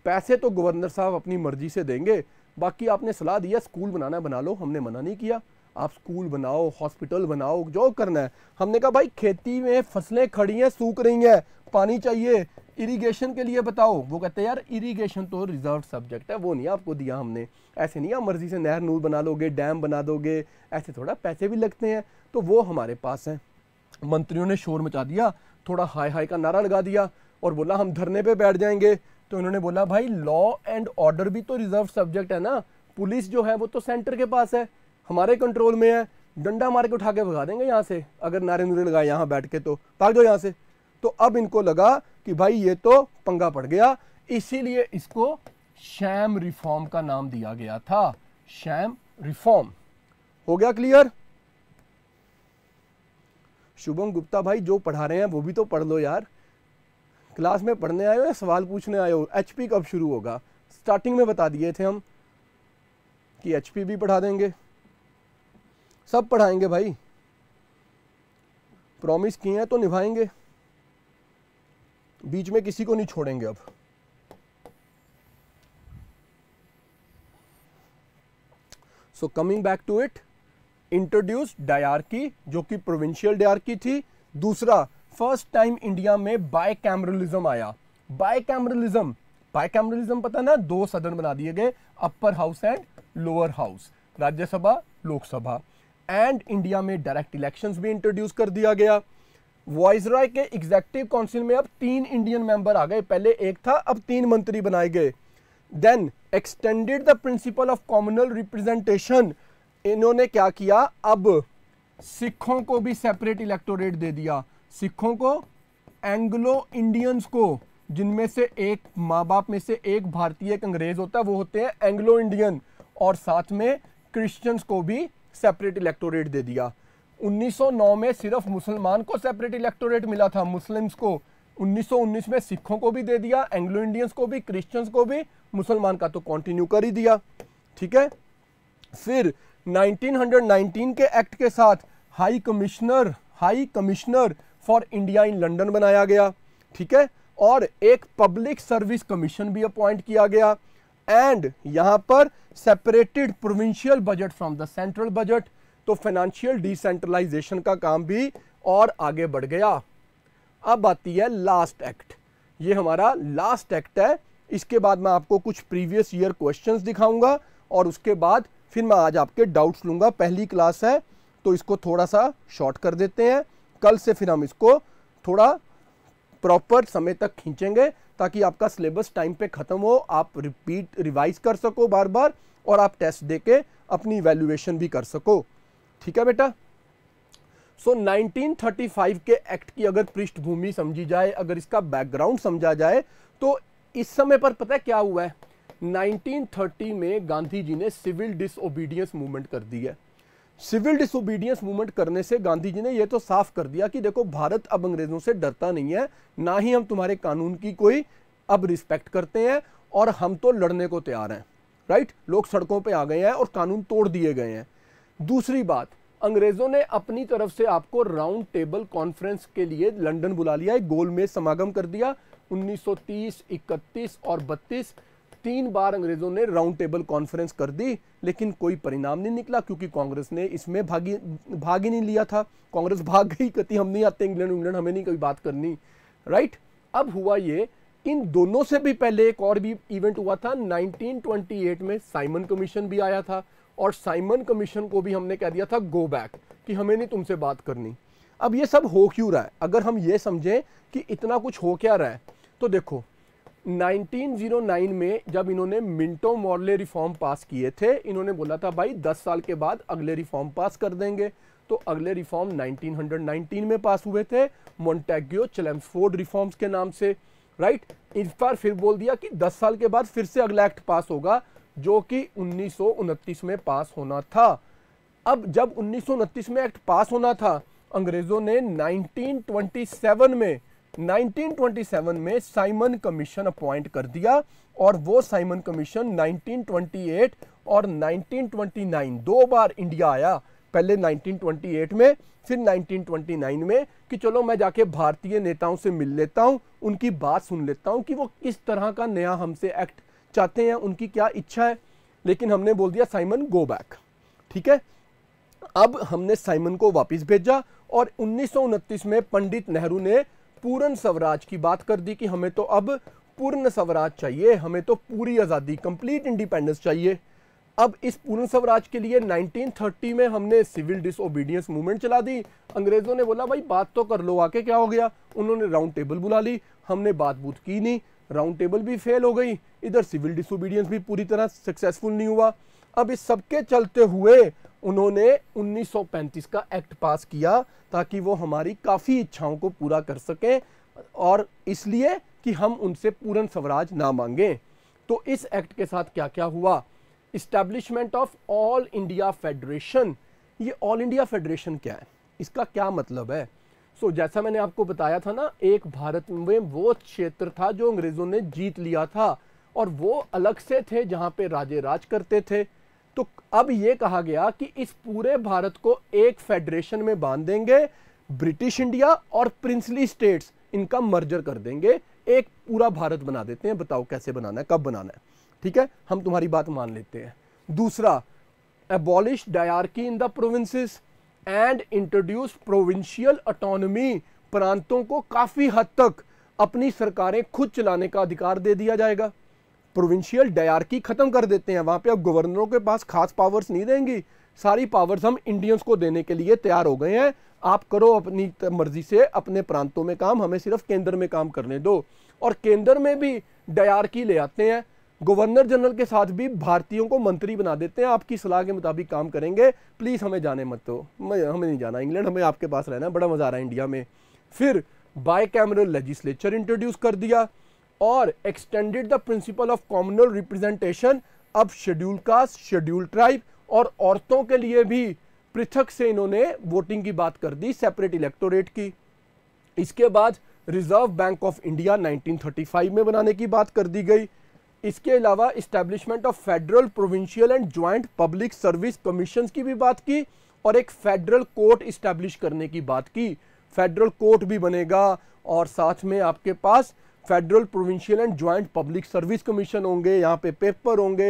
पैसे तो गवर्नर साहब अपनी मर्जी से देंगे बाकी आपने सलाह दिया स्कूल बनाना बना लो हमने मना नहीं किया आप स्कूल बनाओ हॉस्पिटल बनाओ जो करना है हमने कहा भाई खेती में फसलें खड़ी हैं सूख रही हैं पानी चाहिए इरिगेशन के लिए बताओ वो कहते हैं यार इरिगेशन तो रिजर्व सब्जेक्ट है वो नहीं आपको दिया हमने ऐसे नहीं आप मर्जी से नहर नूर बना लोगे डैम बना दोगे ऐसे थोड़ा पैसे भी लगते हैं तो वो हमारे पास हैं मंत्रियों ने शोर मचा दिया थोड़ा हाई हाई का नारा लगा दिया और बोला हम धरने पर बैठ जाएंगे तो उन्होंने बोला भाई लॉ एंड ऑर्डर भी तो रिजर्व सब्जेक्ट है ना पुलिस जो है वो तो सेंटर के पास है हमारे कंट्रोल में है डंडा मार के उठा के भगा देंगे यहाँ से अगर नारे नूरे लगाए यहाँ बैठ के तो भाग दो यहाँ से तो अब इनको लगा कि भाई ये तो पंगा पड़ गया इसीलिए इसको शैम रिफॉर्म का नाम दिया गया था शैम रिफॉर्म हो गया क्लियर शुभम गुप्ता भाई जो पढ़ा रहे हैं वो भी तो पढ़ लो यार क्लास में पढ़ने आए हो या सवाल पूछने आए हो एच कब शुरू होगा स्टार्टिंग में बता दिए थे हम कि एच भी पढ़ा देंगे सब पढ़ाएंगे भाई प्रॉमिस किए हैं तो निभाएंगे बीच में किसी को नहीं छोड़ेंगे अब so coming back to it introduce dyarchy जो कि प्रोविंशियल डायरकी थी दूसरा फर्स्ट टाइम इंडिया में बाय कैमरलिज्म आया बाय कैमरलिज्म बाय कैमरलिज्म पता ना दो सदन बना दिए गए upper house and lower house Rajya Sabha Lok Sabha and India में डायरेक्ट इलेक्शंस भी इंट्रोड्यूस कर दिया गया वॉइसराय के एग्जेक्टिव काउंसिल में अब तीन इंडियन मेंबर आ गए पहले एक था अब तीन मंत्री बनाए गए then extended the principle of communal representation इन्होंने क्या किया अब सिखों को भी सेपरेट इलेक्टोरेट दे दिया सिखों को एंग्लो इंडियंस को जिनमें से एक माँ बाप में से एक भारतीय एक अंग्रेज होता है वो होते हैं एंग्लो इंडियन और साथ में क्रिश्चियंस को भी सेपरेट इलेक्टोरेट दे दिया 1909 में सिर्फ मुसलमान को सेपरेट इलेक्टोरेट मिला था मुस्लिम्स को 1919 में सिखों को भी दे दिया एंग्लो इंडियंस को भी क्रिश्चियंस को भी मुसलमान का तो कंटिन्यू कर ही दिया ठीक है फिर 1919 के एक्ट के साथ high commissioner high commissioner for India in London बनाया गया ठीक है और एक पब्लिक सर्विस कमीशन भी अपॉइंट किया गया एंड यहां पर separated provincial budget from the central budget तो फाइनेंशियल डिसेंट्रलाइजेशन का काम भी और आगे बढ़ गया अब आती है लास्ट एक्ट ये हमारा लास्ट एक्ट है इसके बाद मैं आपको कुछ प्रीवियस ईयर क्वेश्चंस दिखाऊंगा और उसके बाद फिर मैं आज आपके डाउट्स लूंगा पहली क्लास है तो इसको थोड़ा सा शॉर्ट कर देते हैं कल से फिर हम इसको थोड़ा प्रॉपर समय तक खींचेंगे ताकि आपका सिलेबस टाइम पे ख़त्म हो आप रिपीट रिवाइज कर सको बार बार और आप टेस्ट दे के अपनी वैल्यूएशन भी कर सको ठीक है बेटा सो so, 1935 के एक्ट की अगर पृष्ठभूमि समझी जाए अगर इसका बैकग्राउंड समझा जाए तो इस समय पर पता है क्या हुआ है 1930 में गांधी जी ने सिविल डिसोबीडियंस मूवमेंट कर दी है सिविल डिसोबीडियंस मूवमेंट करने से गांधी जी ने यह तो साफ कर दिया कि देखो भारत अब अंग्रेजों से डरता नहीं है ना ही हम तुम्हारे कानून की कोई अब रिस्पेक्ट करते हैं और हम तो लड़ने को तैयार हैं राइट लोग सड़कों पे आ गए हैं और कानून तोड़ दिए गए हैं दूसरी बात अंग्रेजों ने अपनी तरफ से आपको राउंड टेबल कॉन्फ्रेंस के लिए लंडन बुला लिया एक गोलमेज समागम कर दिया उन्नीस सौ और बत्तीस तीन बार अंग्रेजों ने राउंड टेबल कॉन्फ्रेंस कर दी लेकिन कोई परिणाम नहीं निकला क्योंकि कांग्रेस ने इसमें भागी भाग ही नहीं लिया था कांग्रेस भाग गई कति हम नहीं आते इंग्लैंड इंग्लैंड हमें नहीं कभी बात करनी राइट अब हुआ ये इन दोनों से भी पहले एक और भी इवेंट हुआ था 1928 में साइमन कमीशन भी आया था और साइमन कमीशन को भी हमने कह दिया था गो बैक कि हमें नहीं तुमसे बात करनी अब ये सब हो क्यों रहा है अगर हम ये समझें कि इतना कुछ हो क्या रहा है तो देखो 1909 में जब इन्होंने मिंटो मॉर्ले रिफॉर्म पास किए थे इन्होंने बोला था भाई 10 साल के बाद अगले रिफॉर्म पास कर देंगे तो अगले रिफॉर्म 1919 में पास हुए थे मोन्टेग्यो चलेम्सफोर्ड रिफॉर्म्स के नाम से राइट इस बार फिर बोल दिया कि 10 साल के बाद फिर से अगला एक्ट पास होगा जो कि उन्नीस में पास होना था अब जब उन्नीस में एक्ट पास होना था अंग्रेज़ों ने नाइनटीन में 1927 में साइमन कमीशन अपॉइंट कर दिया और वो साइमन कमीशन 1928 और 1929 दो बार इंडिया आया पहले 1928 में फिर 1929 में कि चलो मैं जाके भारतीय नेताओं से मिल लेता हूँ उनकी बात सुन लेता हूँ कि वो किस तरह का नया हमसे एक्ट चाहते हैं उनकी क्या इच्छा है लेकिन हमने बोल दिया साइमन गो बैक ठीक है अब हमने साइमन को वापस भेजा और उन्नीस में पंडित नेहरू ने पूर्ण स्वराज की बात कर दी कि हमें तो अब पूर्ण स्वराज चाहिए हमें तो पूरी आज़ादी कंप्लीट इंडिपेंडेंस चाहिए अब इस पूर्ण स्वराज के लिए 1930 में हमने सिविल डिसोबीडियंस मूवमेंट चला दी अंग्रेज़ों ने बोला भाई बात तो कर लो आके क्या हो गया उन्होंने राउंड टेबल बुला ली हमने बात बूत की नहीं राउंड टेबल भी फेल हो गई इधर सिविल डिसोबीडियंस भी पूरी तरह सक्सेसफुल नहीं हुआ अब इस सबके चलते हुए उन्होंने 1935 का एक्ट पास किया ताकि वो हमारी काफ़ी इच्छाओं को पूरा कर सकें और इसलिए कि हम उनसे पूर्ण स्वराज ना मांगें तो इस एक्ट के साथ क्या क्या हुआ establishment of all India federation ये ऑल इंडिया फेडरेशन क्या है इसका क्या मतलब है सो so, जैसा मैंने आपको बताया था ना एक भारत में वो क्षेत्र था जो अंग्रेज़ों ने जीत लिया था और वो अलग से थे जहाँ पे राजे राज करते थे तो अब ये कहा गया कि इस पूरे भारत को एक फेडरेशन में बांध देंगे ब्रिटिश इंडिया और प्रिंसली स्टेट्स इनका मर्जर कर देंगे एक पूरा भारत बना देते हैं बताओ कैसे बनाना है कब बनाना है ठीक है हम तुम्हारी बात मान लेते हैं दूसरा abolish dyarchy in the provinces and introduce provincial autonomy प्रांतों को काफ़ी हद तक अपनी सरकारें खुद चलाने का अधिकार दे दिया जाएगा प्रोविंशियल डायरकी ख़त्म कर देते हैं वहाँ पे अब गवर्नरों के पास खास पावर्स नहीं देंगी सारी पावर्स हम इंडियंस को देने के लिए तैयार हो गए हैं आप करो अपनी मर्जी से अपने प्रांतों में काम हमें सिर्फ केंद्र में काम करने दो और केंद्र में भी डायरकी ले आते हैं गवर्नर जनरल के साथ भी भारतीयों को मंत्री बना देते हैं आपकी सलाह के मुताबिक काम करेंगे प्लीज़ हमें जाने मत दो हमें नहीं जाना इंग्लैंड हमें आपके पास रहना बड़ा मज़ा आ रहा है इंडिया में फिर बाय कैमरल लेजिस्लेचर इंट्रोड्यूस कर दिया और extended the principle of communal representation अब शेड्यूल कास्ट शेड्यूल ट्राइब और औरतों के लिए भी पृथक से इन्होंने वोटिंग की बात कर दी सेपरेट इलेक्टोरेट की इसके बाद रिजर्व बैंक ऑफ इंडिया 1935 में बनाने की बात कर दी गई इसके अलावा establishment of federal provincial and joint public service commission की भी बात की और एक फेडरल कोर्ट इस्टेब्लिश करने की बात की फेडरल कोर्ट भी बनेगा और साथ में आपके पास federal provincial and joint public service commission होंगे यहाँ पे पेपर होंगे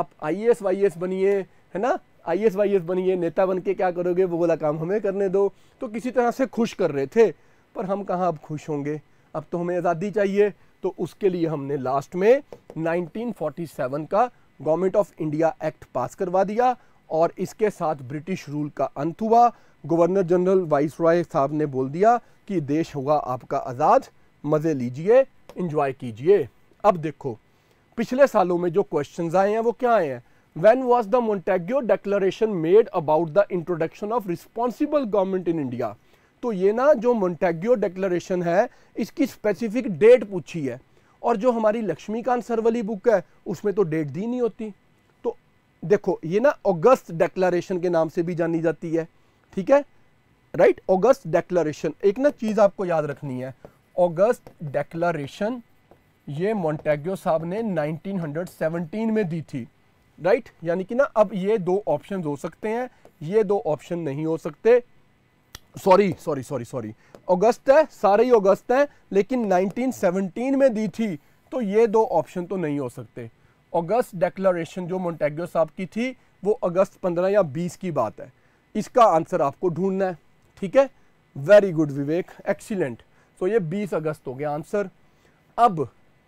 आप आई एस वाई एस बनिए है ना आई एस वाई एस बनिए नेता बन के क्या करोगे वो बोला काम हमें करने दो तो किसी तरह से खुश कर रहे थे पर हम कहाँ अब खुश होंगे अब तो हमें आज़ादी चाहिए तो उसके लिए हमने लास्ट में सेवन का गवर्नमेंट ऑफ इंडिया एक्ट पास करवा दिया और इसके साथ ब्रिटिश रूल का अंत हुआ गवर्नर जनरल वाइस रॉय साहब ने बोल दिया कि देश होगा आपका आज़ाद मज़े लीजिए इंजॉय कीजिए अब देखो पिछले सालों में जो क्वेश्चन आए हैं वो क्या आए हैं when was the montague declaration made about the introduction of responsible government in India तो ये ना जो मोन्टेग्यो डिक्लेरेशन है इसकी स्पेसिफिक डेट पूछी है और जो हमारी लक्ष्मीकांत सरवली बुक है उसमें तो डेट दी नहीं होती तो देखो ये ना अगस्त डिक्लेरेशन के नाम से भी जानी जाती है ठीक है राइट अगस्त डिक्लेरेशन एक ना चीज़ आपको याद रखनी है अगस्त डेक्लारेशन ये मोन्टेगो साहब ने 1917 में दी थी राइट यानी कि ना अब ये दो ऑप्शन हो सकते हैं ये दो ऑप्शन नहीं हो सकते सॉरी सॉरी सॉरी सॉरी अगस्त है सारे ही अगस्त हैं लेकिन 1917 में दी थी तो ये दो ऑप्शन तो नहीं हो सकते अगस्त डेक्लरेशन जो मोन्टेगो साहब की थी वो अगस्त 15 या 20 की बात है इसका आंसर आपको ढूंढना है ठीक है very good Vivek excellent so तो ये 20 अगस्त हो गया आंसर अब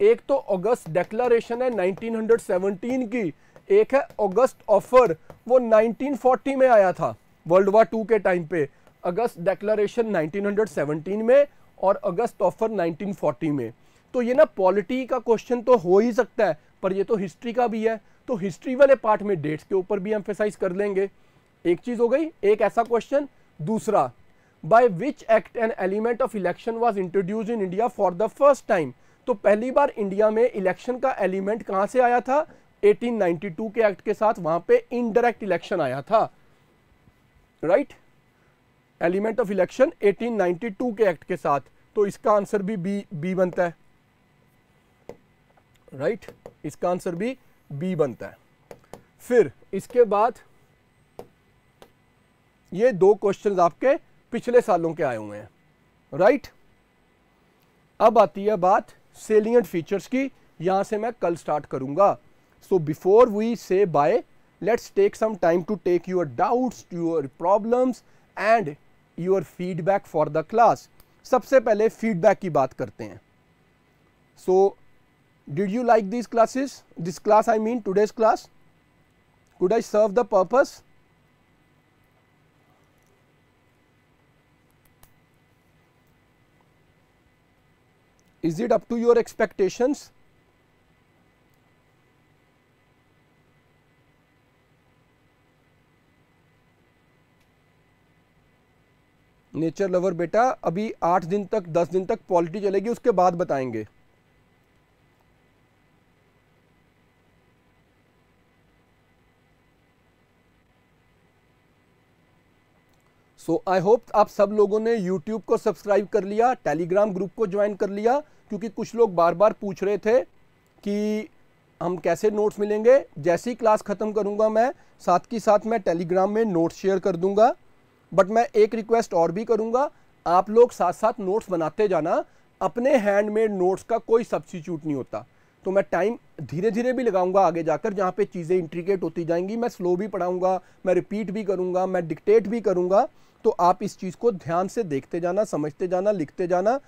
एक तो अगस्त डेक्लरेशन है 1917 की एक है अगस्त ऑफर वो 1940 में आया था वर्ल्ड वार टू के टाइम पे अगस्त डेक्लरेशन 1917 में और अगस्त ऑफर 1940 में तो ये ना पॉलिटी का क्वेश्चन तो हो ही सकता है पर ये तो हिस्ट्री का भी है तो हिस्ट्री वाले पार्ट में डेट्स के ऊपर भी एम्फेसाइज कर लेंगे एक चीज़ हो गई एक ऐसा क्वेश्चन दूसरा by which act an element of election was introduce in India for the first time तो पहली बार इंडिया में इलेक्शन का एलिमेंट कहां से आया था 1892 के एक्ट के साथ वहां पे इनडायरेक्ट इलेक्शन आया था राइट एलिमेंट ऑफ इलेक्शन 1892 के एक्ट के साथ तो इसका आंसर भी बी बी बनता है राइट right? इसका आंसर भी बी बनता है फिर इसके बाद ये दो क्वेश्चंस आपके पिछले सालों के आए हुए हैं राइट अब आती है बात सेलियंट फीचर्स की यहां से मैं कल स्टार्ट करूंगा so before we say bye let's take some time to take your doubts your problems and your feedback for the class सबसे पहले फीडबैक की बात करते हैं so did you like this classes this class I mean today's class could I serve the purpose is it up to your expectations nature lover बेटा अभी आठ दिन तक दस दिन तक पॉलिटी चलेगी उसके बाद बताएंगे सो आई होप आप सब लोगों ने यूट्यूब को सब्सक्राइब कर लिया टेलीग्राम ग्रुप को ज्वाइन कर लिया क्योंकि कुछ लोग बार बार पूछ रहे थे कि हम कैसे नोट्स मिलेंगे जैसे ही क्लास ख़त्म करूँगा मैं साथ ही साथ मैं टेलीग्राम में नोट्स शेयर कर दूंगा बट मैं एक रिक्वेस्ट और भी करूँगा आप लोग साथ साथ नोट्स बनाते जाना अपने हैंडमेड नोट्स का कोई सब्सिट्यूट नहीं होता तो मैं टाइम धीरे धीरे भी लगाऊंगा आगे जाकर जहाँ पे चीज़ें इंट्रीगेट होती जाएंगी मैं स्लो भी पढ़ाऊंगा मैं रिपीट भी करूंगा मैं डिक्टेट भी करूंगा तो आप इस चीज़ को ध्यान से देखते जाना समझते जाना लिखते जाना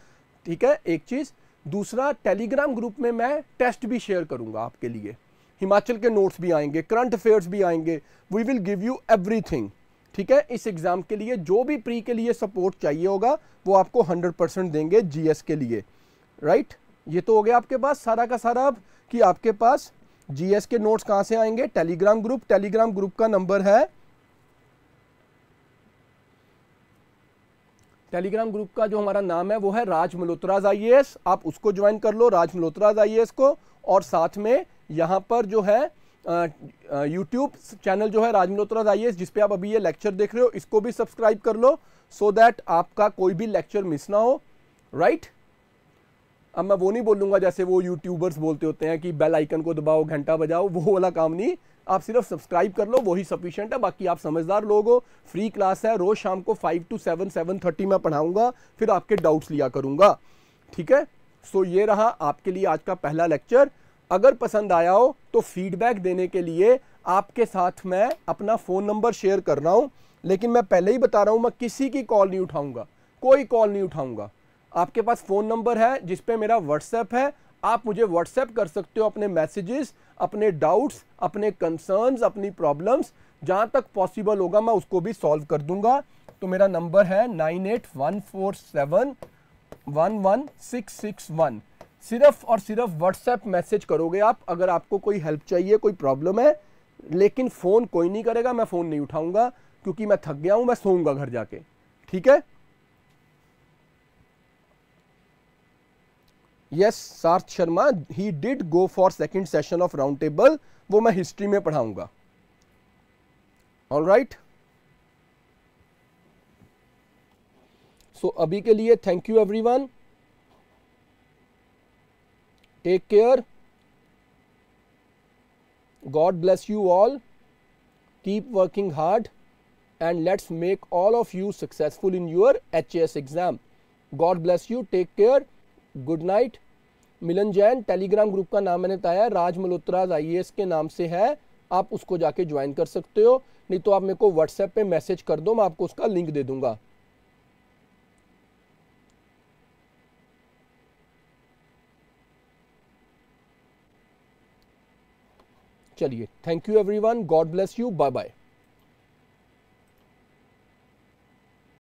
ठीक है एक चीज़ दूसरा टेलीग्राम ग्रुप में मैं टेस्ट भी शेयर करूंगा आपके लिए हिमाचल के नोट्स भी आएंगे करंट अफेयर्स भी आएंगे we will give you everything ठीक है इस एग्ज़ाम के लिए जो भी प्री के लिए सपोर्ट चाहिए होगा वो आपको 100 परसेंट देंगे जीएस के लिए राइट ये तो हो गया आपके पास सारा का सारा अब कि आपके पास जीएस के नोट्स कहाँ से आएंगे टेलीग्राम ग्रुप टेलीग्राम ग्रुप का नंबर है टेलीग्राम ग्रुप का जो हमारा नाम है वो है राज मल्होत्राज आई आप उसको ज्वाइन कर लो राज मल्होत्राज आई को और साथ में यहाँ पर जो है यूट्यूब चैनल जो है राज मल्होत्राज आई जिस पे आप अभी ये लेक्चर देख रहे हो इसको भी सब्सक्राइब कर लो सो so दैट आपका कोई भी लेक्चर मिस ना हो राइट right? अब मैं वो नहीं बोलूँगा जैसे वो यूट्यूबर्स बोलते होते हैं कि बेल आइकन को दबाओ घंटा बजाओ वो वाला काम नहीं आप सिर्फ सब्सक्राइब कर लो वही सफिशियंट है बाकी आप समझदार लोग हो फ्री क्लास है रोज़ शाम को five to seven seven thirty में पढ़ाऊंगा फिर आपके डाउट्स लिया करूंगा ठीक है सो ये रहा आपके लिए आज का पहला लेक्चर अगर पसंद आया हो तो फीडबैक देने के लिए आपके साथ मैं अपना फ़ोन नंबर शेयर कर रहा हूँ लेकिन मैं पहले ही बता रहा हूँ मैं किसी की कॉल नहीं उठाऊंगा कोई कॉल नहीं उठाऊंगा आपके पास फ़ोन नंबर है जिसपे मेरा व्हाट्सएप है आप मुझे व्हाट्सएप कर सकते हो अपने मैसेजेस अपने डाउट्स अपने कंसर्न्स अपनी प्रॉब्लम्स जहाँ तक पॉसिबल होगा मैं उसको भी सॉल्व कर दूंगा तो मेरा नंबर है nine eight one four seven one one six six one सिर्फ और सिर्फ व्हाट्सएप मैसेज करोगे आप अगर आपको कोई हेल्प चाहिए कोई प्रॉब्लम है लेकिन फ़ोन कोई नहीं करेगा मैं फ़ोन नहीं उठाऊंगा क्योंकि मैं थक गया हूँ मैं सोऊंगा घर जाके ठीक है yes Sarth Sharma he did go for second session of round table वो मैं हिस्ट्री में पढ़ाऊंगा ऑल राइट सो अभी के लिए thank you everyone take care God bless you all keep working hard and let's make all of you successful in your H S exam God bless you take care good night Milan Jain Telegram group का नाम मैंने बताया राज मल्होत्राज आई के नाम से है आप उसको जाके ज्वाइन कर सकते हो नहीं तो आप मेरे को व्हाट्सएप पे मैसेज कर दो मैं आपको उसका लिंक दे दूंगा चलिए thank you everyone God bless you bye bye